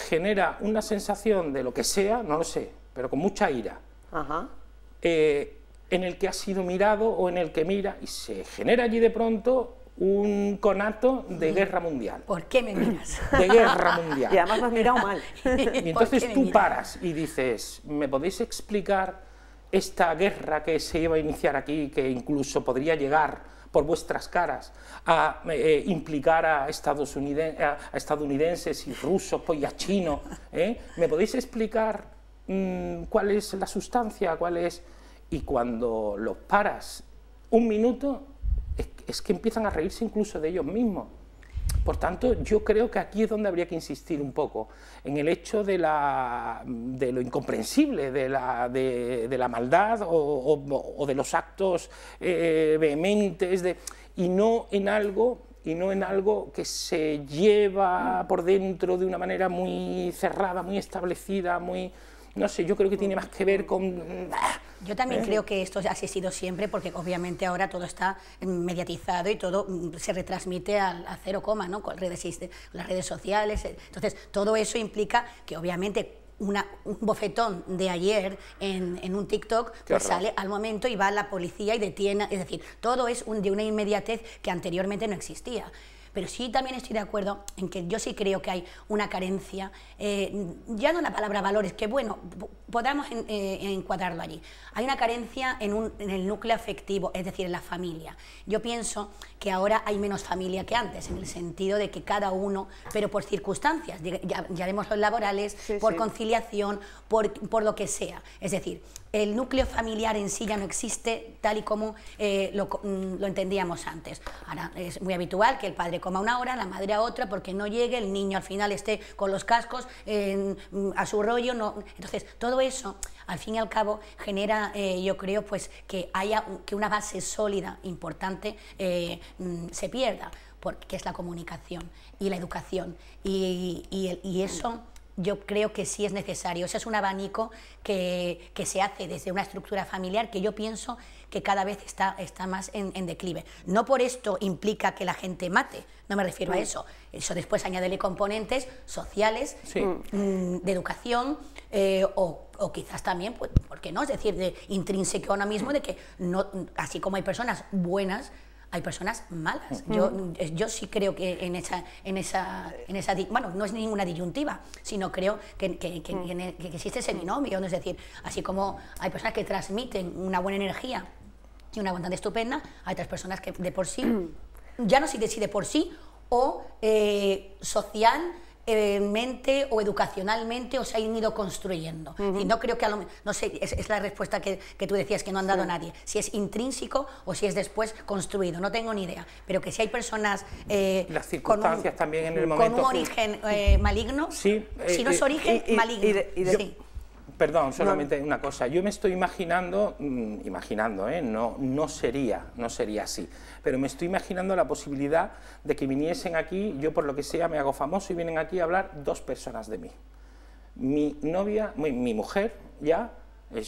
[SPEAKER 5] genera una sensación de lo que sea, no lo sé, pero con mucha ira, eh, en el que ha sido mirado o en el que mira, y se genera allí de pronto un conato de guerra mundial.
[SPEAKER 3] ¿Por qué me miras? De guerra mundial. Y además me has mirado mal.
[SPEAKER 5] [laughs] Y entonces tú paras y dices, ¿me podéis explicar esta guerra que se iba a iniciar aquí, que incluso podría llegar por vuestras caras a eh, implicar a, a, estadounidenses y rusos pues, y a chinos, ¿eh? ¿me podéis explicar mm, cuál es la sustancia, cuál es...? Y cuando los paras un minuto, es que empiezan a reírse incluso de ellos mismos. Por tanto, yo creo que aquí es donde habría que insistir un poco, en el hecho de, lo incomprensible, de la, maldad o, de los actos eh, vehementes, y no en algo y no en algo que se lleva por dentro de una manera muy cerrada, muy establecida, muy... No sé, yo creo que tiene más que ver con... Ah,
[SPEAKER 3] yo también ¿Eh? creo que esto ha sido siempre, porque obviamente ahora todo está mediatizado y todo mm, se retransmite al, a cero coma, ¿no? Con redes, las redes sociales. Eh, entonces, todo eso implica que obviamente un bofetón de ayer en, en un TikTok pues sale al momento y va a la policía y detiene. Es decir, todo es un, de una inmediatez que anteriormente no existía. Pero sí también estoy de acuerdo en que yo sí creo que hay una carencia, eh, ya no la palabra valores, que bueno, podamos eh, encuadrarlo allí. Hay una carencia en, el núcleo afectivo, es decir, en la familia. Yo pienso que ahora hay menos familia que antes, en el sentido de que cada uno, pero por circunstancias, ya, ya los laborales, por conciliación, por, por lo que sea. Es decir, el núcleo familiar en sí ya no existe tal y como eh, mm, lo, entendíamos antes. Ahora es muy habitual que el padre coma una hora, la madre a otra, porque no llegue, el niño al final esté con los cascos mm, a su rollo. No. Entonces, todo eso, al fin y al cabo, genera, eh, yo creo, pues que haya que una base sólida, importante, eh, mm, se pierda, porque es la comunicación y la educación. Y, y, y eso yo creo que sí es necesario. Ese es un abanico que, se hace desde una estructura familiar que yo pienso que cada vez está, está más en, declive. No por esto implica que la gente mate, no me refiero a mm. eso. Eso después añádele componentes sociales, mm, de educación eh, o, quizás también, pues, ¿por qué no? Es decir, de intrínseco ahora mismo de que no, así como hay personas buenas, hay personas malas. Mm. Yo, mm. yo sí creo que en esa, en esa, en esa, bueno, no es ninguna disyuntiva, sino creo que, mm. existe ese binomio, es decir, así como hay personas que transmiten una buena energía y una bondad estupenda, hay otras personas que de por sí, ya no sé si de por sí o eh, social, eh, mente o educacionalmente os han ido construyendo. Y no creo que a lo no sé, es, la respuesta que, que, tú decías que no han dado nadie, si es intrínseco o si es después construido, no tengo ni idea, pero que si hay personas eh,
[SPEAKER 5] con un, también en el origen
[SPEAKER 3] eh, maligno,
[SPEAKER 5] si no eh, es origen, maligno. Perdón, solamente una cosa. Yo me estoy imaginando, mm, imaginando, ¿eh? no, no sería, no sería así, pero me estoy imaginando la posibilidad de que viniesen aquí, yo por lo que sea me hago famoso y vienen aquí a hablar dos personas de mí. Mi novia, mi, mujer, ya,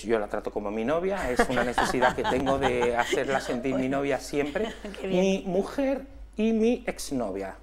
[SPEAKER 5] yo la trato como mi novia, es una necesidad que tengo de hacerla sentir mi novia siempre, [laughs] mi mujer y mi exnovia.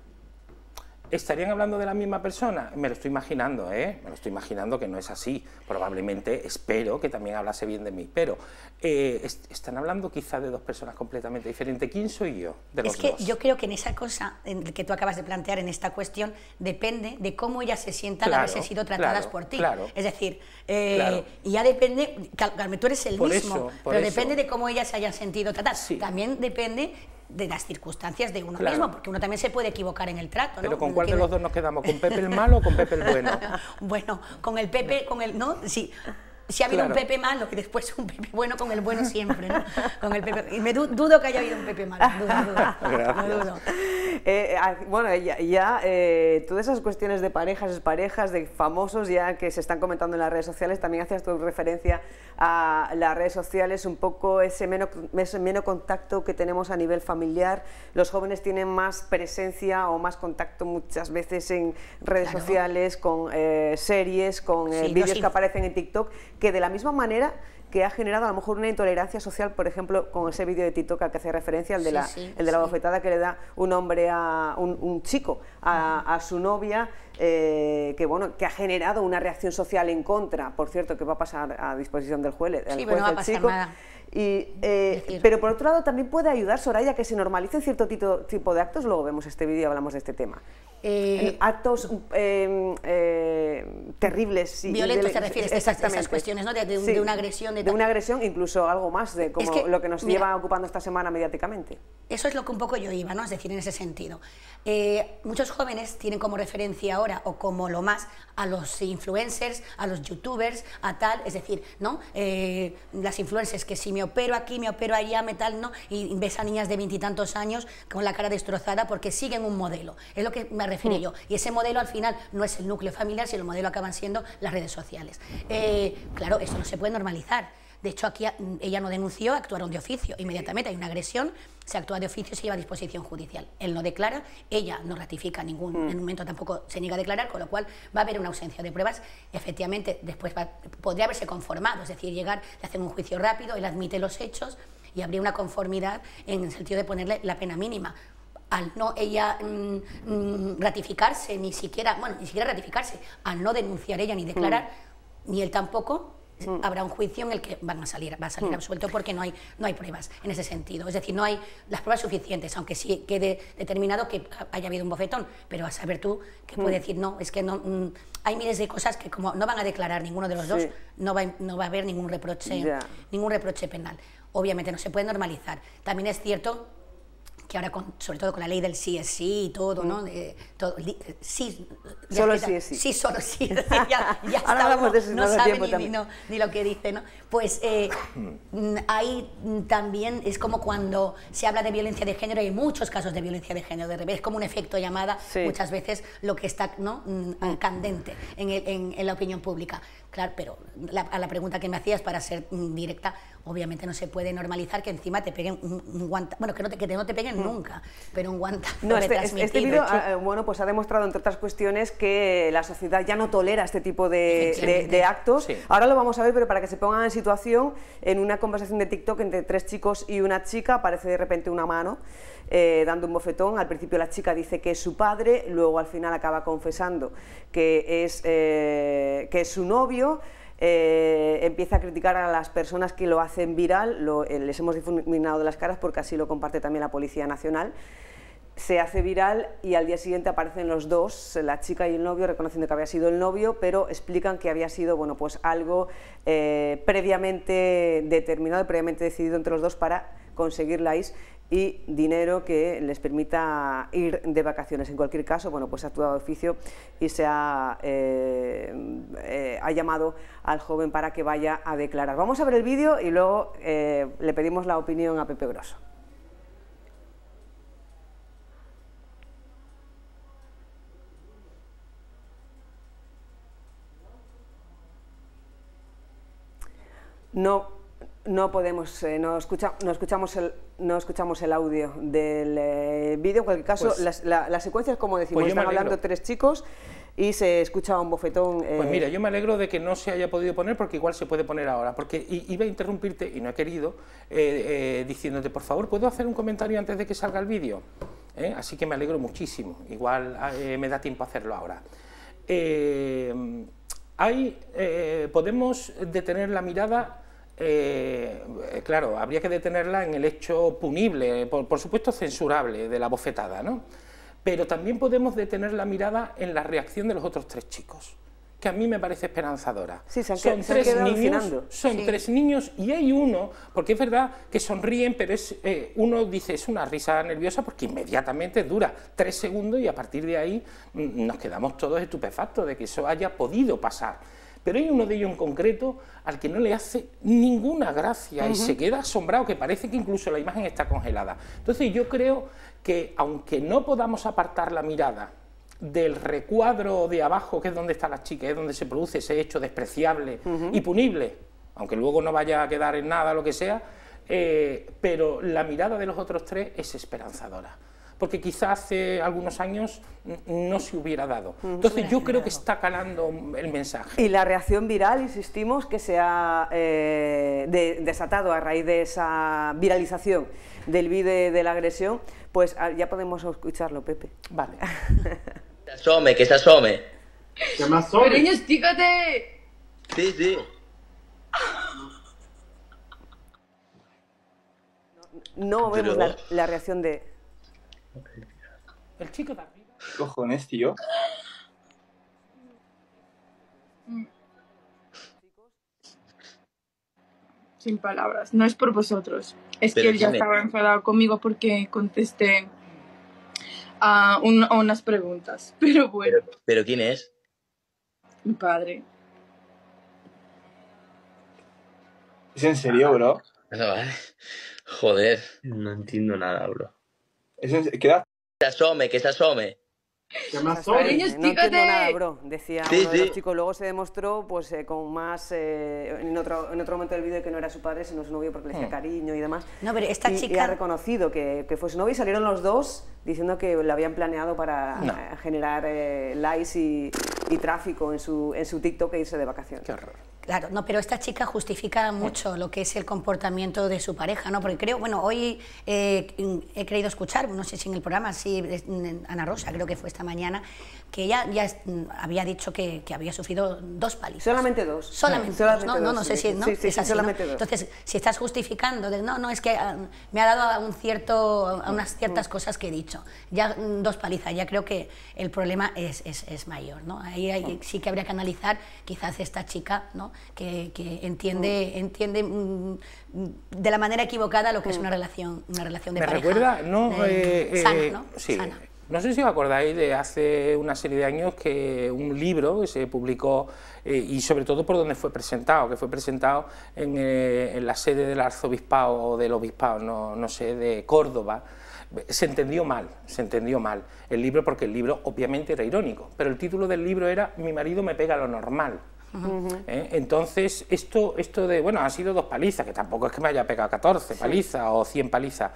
[SPEAKER 5] ¿Estarían hablando de la misma persona? Me lo estoy imaginando, ¿eh? Me lo estoy imaginando que no es así. Probablemente, espero que también hablase bien de mí, pero eh, están hablando quizá de dos personas completamente diferentes. ¿Quién soy yo? De los es que yo
[SPEAKER 3] creo que en esa cosa que tú acabas de plantear, en esta cuestión, depende de cómo ellas se sientan claro, al haberse sido tratadas por ti. es decir, eh, y ya depende, Carmen, tú eres el mismo, pero depende de cómo ellas se hayan sentido tratadas. También depende de las circunstancias de uno mismo, porque uno también se puede equivocar en el trato. ¿no? Pero ¿con cuál de los dos
[SPEAKER 5] nos quedamos? ¿Con Pepe el malo o con Pepe el bueno?
[SPEAKER 3] [laughs] bueno, con el Pepe, con el. No, sí, si ha habido un Pepe malo, que después un Pepe bueno con el bueno siempre, ¿no? Con el Y me dudo que haya habido un Pepe malo, dudo, [laughs] eh, ah,
[SPEAKER 1] bueno, ya, eh, todas esas cuestiones de parejas, parejas, de famosos ya que se están comentando en las redes sociales, también hacías tu referencia a las redes sociales, un poco ese menos, menos contacto que tenemos a nivel familiar. Los jóvenes tienen más presencia o más contacto muchas veces en redes sociales, con eh, series, con vídeos que aparecen en TikTok que de la misma manera que ha generado a lo mejor una intolerancia social, por ejemplo, con ese vídeo de TikTok al que hace referencia, el de, la, bofetada que le da un hombre a un, chico, a, su novia, eh, que bueno, que ha generado una reacción social en contra, por cierto, que va a pasar a disposición del juez, del, chico. pero por otro lado también puede ayudar Soraya que se normalicen cierto tipo de actos, luego vemos este vídeo y hablamos de este tema. Eh, eh, actos eh, terribles. Y violentos, te refieres exactamente. esas cuestiones, ¿no? De, una agresión. De, una agresión, incluso algo más de como lo que nos lleva ocupando esta semana mediáticamente.
[SPEAKER 3] Eso es lo que un poco yo iba, ¿no? Es decir, en ese sentido. muchos jóvenes tienen como referencia ahora, o como lo más, a los influencers, a los youtubers, a tal, es decir, ¿no? las influencers que si me opero aquí, me opero allá, me tal, ¿no? Y ves a niñas de veintitantos años con la cara destrozada porque siguen un modelo. Es lo que me Mm. yo. Y ese modelo al final no es el núcleo familiar, sino el modelo acaban siendo las redes sociales. Mm. Eh, claro, eso no se puede normalizar. De hecho, aquí mm, ella no denunció, actuaron de oficio. Inmediatamente hay una agresión, se actúa de oficio y se lleva a disposición judicial. Él no declara, ella no ratifica ningún, en momento tampoco se niega a declarar, con lo cual va a haber una ausencia de pruebas. Efectivamente, después podría haberse conformado, es decir, llegar, le hacen un juicio rápido, él admite los hechos y habría una conformidad en el sentido de ponerle la pena mínima al no ella mm, mm, ratificarse, ni siquiera, bueno, ni siquiera ratificarse, al no denunciar ella ni mm. declarar, ni él tampoco, habrá un juicio en el que van a salir, va a salir absuelto porque no hay, no hay pruebas en ese sentido. Es decir, no hay las pruebas suficientes, aunque sí quede determinado que haya habido un bofetón, pero a saber tú que puede decir, no, es que no, hay miles de cosas que como no van a declarar ninguno de los dos, no va, no va a haber ningún reproche, ningún reproche penal. Obviamente no se puede normalizar. También es cierto que ahora, con, sobre todo con la ley del CSI y todo, ¿no? Mm. De, sí, solo sí sí. solo sí. de no, ni, lo que dice, ¿no? Pues eh, mm, ahí mm, también es como cuando se habla de violencia de género, hay muchos casos de violencia de género, de revés, es como un efecto llamada, muchas veces lo que está ¿no? Mm, ah, candente en, la opinión pública. Claro, pero a la pregunta que me hacías, para ser directa, obviamente no se puede normalizar que encima te peguen un, guanta, bueno, que no te, no te peguen nunca, pero un guanta no, este, este
[SPEAKER 1] pues ha demostrado, entre otras cuestiones, que la sociedad ya no tolera este tipo de, actos. Ahora lo vamos a ver, pero para que se pongan en situación, en una conversación de TikTok entre tres chicos y una chica, aparece de repente una mano eh, dando un bofetón. Al principio la chica dice que es su padre, luego al final acaba confesando que es, eh, que su novio. Eh, empieza a criticar a las personas que lo hacen viral, les hemos difuminado de las caras porque así lo comparte también la Policía Nacional se hace viral y al día siguiente aparecen los dos, la chica y el novio, reconociendo que había sido el novio, pero explican que había sido bueno, pues algo eh, previamente determinado, previamente decidido entre los dos para conseguir la IS y dinero que les permita ir de vacaciones. En cualquier caso, bueno, pues ha actuado de oficio y se ha, eh, eh, ha, llamado al joven para que vaya a declarar. Vamos a ver el vídeo y luego le pedimos la opinión a Pepe Grosso. no, no podemos, eh, no, escucha, no, escuchamos el, no escuchamos el audio del eh, vídeo. En cualquier caso, pues las, secuencias, como decimos, pues están hablando tres chicos y se escucha un bofetón. Eh, pues mira,
[SPEAKER 5] yo me alegro de que no se haya podido poner porque igual se puede poner ahora, porque iba a interrumpirte y no he querido, diciéndote, por favor, ¿puedo hacer un comentario antes de que salga el vídeo? Así que me alegro muchísimo, igual me da tiempo hacerlo ahora. hay, podemos detener la mirada eh, claro, habría que detenerla en el hecho punible, por, supuesto censurable, de la bofetada, ¿no? Pero también podemos detener la mirada en la reacción de los otros tres chicos, que a mí me parece esperanzadora. son tres niños, y hay uno, porque es verdad que sonríen, pero es eh, uno dice es una risa nerviosa porque inmediatamente dura tres segundos y a partir de ahí mm, nos quedamos todos estupefactos de que eso haya podido pasar pero hay uno de ellos en concreto al que no le hace ninguna gracia y se queda asombrado, que parece que incluso la imagen está congelada. Entonces yo creo que aunque no podamos apartar la mirada del recuadro de abajo, que es donde está la chica, es donde se produce ese hecho despreciable y punible, aunque luego no vaya a quedar en nada, lo que sea, eh, pero la mirada de los otros tres es esperanzadora porque quizás hace algunos años no se hubiera dado. Entonces yo creo que está calando el mensaje.
[SPEAKER 1] Y la reacción viral, insistimos, que se ha eh, desatado a raíz de esa viralización del vídeo de la agresión, pues ah, ya podemos escucharlo, Pepe. Vale.
[SPEAKER 12] [laughs] que se asome, que se asome. Que me asome. Sí, sí.
[SPEAKER 1] No, vemos la reacción de... El chico ¿Qué
[SPEAKER 11] cojones, tío?
[SPEAKER 9] Sin palabras, no es por vosotros. Es que él ya estaba enfadado conmigo porque contesté a, unas preguntas. [laughs] Pero bueno.
[SPEAKER 4] Pero, quién es?
[SPEAKER 9] Mi padre.
[SPEAKER 12] ¿Es en serio, bro? Ah, vale. Joder. No entiendo nada, bro. Que se asome, que se asome.
[SPEAKER 13] ¿Qué más no entiendo nada, bro.
[SPEAKER 1] Decía Luego se demostró, pues, eh, con más. Eh, en, otro, momento del vídeo que no era su padre, sino su novio porque le decía hmm. cariño y demás. No, pero esta chica. ha reconocido que, que, fue su novio y salieron los dos diciendo que lo habían planeado para eh, generar likes y, tráfico en su, en su TikTok e irse de vacaciones. Qué horror.
[SPEAKER 3] Claro, no, pero esta chica justifica mucho lo que es el comportamiento de su pareja, ¿no? Porque creo, bueno, hoy eh, he creído escuchar, no sé si en el programa, sí, Ana Rosa, creo que fue esta mañana, que ella ya mm, había dicho que, había sufrido dos palizas. Solamente dos. Solamente, dos, ¿no? no, sé si, ¿no? Sí, es solamente Dos. Entonces, si estás justificando, no, no, es que ah, me ha dado a un cierto, a unas mm, ciertas mm. cosas que he dicho, ya dos palizas, ya creo que el problema es, mayor, ¿no? Ahí sí que habría que analizar, quizás esta chica, ¿no? que, entiende, entiende mm, mm, de la manera equivocada lo que es mm. una relación, una relación de pareja. No, eh, eh, sana, ¿no?
[SPEAKER 5] No sé si os acordáis de hace una serie de años que un libro que se publicó eh, y sobre todo por donde fue presentado, que fue presentado en, en la sede del arzobispado o del obispado, no, no, sé, de Córdoba. Se entendió mal, se entendió mal el libro porque el libro obviamente era irónico, pero el título del libro era Mi marido me pega lo normal. ¿Eh? Entonces, esto, esto de, bueno, han sido dos palizas, que tampoco es que me haya pegado 14 palizas o cien palizas.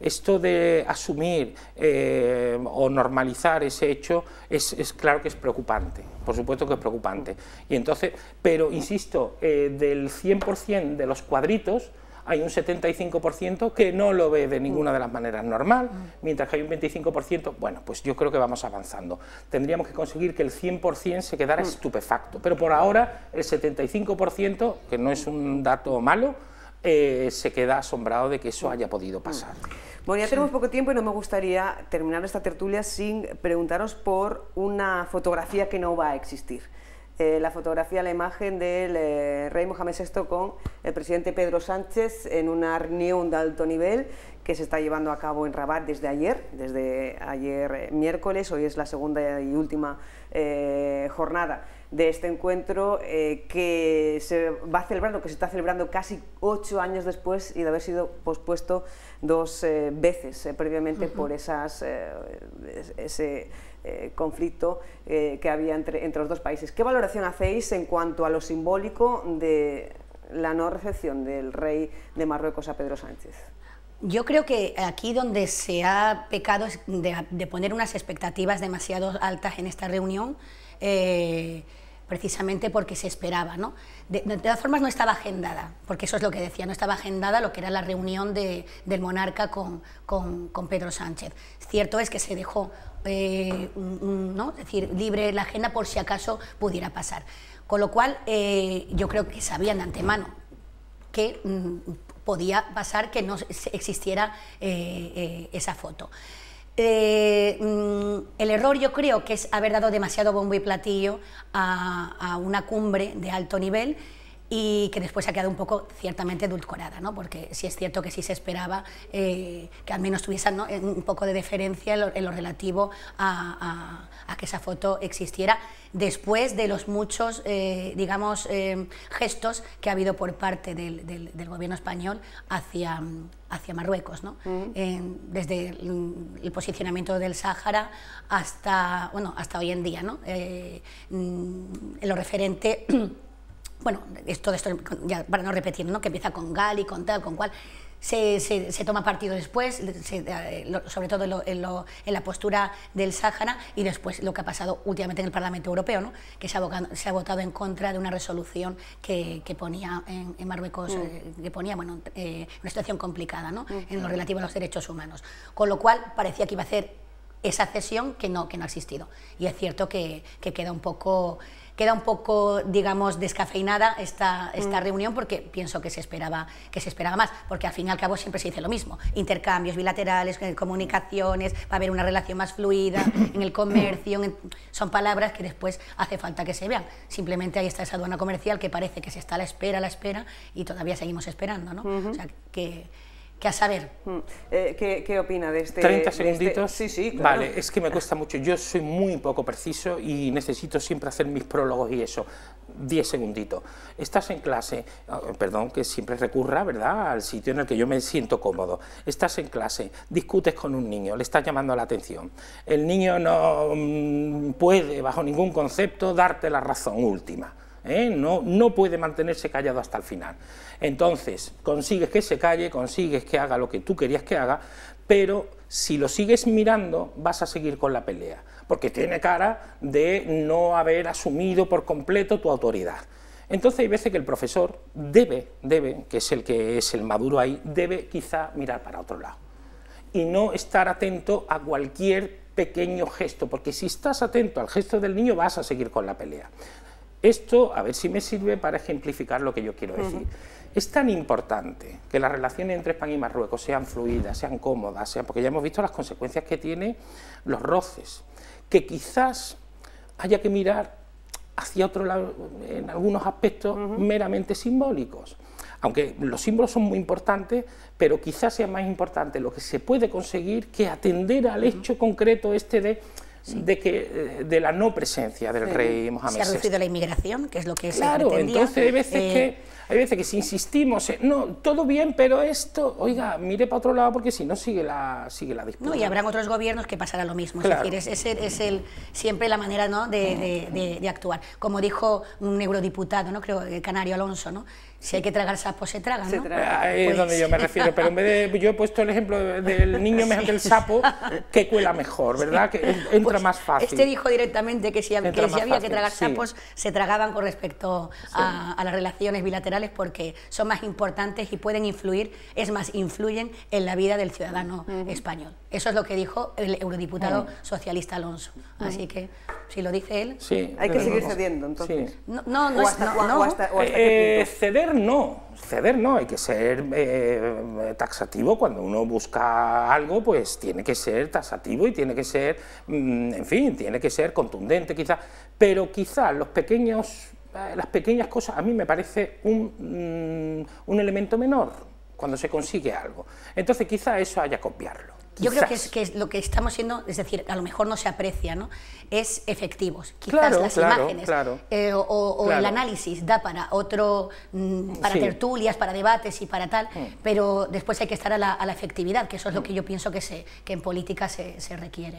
[SPEAKER 5] Esto de asumir eh, o normalizar ese hecho es, claro que es preocupante, por supuesto que es preocupante. Y entonces, pero insisto, eh, cien del 100% de los cuadritos, hay un 75% que no lo ve de ninguna de las maneras normal, mientras que hay un 25%, bueno, pues yo creo que vamos avanzando. Tendríamos que conseguir que el 100% se quedara mm. estupefacto, pero por ahora el 75%, que no es un dato malo, eh, se queda asombrado de que eso mm. haya podido mm. pasar.
[SPEAKER 1] Bueno, ya tenemos poco tiempo y no me gustaría terminar esta tertulia sin preguntaros por una fotografía que no va a existir. Eh, la fotografía, la imagen del eh, rey Mohamed VI con el presidente Pedro Sánchez en una reunión de alto nivel que se está llevando a cabo en Rabat desde ayer, desde ayer eh, miércoles, hoy es la segunda y última jornada de este encuentro que se va celebrando, que se está celebrando casi ocho años después y de haber sido pospuesto dos veces previamente por esas, ese eh, conflicto eh, que había entre, los dos países. ¿Qué valoración hacéis en cuanto a lo simbólico de la no recepción del rey de Marruecos a Pedro Sánchez?
[SPEAKER 3] Yo creo que aquí donde se ha pecado es de, poner unas expectativas demasiado altas en esta reunión, eh, precisamente porque se esperaba. De, todas formas, no estaba agendada, porque eso es lo que decía, no estaba agendada lo que era la reunión del monarca con Pedro Sánchez. Cierto es que se dejó eh, ¿no? es decir, libre la agenda por si acaso pudiera pasar. Con lo cual, eh, yo creo que sabían de antemano que mm, podía pasar que no existiera eh, esa foto. Mm, el error yo creo que es haber dado demasiado bombo y platillo a una cumbre de alto nivel y que después ha quedado un poco ciertamente edulcorada, ¿no? porque sí es cierto que sí se esperaba eh, que al menos tuviesen un poco de deferencia en lo, relativo a, que esa foto existiera después de los muchos, eh, digamos, eh, gestos que ha habido por parte del, gobierno español hacia, hacia Marruecos, desde el, posicionamiento del Sáhara hasta, hasta hoy en día, ¿no? Mm, en lo referente bueno, todo esto, para no repetir, ¿no? que empieza con Gali, con tal, con cual, se, toma partido después, eh, sobre todo en, la postura del Sáhara y después lo que ha pasado últimamente en el Parlamento Europeo, ¿no? que se ha, votado, en contra de una resolución que, ponía en, Marruecos, mm. eh, que ponía eh, una situación complicada ¿no? Mm. en lo relativo a los derechos humanos. Con lo cual parecía que iba a hacer esa cesión que no, que no ha existido. Y es cierto que queda un poco queda un poco, digamos, descafeinada esta, esta mm. reunión porque pienso que se, esperaba, que se esperaba más, porque al fin y al cabo siempre se dice lo mismo, intercambios bilaterales, eh, comunicaciones, va a haber una relación más fluida [coughs] en el comercio, son palabras que después hace falta que se vean. Simplemente ahí está esa aduana comercial que parece que se está a la espera, a la espera y todavía seguimos esperando, ¿no? O sea, que que a saber. Mm.
[SPEAKER 1] Eh, ¿qué, ¿qué, opina de este...? 30 este? segunditos.
[SPEAKER 5] Sí, sí, Vale, es que me cuesta mucho. Yo soy muy poco preciso y necesito siempre hacer mis prólogos y eso. 10 segunditos. Estás en clase, ah, perdón que siempre recurra, ¿verdad?, al sitio en el que yo me siento cómodo. Estás en clase, discutes con un niño, le estás llamando la atención. El niño no mm, puede, bajo ningún concepto, darte la razón última. ¿eh? no, no puede mantenerse callado hasta el final. Entonces, consigues que se calle, consigues que haga lo que tú querías que haga, pero si lo sigues mirando vas a seguir con la pelea, porque tiene cara de no haber asumido por completo tu autoridad. Entonces hay veces que el profesor debe, debe, que es el que es el maduro ahí, debe quizá mirar para otro lado y no estar atento a cualquier pequeño gesto, porque si estás atento al gesto del niño vas a seguir con la pelea. Esto, a ver si me sirve para ejemplificar lo que yo quiero decir. Es tan importante que las relaciones entre España y Marruecos sean fluidas, sean cómodas, sean, porque ya hemos visto las consecuencias que tienen los roces, que quizás haya que mirar hacia otro lado en algunos aspectos meramente simbólicos. Aunque los símbolos son muy importantes, pero quizás sea más importante lo que se puede conseguir que atender al hecho concreto este de de, que, eh, de la no presencia del rey Mohamed Se ha reducido
[SPEAKER 3] la inmigración, que es lo que claro, se Claro, entonces hay veces, eh, que,
[SPEAKER 5] hay veces que si insistimos, no, todo bien, pero esto, oiga, mire para otro lado porque si no sigue la, sigue la No, y habrá
[SPEAKER 3] otros gobiernos que pasará lo mismo, es decir, es, es, el, siempre la manera ¿no? de, actuar. Como dijo un eurodiputado, ¿no? creo, eh, Canario Alonso, ¿no? si hay que tragar sapos, se tragan, ¿no? Ah,
[SPEAKER 5] Ahí es donde pues yo me refiero, pero en vez de, yo he puesto el ejemplo del niño mejor que el sapo, que cuela mejor, ¿verdad? Que entra pues más
[SPEAKER 14] fácil. Este dijo
[SPEAKER 3] directamente que si, había que tragar sapos, se tragaban con respecto a, las relaciones bilaterales porque son más importantes y pueden influir, es más, influyen en la vida del ciudadano español. Eso es lo que dijo el eurodiputado mm. socialista Alonso. Mm. Así que, si lo dice él... hay que seguir cediendo, entonces. No, no, no,
[SPEAKER 5] ceder no, ceder no, hay que ser eh, taxativo. Cuando uno busca algo, pues tiene que ser taxativo y tiene que ser, mm, en fin, tiene que ser contundente quizás. Pero quizás los pequeños, eh, las pequeñas cosas a mí me parece un, elemento menor cuando se consigue algo. Entonces quizá eso haya copiarlo.
[SPEAKER 3] Yo creo que es, que lo que estamos siendo, es decir, a lo mejor no se aprecia, ¿no? Es efectivos. Quizás las imágenes eh, o, el análisis da para otro, mm, para tertulias, para debates y para tal, mm. pero después hay que estar a la, efectividad, que eso es lo mm. que yo pienso que, se, que en política se, requiere,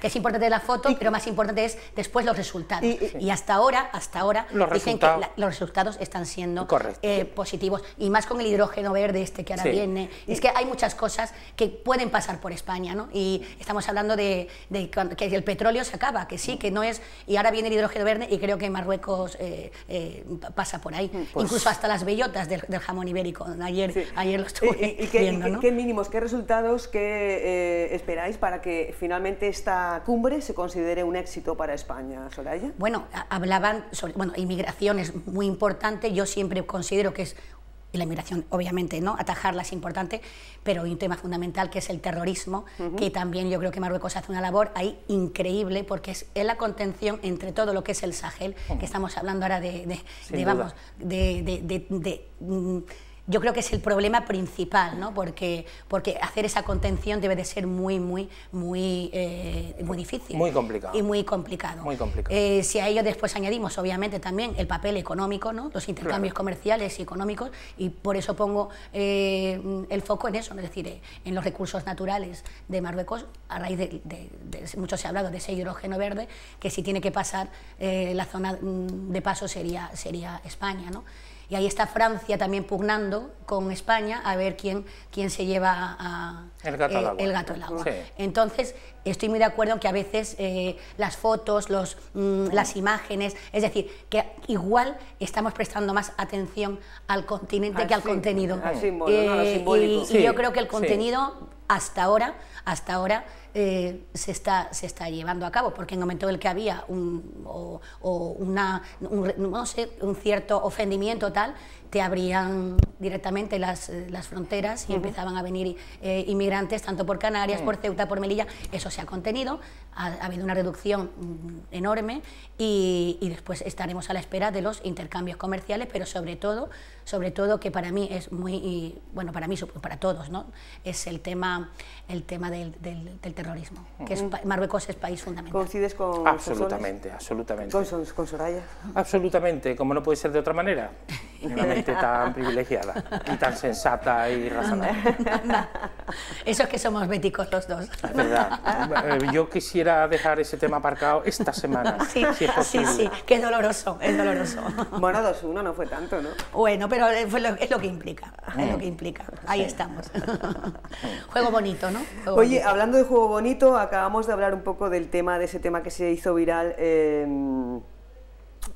[SPEAKER 3] Que es importante la foto, pero más importante es después los resultados. Y, hasta ahora, hasta ahora, dicen que los resultados están siendo eh, positivos, y más con el hidrógeno verde este que ahora viene. Es que hay muchas cosas que pueden pasar por España, ¿no? Y estamos hablando de, que el petróleo se acaba, que sí, que no es, y ahora viene el hidrógeno verde y creo que Marruecos eh, eh, pasa por ahí, pues incluso hasta las bellotas del, jamón ibérico, ayer, ayer lo estuve ¿Y, qué, qué,
[SPEAKER 1] mínimos, qué resultados, qué eh, esperáis para que finalmente esta cumbre se considere un éxito para España, Soraya?
[SPEAKER 3] Bueno, hablaban sobre, bueno, inmigración es muy importante, yo siempre considero que es y la inmigración, obviamente, ¿no? Atajarla es importante, pero hay un tema fundamental que es el terrorismo, que también yo creo que Marruecos hace una labor ahí increíble, porque es la contención entre todo lo que es el Sahel, que estamos hablando ahora de, vamos, de mm, yo creo que es el problema principal, ¿no? Porque, porque hacer esa contención debe de ser muy, muy, muy, eh, muy difícil. Muy complicado. Y muy complicado. Muy eh, si a ello después añadimos, obviamente, también el papel económico, ¿no? Los intercambios comerciales y económicos, y por eso pongo eh, el foco en eso, es decir, en los recursos naturales de Marruecos, a raíz de, mucho se ha hablado de ese hidrógeno verde, que si tiene que pasar la zona mm, de paso sería, sería España, ¿no? Y ahí está Francia también pugnando con España a ver quién, quién se lleva eh, el gato al agua. Entonces, estoy muy de acuerdo en que a veces eh, las fotos, los, mm, las imágenes, es decir, que igual estamos prestando más atención al continente que al contenido. Eh, y, yo creo que el contenido hasta ahora, hasta ahora eh, se, está, se está llevando a cabo, porque en el momento en el que había un, o, una, no sé, un cierto ofendimiento tal, se abrían directamente las, eh, fronteras y empezaban a venir eh, inmigrantes tanto por Canarias, por Ceuta, por Melilla. Eso se ha contenido, ha, habido una reducción mm, enorme y, después estaremos a la espera de los intercambios comerciales, pero sobre todo, sobre todo que para mí es muy, bueno, para mí, para todos, ¿no? es el tema, el tema del, terrorismo, que es, Marruecos es país fundamental. ¿Coincides con Absolutamente,
[SPEAKER 5] absolutamente. Soraya? Absolutamente, como no puede ser de otra manera. [laughs] tan privilegiada y tan sensata y razonable.
[SPEAKER 3] Eso es que somos béticos los dos. Eh,
[SPEAKER 5] yo quisiera dejar ese tema aparcado esta semana. [laughs] Sí, sí, sí,
[SPEAKER 3] que doloroso, es doloroso. Bueno, 2-1 no fue tanto, ¿no? Bueno, pero eh, es lo, que implica, es lo mm. que implica. Ahí estamos. [laughs] Juego bonito, ¿no? Oye,
[SPEAKER 1] hablando de juego bonito, acabamos de hablar un poco del tema, de ese tema que se hizo viral. en...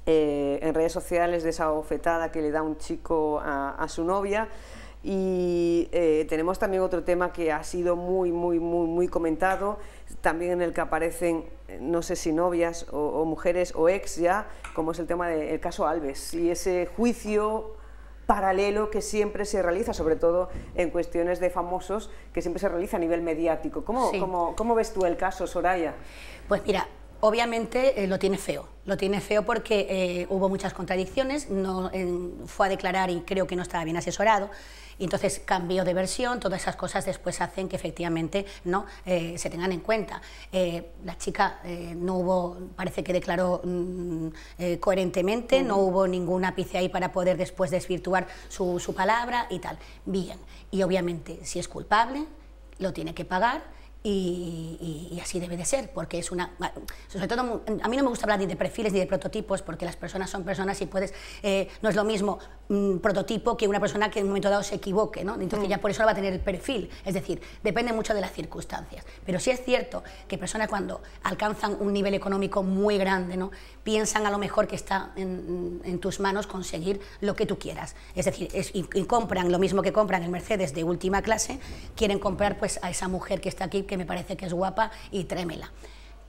[SPEAKER 1] Eh, en redes sociales de esa bofetada que le da un chico a, su novia. Y eh, tenemos también otro tema que ha sido muy, muy, muy, muy comentado, también en el que aparecen, eh, no sé si novias o, mujeres o ex ya, como es el tema del caso Alves y ese juicio paralelo que siempre se realiza, sobre todo en cuestiones de famosos, que siempre se realiza a nivel mediático. ¿Cómo, cómo, cómo ves tú el caso, Soraya?
[SPEAKER 3] Pues mira, Obviamente eh, lo tiene feo, lo tiene feo porque eh, hubo muchas contradicciones, no, fue a declarar y creo que no estaba bien asesorado, entonces cambió de versión, todas esas cosas después hacen que efectivamente no eh, se tengan en cuenta. la chica no hubo, parece que declaró mm, coherentemente, no hubo ningún ápice ahí para poder después desvirtuar su, su palabra y tal. Bien, y obviamente si es culpable, lo tiene que pagar y, así debe de ser, porque es una... Sobre todo, a mí no me gusta hablar ni de perfiles ni de prototipos, porque las personas son personas y puedes... Eh, no es lo mismo un mm, prototipo que una persona que en un momento dado se equivoque, ¿no? Entonces mm. ya por eso no va a tener el perfil, es decir, depende mucho de las circunstancias. Pero sí es cierto que personas cuando alcanzan un nivel económico muy grande, ¿no? Piensan a lo mejor que está en, tus manos conseguir lo que tú quieras. Es decir, y, compran lo mismo que compran el Mercedes de última clase, quieren comprar pues a esa mujer que está aquí, que me parece que es guapa y trémela.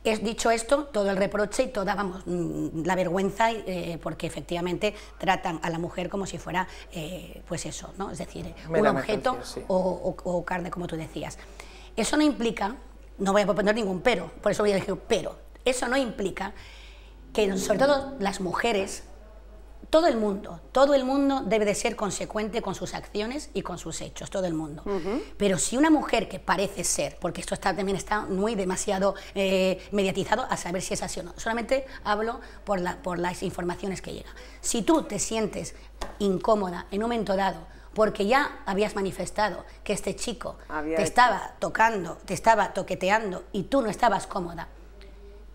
[SPEAKER 3] Es dicho esto, todo el reproche y toda, vamos, mm, la vergüenza, eh, porque efectivamente tratan a la mujer como si fuera, eh, pues eso, ¿no? Es decir, un objeto o, o, carne, como tú decías. Eso no implica, no voy a poner ningún pero, por eso voy a decir pero, eso no implica que sobre todo las mujeres todo el mundo, todo el mundo debe de ser consecuente con sus acciones y con sus hechos, todo el mundo. Pero si una mujer que parece ser, porque esto también está muy demasiado eh, mediatizado a saber si es así o no, solamente hablo por, las informaciones que llegan. Si tú te sientes incómoda en un momento dado, porque ya habías manifestado que este chico te estaba tocando, te estaba toqueteando y tú no estabas cómoda,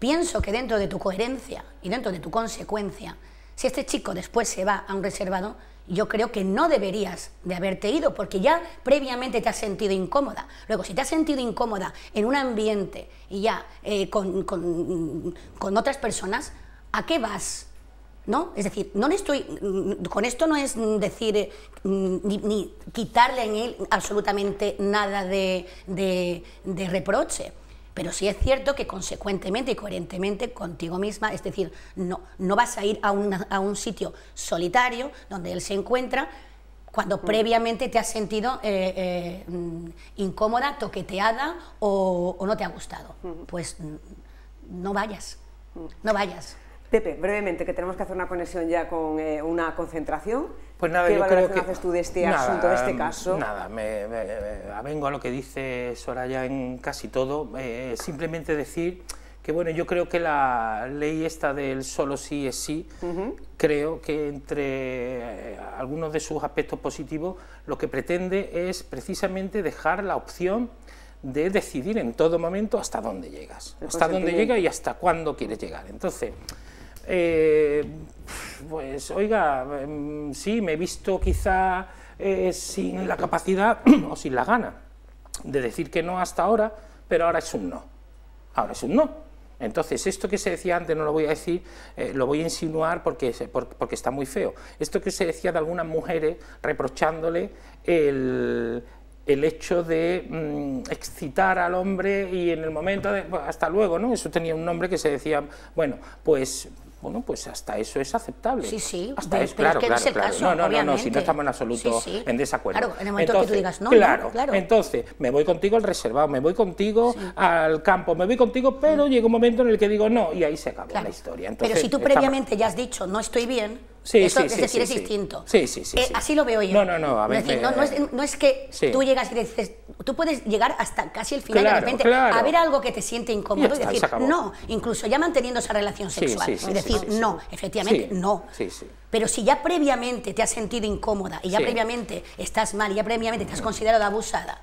[SPEAKER 3] pienso que dentro de tu coherencia y dentro de tu consecuencia, si este chico después se va a un reservado, yo creo que no deberías de haberte ido porque ya previamente te has sentido incómoda. Luego, si te has sentido incómoda en un ambiente y ya eh, con, otras personas, ¿a qué vas? ¿no? Es decir, no estoy, mm, con esto no es decir mm, ni, quitarle en él absolutamente nada de, de reproche. Pero sí es cierto que consecuentemente y coherentemente contigo misma, es decir, no, no vas a ir a, un sitio solitario donde él se encuentra cuando mm. previamente te has sentido eh, eh, mm, incómoda, toqueteada o, no te ha gustado. Mm. Pues no vayas, no vayas.
[SPEAKER 1] Pepe, brevemente, que tenemos que hacer una conexión ya con eh, una concentración.
[SPEAKER 5] Pues nada, ¿Qué yo creo que, haces tú de este asunto, de este caso? Nada, me, a lo que dice Soraya en casi todo. Eh, simplemente decir que, bueno, yo creo que la ley esta del solo sí es sí, creo que entre eh, algunos de sus aspectos positivos lo que pretende es precisamente dejar la opción de decidir en todo momento hasta dónde llegas, hasta dónde llega y hasta cuándo quieres llegar. Entonces, eh, pues oiga, em, sí, me he visto quizá eh, sin la capacidad [clears throat] o sin la gana de decir que no hasta ahora, pero ahora es un no. Ahora es un no. Entonces, esto que se decía antes no lo voy a decir, eh, lo voy a insinuar porque, porque está muy feo. Esto que se decía de algunas mujeres reprochándole el, hecho de mm, excitar al hombre y en el momento de pues, hasta luego, ¿no? Eso tenía un nombre que se decía, bueno, pues bueno, pues hasta eso es aceptable. Sí, sí, hasta eso, es que es el no, no, no, si no estamos en absoluto en desacuerdo. Claro, en el momento entonces, que tú digas no, claro, Entonces, me voy contigo al reservado, me voy contigo al campo, me voy contigo, pero mm. llega un momento en el que digo no y ahí se acaba la historia. pero si tú previamente
[SPEAKER 3] ya has dicho no estoy bien, Sí, es decir, es distinto.
[SPEAKER 5] Sí, sí, eh, sí, Así lo veo yo. No, no, no. es decir, eh,
[SPEAKER 3] no, es, que tú llegas y dices, tú puedes llegar hasta casi el final y de repente a ver algo que te siente incómodo y, decir, no, incluso ya manteniendo esa relación sexual. es decir, no, efectivamente, no. Pero si ya previamente te has sentido incómoda y ya previamente estás mal y ya previamente te has considerado abusada,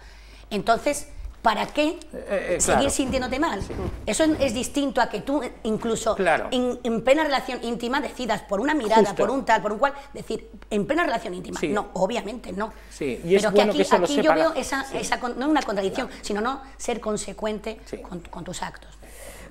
[SPEAKER 3] entonces ¿Para qué eh, eh, seguir sintiéndote mal? Eso es, distinto a que tú, eh, incluso en plena relación íntima, decidas por una mirada, por un tal, por un cual, decir, en plena relación íntima. No, obviamente no. Pero que aquí, yo veo esa, esa, no una contradicción, sino no ser consecuente con, tus actos.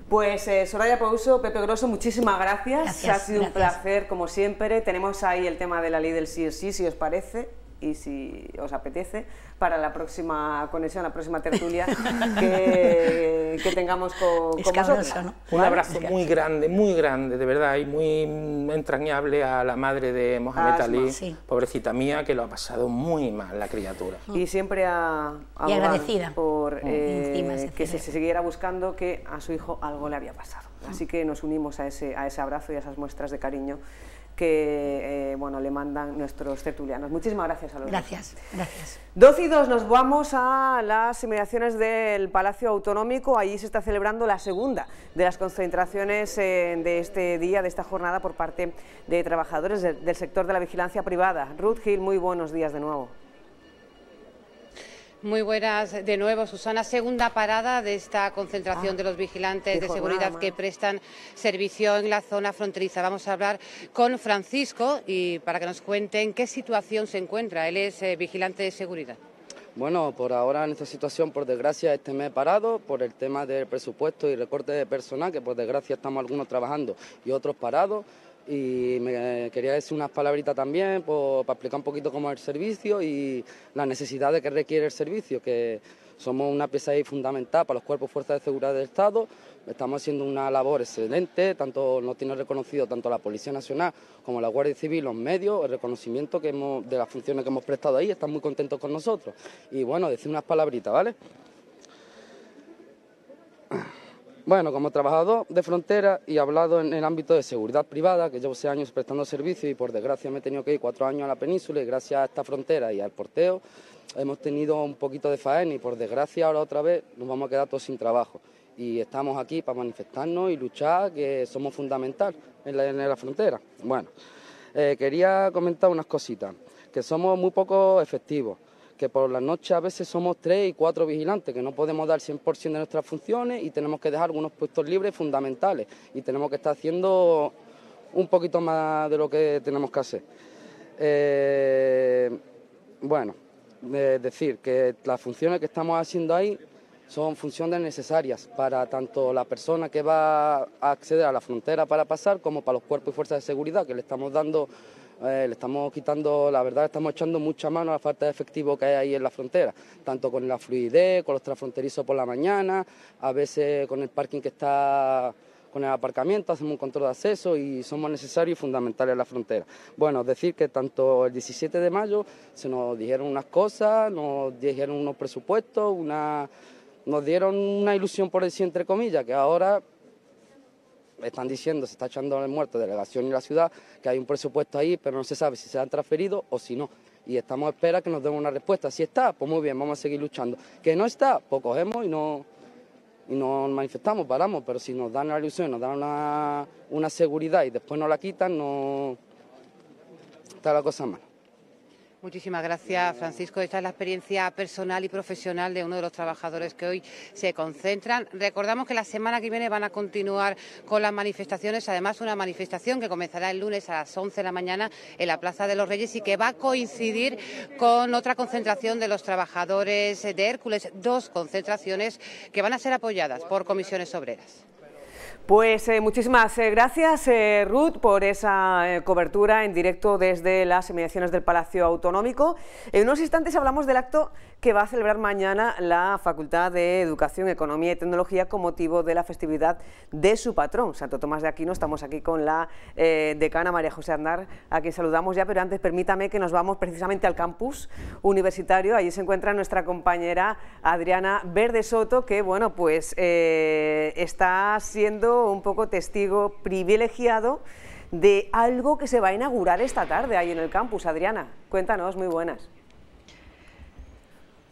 [SPEAKER 3] Pues Soraya
[SPEAKER 1] Pouso, Pepe Grosso, muchísimas gracias. ha sido un placer, como siempre. Tenemos ahí el tema de la ley del sí o sí, si os parece y si os apetece, para la próxima conexión, la próxima tertulia [laughs] que, tengamos con, Un abrazo
[SPEAKER 5] muy grande, muy grande, de verdad, y muy entrañable a la madre de Mohamed Ali, pobrecita mía, que lo ha pasado muy mal la criatura.
[SPEAKER 1] Mm. Y siempre a, agradecida por eh, que se, se siguiera buscando que a su hijo algo le había pasado. Así mm. que nos unimos a ese, a ese abrazo y a esas muestras de cariño que eh, bueno, le mandan nuestros tertulianos. Muchísimas gracias a los Gracias, dos. gracias. Dos y dos, nos vamos a las inmediaciones del Palacio Autonómico. Allí se está celebrando la segunda de las concentraciones eh, de este día, de esta jornada, por parte de trabajadores del, del sector de la vigilancia privada. Ruth Gil, muy buenos días de nuevo.
[SPEAKER 8] Muy buenas de nuevo, Susana. Segunda parada de esta concentración ah, de los vigilantes de seguridad que prestan servicio en la zona fronteriza. Vamos a hablar con Francisco y para que nos cuente en qué situación se encuentra. Él es eh, vigilante de seguridad.
[SPEAKER 12] Bueno, por ahora en esta situación, por desgracia, este mes parado por el tema del presupuesto y recorte de personal, que por desgracia estamos algunos trabajando y otros parados y me quería decir unas palabritas también pues, para explicar un poquito cómo es el servicio y la necesidad de que requiere el servicio, que somos una pieza ahí fundamental para los cuerpos fuerzas de seguridad del Estado, estamos haciendo una labor excelente, tanto nos tiene reconocido tanto la Policía Nacional como la Guardia Civil, los medios, el reconocimiento que hemos, de las funciones que hemos prestado ahí, están muy contentos con nosotros. Y bueno, decir unas palabritas, ¿vale? Bueno, como trabajador de frontera y hablado en el ámbito de seguridad privada, que llevo seis años prestando servicio y por desgracia me he tenido que ir cuatro años a la península y gracias a esta frontera y al porteo hemos tenido un poquito de faena y por desgracia ahora otra vez nos vamos a quedar todos sin trabajo. Y estamos aquí para manifestarnos y luchar, que somos fundamentales en la, en la frontera. Bueno, eh, quería comentar unas cositas, que somos muy poco efectivos que por la noche a veces somos tres y cuatro vigilantes, que no podemos dar 100% de nuestras funciones y tenemos que dejar algunos puestos libres fundamentales y tenemos que estar haciendo un poquito más de lo que tenemos que hacer. Eh, bueno, eh, decir que las funciones que estamos haciendo ahí son funciones necesarias para tanto la persona que va a acceder a la frontera para pasar como para los cuerpos y fuerzas de seguridad que le estamos dando eh, le estamos quitando, la verdad, estamos echando mucha mano a la falta de efectivo que hay ahí en la frontera, tanto con la fluidez, con los transfronterizos por la mañana, a veces con el parking que está con el aparcamiento, hacemos un control de acceso y somos necesarios y fundamentales en la frontera. Bueno, decir que tanto el 17 de mayo se nos dijeron unas cosas, nos dijeron unos presupuestos, una, nos dieron una ilusión, por decir entre comillas, que ahora están diciendo, se está echando el muerto delegación y la ciudad, que hay un presupuesto ahí, pero no se sabe si se han transferido o si no. Y estamos a espera que nos den una respuesta. Si está, pues muy bien, vamos a seguir luchando. Que no está, pues cogemos y no, y nos manifestamos, paramos, pero si nos dan la ilusión, nos dan una, una seguridad y después nos la quitan, no está la cosa mal.
[SPEAKER 8] Muchísimas gracias, Francisco. Esta es la experiencia personal y profesional de uno de los trabajadores que hoy se concentran. Recordamos que la semana que viene van a continuar con las manifestaciones, además una manifestación que comenzará el lunes a las 11 de la mañana en la Plaza de los Reyes y que va a coincidir con otra concentración de los trabajadores de Hércules, dos concentraciones que van a ser apoyadas por comisiones obreras.
[SPEAKER 1] Pues eh, muchísimas eh, gracias, eh, Ruth, por esa cobertura en directo desde las inmediaciones del Palacio Autonómico. En unos instantes hablamos del acto que va a celebrar mañana la Facultad de Educación, Economía y Tecnología con motivo de la festividad de su patrón, Santo Tomás de Aquino. Estamos aquí con la eh, decana María José Andar, a quien saludamos ya, pero antes permítame que nos vamos precisamente al campus universitario. Allí se encuentra nuestra compañera Adriana Verde Soto, que bueno, pues eh, está siendo un poco testigo privilegiado de algo que se va a inaugurar esta tarde ahí en el campus. Adriana, cuéntanos, muy buenas.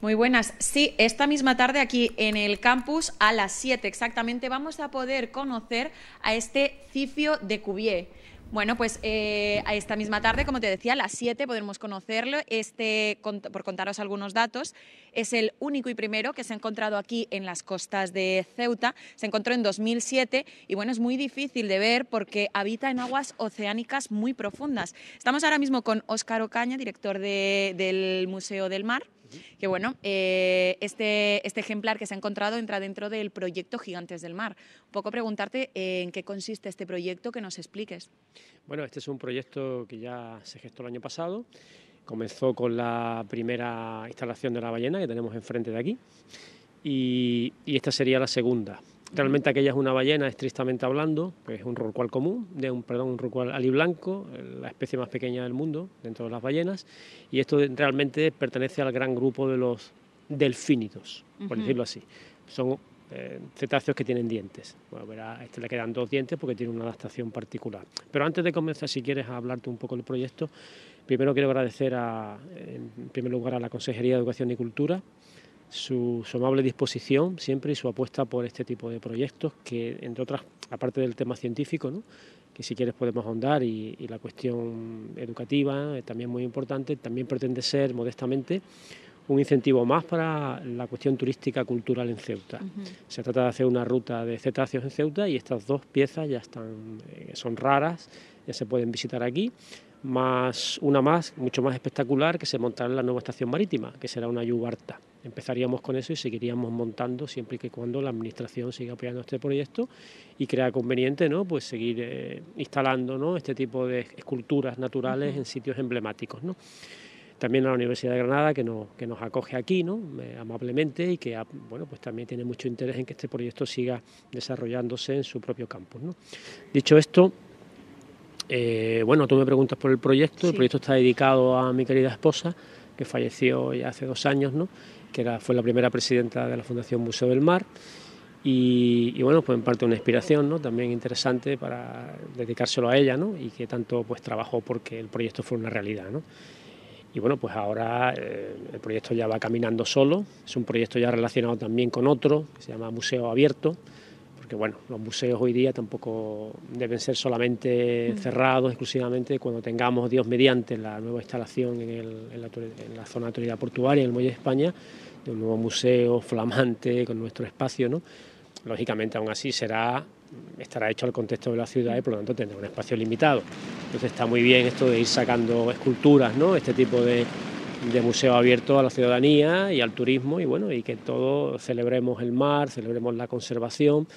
[SPEAKER 9] Muy buenas. Sí, esta misma tarde aquí en el campus a las 7 exactamente vamos a poder conocer a este Cifio de Cuvier. Bueno, pues eh, esta misma tarde, como te decía, a las 7 podemos conocerlo. Este, por contaros algunos datos, es el único y primero que se ha encontrado aquí en las costas de Ceuta. Se encontró en 2007 y bueno, es muy difícil de ver porque habita en aguas oceánicas muy profundas. Estamos ahora mismo con Óscar Ocaña, director del Museo del Mar. Que bueno, eh, este, este, ejemplar que se ha encontrado entra dentro del proyecto Gigantes del Mar. Un poco preguntarte eh, en qué consiste este proyecto, que nos expliques.
[SPEAKER 13] Bueno, este es un proyecto que ya se gestó el año pasado. Comenzó con la primera instalación de la ballena que tenemos enfrente de aquí y esta sería la segunda. Realmente aquella es una ballena, estrictamente hablando, es un rorcual común, de un, perdón, un rorcual aliblanco, la especie más pequeña del mundo dentro de las ballenas, y esto realmente pertenece al gran grupo de los delfínidos, por decirlo así. Son eh, cetáceos que tienen dientes. Bueno, verá, a este le quedan dos dientes porque tiene una adaptación particular. Pero antes de comenzar, si quieres, a hablarte un poco del proyecto, primero quiero agradecer en primer lugar a la Consejería de Educación y Cultura, su, amable disposición siempre y su apuesta por este tipo de proyectos que, entre otras, aparte del tema científico, que si quieres podemos ahondar y, la cuestión educativa eh, también muy importante, también pretende ser modestamente un incentivo más para la cuestión turística cultural en Ceuta. Se trata de hacer una ruta de cetáceos en Ceuta y estas dos piezas ya están, eh, son raras, ya se pueden visitar aquí, más una más, mucho más espectacular, que se montará en la nueva estación marítima, que será una yubarta. Empezaríamos con eso y seguiríamos montando siempre y que cuando la Administración siga apoyando este proyecto y crea conveniente ¿no? pues seguir eh, instalando ¿no? este tipo de esculturas naturales en sitios emblemáticos. ¿no? También a la Universidad de Granada, que, que nos acoge aquí ¿no? Eh, amablemente y que bueno, pues también tiene mucho interés en que este proyecto siga desarrollándose en su propio campus. Dicho esto, eh, bueno, tú me preguntas por el proyecto. El proyecto está dedicado a mi querida esposa, que falleció ya hace dos años, ¿no? que fue la primera presidenta de la Fundación Museo del Mar. Y, bueno, pues en parte una inspiración ¿no? también interesante para dedicárselo a ella ¿no? y que tanto pues trabajó porque el proyecto fue una realidad. ¿no? Y bueno, pues ahora eh, el proyecto ya va caminando solo, es un proyecto ya relacionado también con otro, que se llama Museo Abierto, porque bueno, los museos hoy día tampoco deben ser solamente mm. cerrados exclusivamente cuando tengamos, Dios mediante, la nueva instalación en, la, zona de autoridad portuaria, en el Muelle de España, de un nuevo museo flamante con nuestro espacio, ¿no? Lógicamente, aún así será estará hecho al contexto de la ciudad y por lo tanto tendrá un espacio limitado. Entonces está muy bien esto de ir sacando esculturas, ¿no? Este tipo de, de museo abierto a la ciudadanía y al turismo y bueno, y que todos celebremos el mar, celebremos la conservación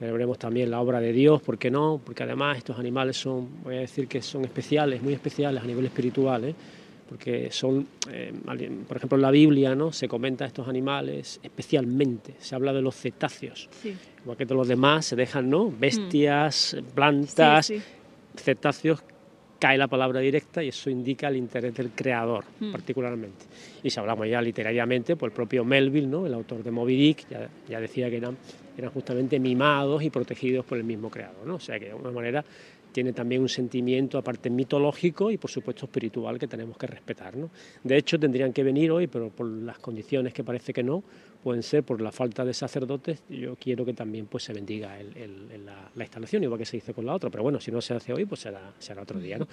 [SPEAKER 13] Celebremos también la obra de Dios, ¿por qué no? Porque además estos animales son, voy a decir que son especiales, muy especiales a nivel espiritual, ¿eh? porque son, eh, por ejemplo, en la Biblia ¿no? se comenta estos animales especialmente, se habla de los cetáceos, igual que todos los demás, se dejan ¿no? Mm. bestias, plantas, cetáceos, cae la palabra directa y eso indica el interés del creador, mm. particularmente. Y si hablamos ya literariamente, pues el propio Melville, ¿no? el autor de Moby Dick, ya, ya decía que eran eran justamente mimados y protegidos por el mismo creador. ¿no? O sea que de alguna manera tiene también un sentimiento aparte mitológico y por supuesto espiritual que tenemos que respetar. ¿no? De hecho tendrían que venir hoy, pero por las condiciones que parece que no, pueden ser por la falta de sacerdotes, yo quiero que también pues, se bendiga la, instalación, igual que se hizo con la otra, pero bueno, si no se hace hoy, pues será, será otro día. ¿no?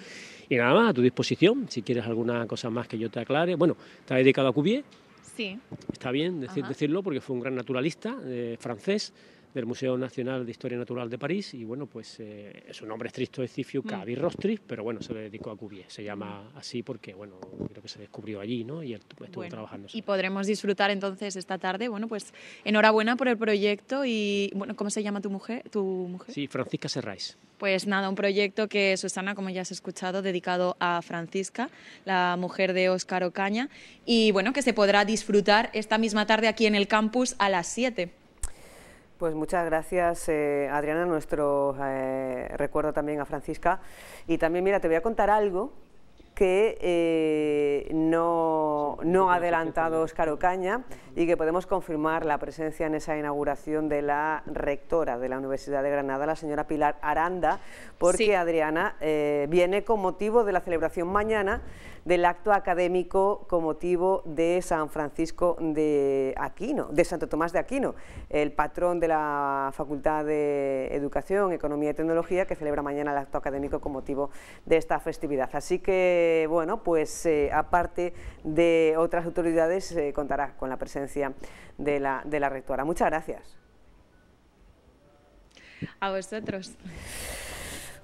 [SPEAKER 13] Y nada más, a tu disposición, si quieres alguna cosa más que yo te aclare, bueno, está dedicado a Cubier Está bien decirlo porque fue un gran naturalista eh, francés del Museo Nacional de Historia Natural de París y bueno, pues eh, su nombre estricto es Cifiu mm. Cavi Rostris, pero bueno, se le dedicó a Cuvier, se llama así porque bueno, creo que se descubrió allí, ¿no? Y él estuvo trabajando. Y
[SPEAKER 9] podremos disfrutar entonces esta tarde, bueno, pues enhorabuena por el proyecto y bueno, ¿cómo se llama tu mujer? Tu mujer?
[SPEAKER 13] Sí, Francisca Serrais.
[SPEAKER 9] Pues nada, un proyecto que Susana, como ya has escuchado, dedicado a Francisca, la mujer de Óscar Ocaña, y bueno, que se podrá disfrutar esta misma tarde aquí en el campus a las 7.
[SPEAKER 1] Pues muchas gracias, eh, Adriana. Nuestro eh, recuerdo también a Francisca. Y también, mira, te voy a contar algo que eh, no, ha adelantado Óscar Ocaña y que podemos confirmar la presencia en esa inauguración de la rectora de la Universidad de Granada, la señora Pilar Aranda, porque Adriana viene con motivo de la celebración mañana del acto académico con motivo de San Francisco de Aquino, de Santo Tomás de Aquino, el patrón de la Facultad de Educación, Economía y Tecnología, que celebra mañana el acto académico con motivo de esta festividad. Así que, bueno, pues eh, aparte de otras autoridades, contará con la presencia de la, de la rectora. Muchas gracias.
[SPEAKER 9] A vosotros.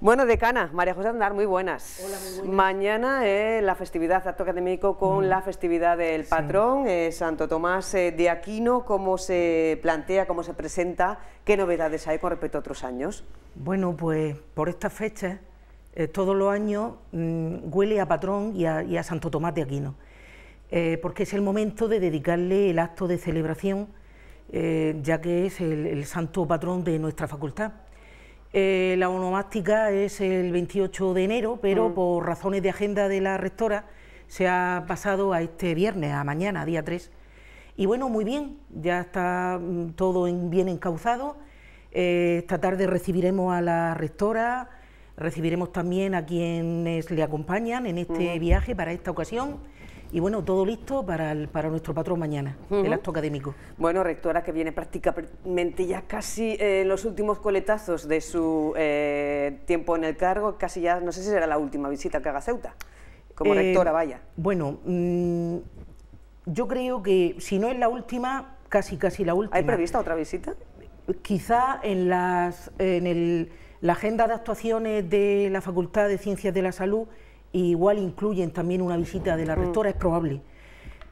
[SPEAKER 1] Bueno, decana, María José Andar, muy buenas. Mañana es eh, la festividad, acto académico con mm. la festividad del patrón, eh, Santo Tomás eh, de Aquino, ¿cómo se plantea, cómo se presenta? ¿Qué novedades hay con respecto a otros años?
[SPEAKER 14] Bueno, pues por estas fechas, todos los años mm, huele a patrón y a, Santo Tomás de Aquino, porque es el momento de dedicarle el acto de celebración, ya que es el santo patrón de nuestra facultad. Eh, la onomástica es el 28 de enero, pero mm. por razones de agenda de la rectora se ha pasado a este viernes, a mañana, día 3. Y bueno, muy bien, ya está mm, todo bien encauzado. Eh, esta tarde recibiremos a la rectora, recibiremos también a quienes le acompañan en este viaje para esta ocasión y bueno, todo listo para, para nuestro patrón mañana, el acto académico. Bueno, rectora
[SPEAKER 1] que viene prácticamente ya casi en eh, los últimos coletazos de su eh, tiempo en el cargo, casi ya, no sé si será la última visita que haga Ceuta, como eh, rectora, vaya.
[SPEAKER 14] Bueno, mm, yo creo que si no es la última, casi casi
[SPEAKER 1] la última. ¿Hay prevista otra visita?
[SPEAKER 14] Quizá en, las, en el, la agenda de actuaciones de la Facultad de Ciencias de la Salud igual incluyen también una visita de la mm. rectora, es probable.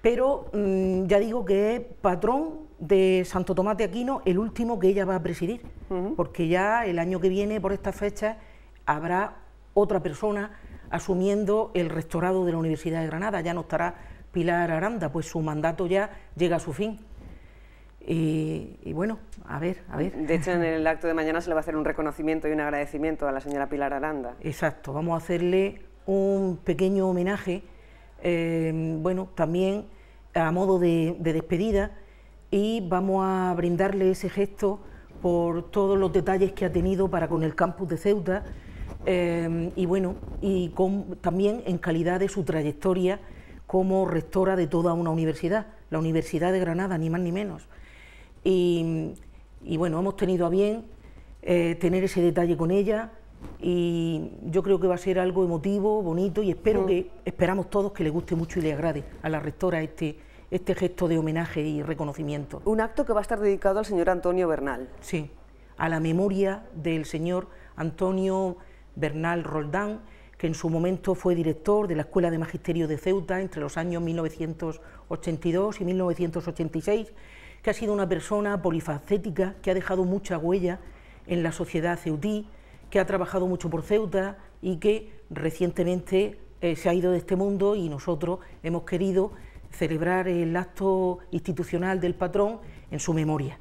[SPEAKER 14] Pero mm, ya digo que es patrón de Santo Tomás de Aquino, el último que ella va a presidir, porque ya el año que viene, por estas fechas, habrá otra persona asumiendo el rectorado de la Universidad de Granada, ya no estará Pilar Aranda, pues su mandato ya llega a su fin. y, bueno, a ver,
[SPEAKER 1] a ver. De hecho, en el acto de mañana se le va a hacer un reconocimiento y un agradecimiento a la señora Pilar Aranda.
[SPEAKER 14] Exacto, vamos a hacerle un pequeño homenaje, eh, bueno, también a modo de, despedida y vamos a brindarle ese gesto por todos los detalles que ha tenido para con el campus de Ceuta eh, y bueno, y también en calidad de su trayectoria como rectora de toda una universidad, la Universidad de Granada, ni más ni menos. Y, bueno, hemos tenido a bien eh, tener ese detalle con ella, y yo creo que va a ser algo emotivo, bonito y espero mm. que, esperamos todos que le guste mucho y le agrade a la rectora este, este gesto de homenaje y reconocimiento. Un acto que
[SPEAKER 1] va a estar dedicado al señor Antonio Bernal.
[SPEAKER 14] Sí, a la memoria del señor Antonio Bernal Roldán, que en su momento fue director de la Escuela de Magisterio de Ceuta entre los años 1982 y 1986, que ha sido una persona polifacética que ha dejado mucha huella en la sociedad ceutí, que ha trabajado mucho por Ceuta y que recientemente eh, se ha ido de este mundo y nosotros hemos querido celebrar el acto institucional del patrón en su memoria.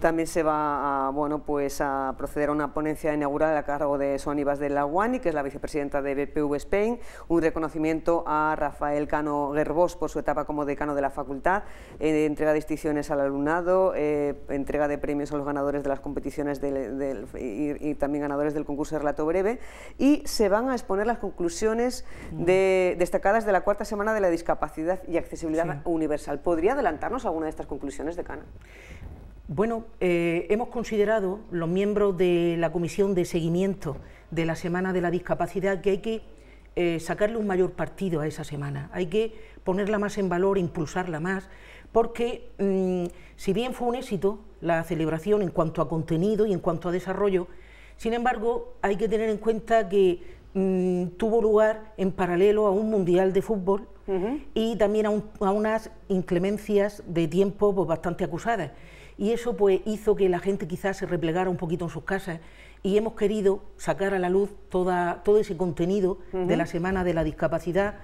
[SPEAKER 1] También se va a, bueno, pues a proceder a una ponencia inaugural a cargo de Sonia Ibas de Guani... que es la vicepresidenta de BPV Spain, un reconocimiento a Rafael Cano Gerbós por su etapa como decano de la facultad, eh, entrega de distinciones al alumnado, eh, entrega de premios a los ganadores de las competiciones y, también ganadores del concurso de relato breve, y se van a exponer las conclusiones de, destacadas de la cuarta semana de la discapacidad y accesibilidad universal. ¿Podría adelantarnos alguna de estas conclusiones, decana?
[SPEAKER 14] Bueno, eh, hemos considerado los miembros de la Comisión de Seguimiento de la Semana de la Discapacidad que hay que eh, sacarle un mayor partido a esa semana, hay que ponerla más en valor, impulsarla más, porque mm, si bien fue un éxito la celebración en cuanto a contenido y en cuanto a desarrollo, sin embargo hay que tener en cuenta que Mm, tuvo lugar en paralelo a un mundial de fútbol y también a, unas inclemencias de tiempo pues, bastante acusadas. Y eso pues, hizo que la gente quizás se replegara un poquito en sus casas y hemos querido sacar a la luz toda, todo ese contenido de la Semana de la Discapacidad,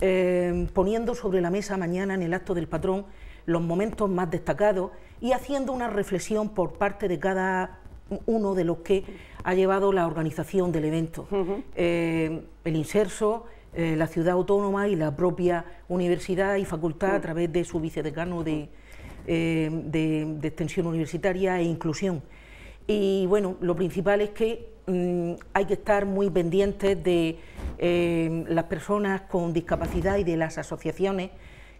[SPEAKER 14] em, poniendo sobre la mesa mañana en el acto del patrón los momentos más destacados y haciendo una reflexión por parte de cada uno de los que ha llevado la organización del evento. Eh, el inserso, eh, la ciudad autónoma y la propia universidad y facultad a través de su vicedecano eh, de, extensión universitaria e inclusión. Y bueno, lo principal es que mm, hay que estar muy pendientes de las personas con discapacidad y de las asociaciones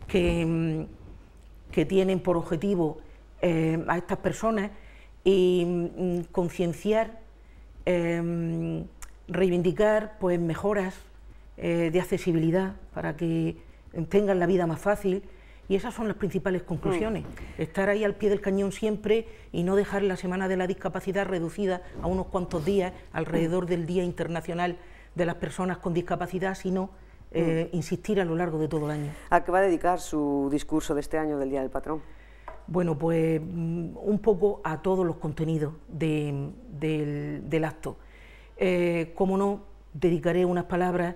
[SPEAKER 14] que, mm, que tienen por objetivo a estas personas y mm, mm, concienciar, em, reivindicar pues, mejoras eh, de accesibilidad para que tengan la vida más fácil. Y esas son las principales conclusiones. Mm. Estar ahí al pie del cañón siempre y no dejar la Semana de la Discapacidad reducida a unos cuantos días alrededor del Día Internacional de las Personas con Discapacidad, sino eh, insistir a lo largo de todo el año.
[SPEAKER 1] ¿A qué va a dedicar su discurso de este año del Día del Patrón? bueno, pues
[SPEAKER 14] mm, un poco a todos los contenidos del, acto. Eh, cómo como no, dedicaré unas palabras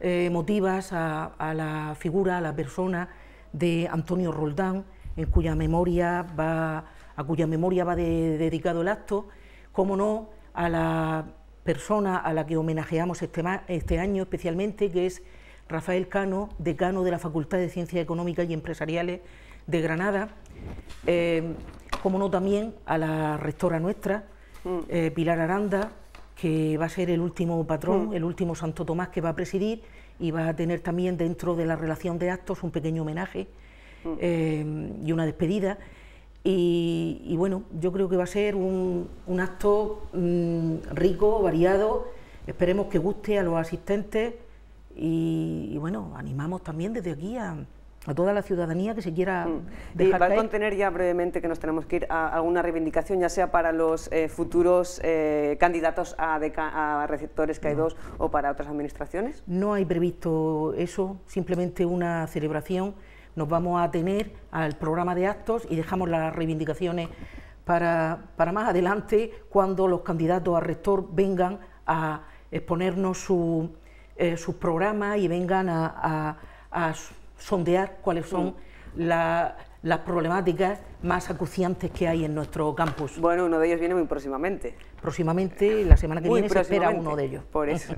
[SPEAKER 14] eh, emotivas a, la figura, a la persona de Antonio Roldán, en cuya memoria va, a cuya memoria va dedicado el acto, como no, a la persona a la que homenajeamos este, este año especialmente, que es Rafael Cano, decano de la Facultad de Ciencias Económicas y Empresariales de Granada, eh, como no también a la rectora nuestra, mm. eh, Pilar Aranda, que va a ser el último patrón, mm. el último Santo Tomás que va a presidir y va a tener también dentro de la relación de actos un pequeño homenaje mm. eh, y una despedida. Y, bueno, yo creo que va a ser un, acto rico, variado, esperemos que guste a los asistentes y bueno, animamos también desde aquí a, a toda la ciudadanía que se quiera mm. dejar
[SPEAKER 1] contener ya brevemente que nos tenemos que ir a alguna reivindicación, ya sea para los eh, futuros eh, candidatos a, receptores que hay o para otras administraciones?
[SPEAKER 14] No hay previsto eso, simplemente una celebración. Nos vamos a tener al programa de actos y dejamos las reivindicaciones para, para más adelante, cuando los candidatos a rector vengan a exponernos su, programa eh, sus programas y vengan a sondear cuáles son mm. las problemáticas más acuciantes que hay en nuestro campus. Bueno, uno de ellos viene muy próximamente. Próximamente, la semana que viene se espera uno
[SPEAKER 1] de ellos. Por eso,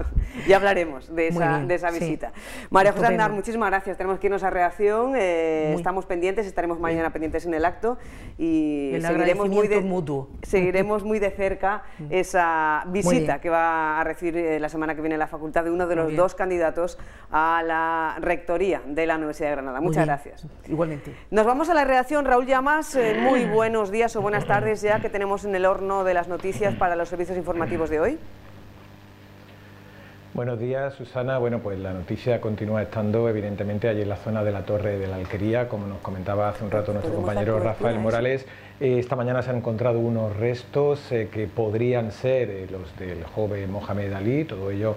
[SPEAKER 1] ya hablaremos de esa, de esa visita. María José muchísimas gracias. Tenemos que irnos a reacción... Eh, estamos pendientes, estaremos mañana pendientes en el acto y seguiremos, muy de, mutuo. seguiremos muy de cerca mm. esa visita que va a recibir eh, la semana que viene la facultad de uno de los dos candidatos a la rectoría de la Universidad de Granada. Muchas gracias. Igualmente. Nos vamos a la reacción, Raúl Llamas eh, muy buenos días o buenas tardes ya que tenemos en el horno de las noticias para los servicios informativos de hoy.
[SPEAKER 11] Buenos días, Susana. Bueno, pues la noticia continúa estando, evidentemente, allí en la zona de la Torre de la Alquería, como nos comentaba hace un rato pues nuestro compañero Rafael Morales. Eh, esta mañana se han encontrado unos restos eh, que podrían ser eh, los del joven Mohamed Ali, todo ello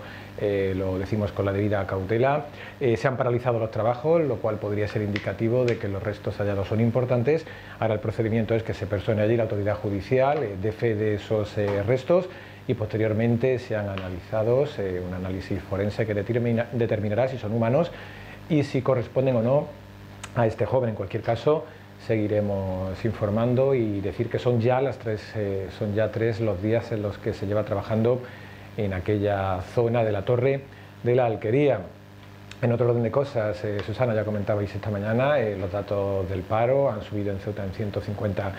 [SPEAKER 11] lo decimos con la debida cautela. se han paralizado los trabajos, lo cual podría ser indicativo de que los restos hallados son importantes. Ahora el procedimiento es que se persone allí la autoridad judicial, de fe de esos restos y posteriormente se han analizado... un análisis forense que determinará si son humanos y si corresponden o no a este joven. En cualquier caso, seguiremos informando y decir que son ya las tres, eh, son ya tres los días en los que se lleva trabajando en aquella zona de la torre de la Alquería. En otro orden de cosas, eh, Susana, ya comentabais esta mañana, eh, los datos del paro han subido en Ceuta en 150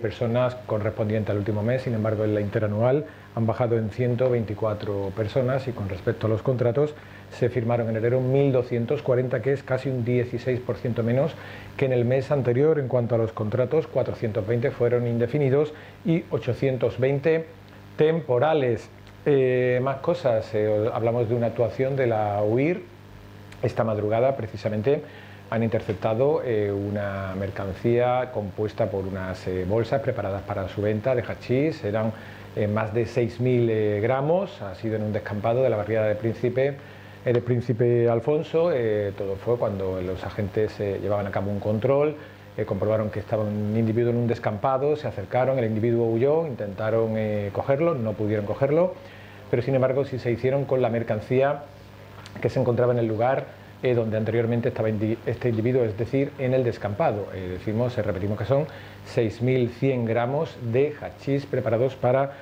[SPEAKER 11] personas ...correspondientes al último mes, sin embargo en la interanual han bajado en 124 personas y con respecto a los contratos se firmaron en enero 1.240, que es casi un 16% menos que en el mes anterior. En cuanto a los contratos, 420 fueron indefinidos y 820 temporales. Eh, más cosas, eh, hablamos de una actuación de la UIR esta madrugada precisamente han interceptado eh, una mercancía compuesta por unas bolsas preparadas para su venta de hachís. Eran eh, más de 6.000 eh, gramos, ha sido en un descampado de la barriada del Príncipe, el eh, Príncipe Alfonso. todo fue cuando los agentes llevaban a cabo un control, comprobaron que estaba un individuo en un descampado, se acercaron, el individuo huyó, intentaron cogerlo, no pudieron cogerlo, pero sin embargo sí se hicieron con la mercancía que se encontraba en el lugar donde anteriormente estaba este individuo, es decir, en el descampado. decimos, repetimos que son 6.100 gramos de hachís preparados para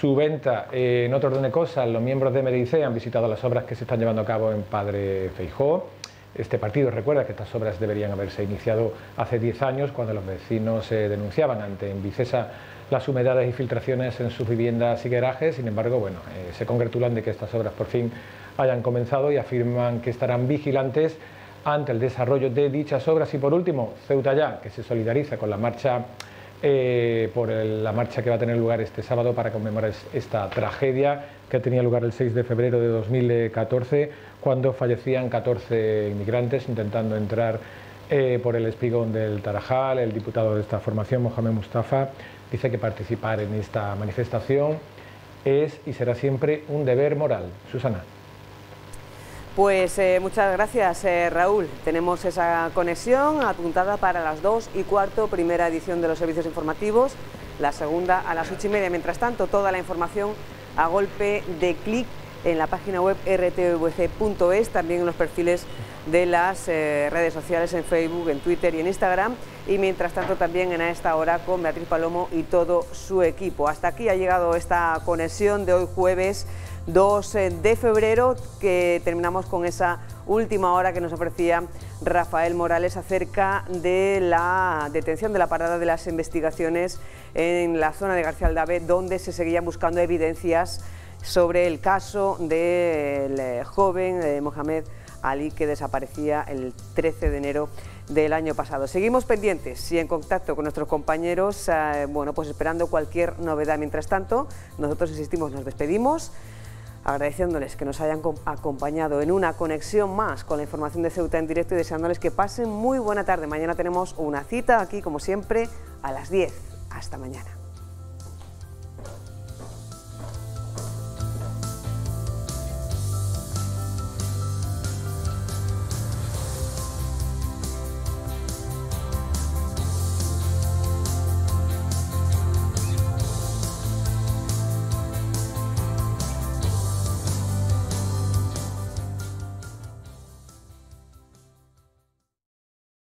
[SPEAKER 11] su venta. Eh, en otro orden de cosas, los miembros de Medice han visitado las obras que se están llevando a cabo en Padre Feijó. Este partido recuerda que estas obras deberían haberse iniciado hace 10 años, cuando los vecinos se denunciaban ante Envicesa las humedades y filtraciones en sus viviendas y garajes. Sin embargo, bueno, eh, se congratulan de que estas obras por fin hayan comenzado y afirman que estarán vigilantes ante el desarrollo de dichas obras. Y por último, Ceuta Ya, que se solidariza con la marcha eh, por la marcha que va a tener lugar este sábado para conmemorar esta tragedia que tenía lugar el 6 de febrero de 2014, cuando fallecían 14 inmigrantes intentando entrar eh, por el espigón del Tarajal. El diputado de esta formación, Mohamed Mustafa, dice que participar en esta manifestación es y será siempre un deber moral. Susana.
[SPEAKER 1] Pues eh, muchas gracias, eh, Raúl. Tenemos esa conexión apuntada para las dos y cuarto, primera edición de los servicios informativos, la segunda a las ocho y media. Mientras tanto, toda la información a golpe de clic en la página web rtvc.es, también en los perfiles de las eh, redes sociales en Facebook, en Twitter y en Instagram. Y mientras tanto también en a esta hora con Beatriz Palomo y todo su equipo. Hasta aquí ha llegado esta conexión de hoy jueves. 2 de febrero, que terminamos con esa última hora que nos ofrecía Rafael Morales acerca de la detención de la parada de las investigaciones en la zona de García Aldave, donde se seguían buscando evidencias sobre el caso del eh, joven eh, Mohamed Ali que desaparecía el 13 de enero del año pasado. Seguimos pendientes y en contacto con nuestros compañeros, eh, bueno, pues esperando cualquier novedad. Mientras tanto, nosotros insistimos, nos despedimos agradeciéndoles que nos hayan acompañado en una conexión más con la información de Ceuta en directo y deseándoles que pasen muy buena tarde. Mañana tenemos una cita aquí, como siempre, a las 10. Hasta mañana.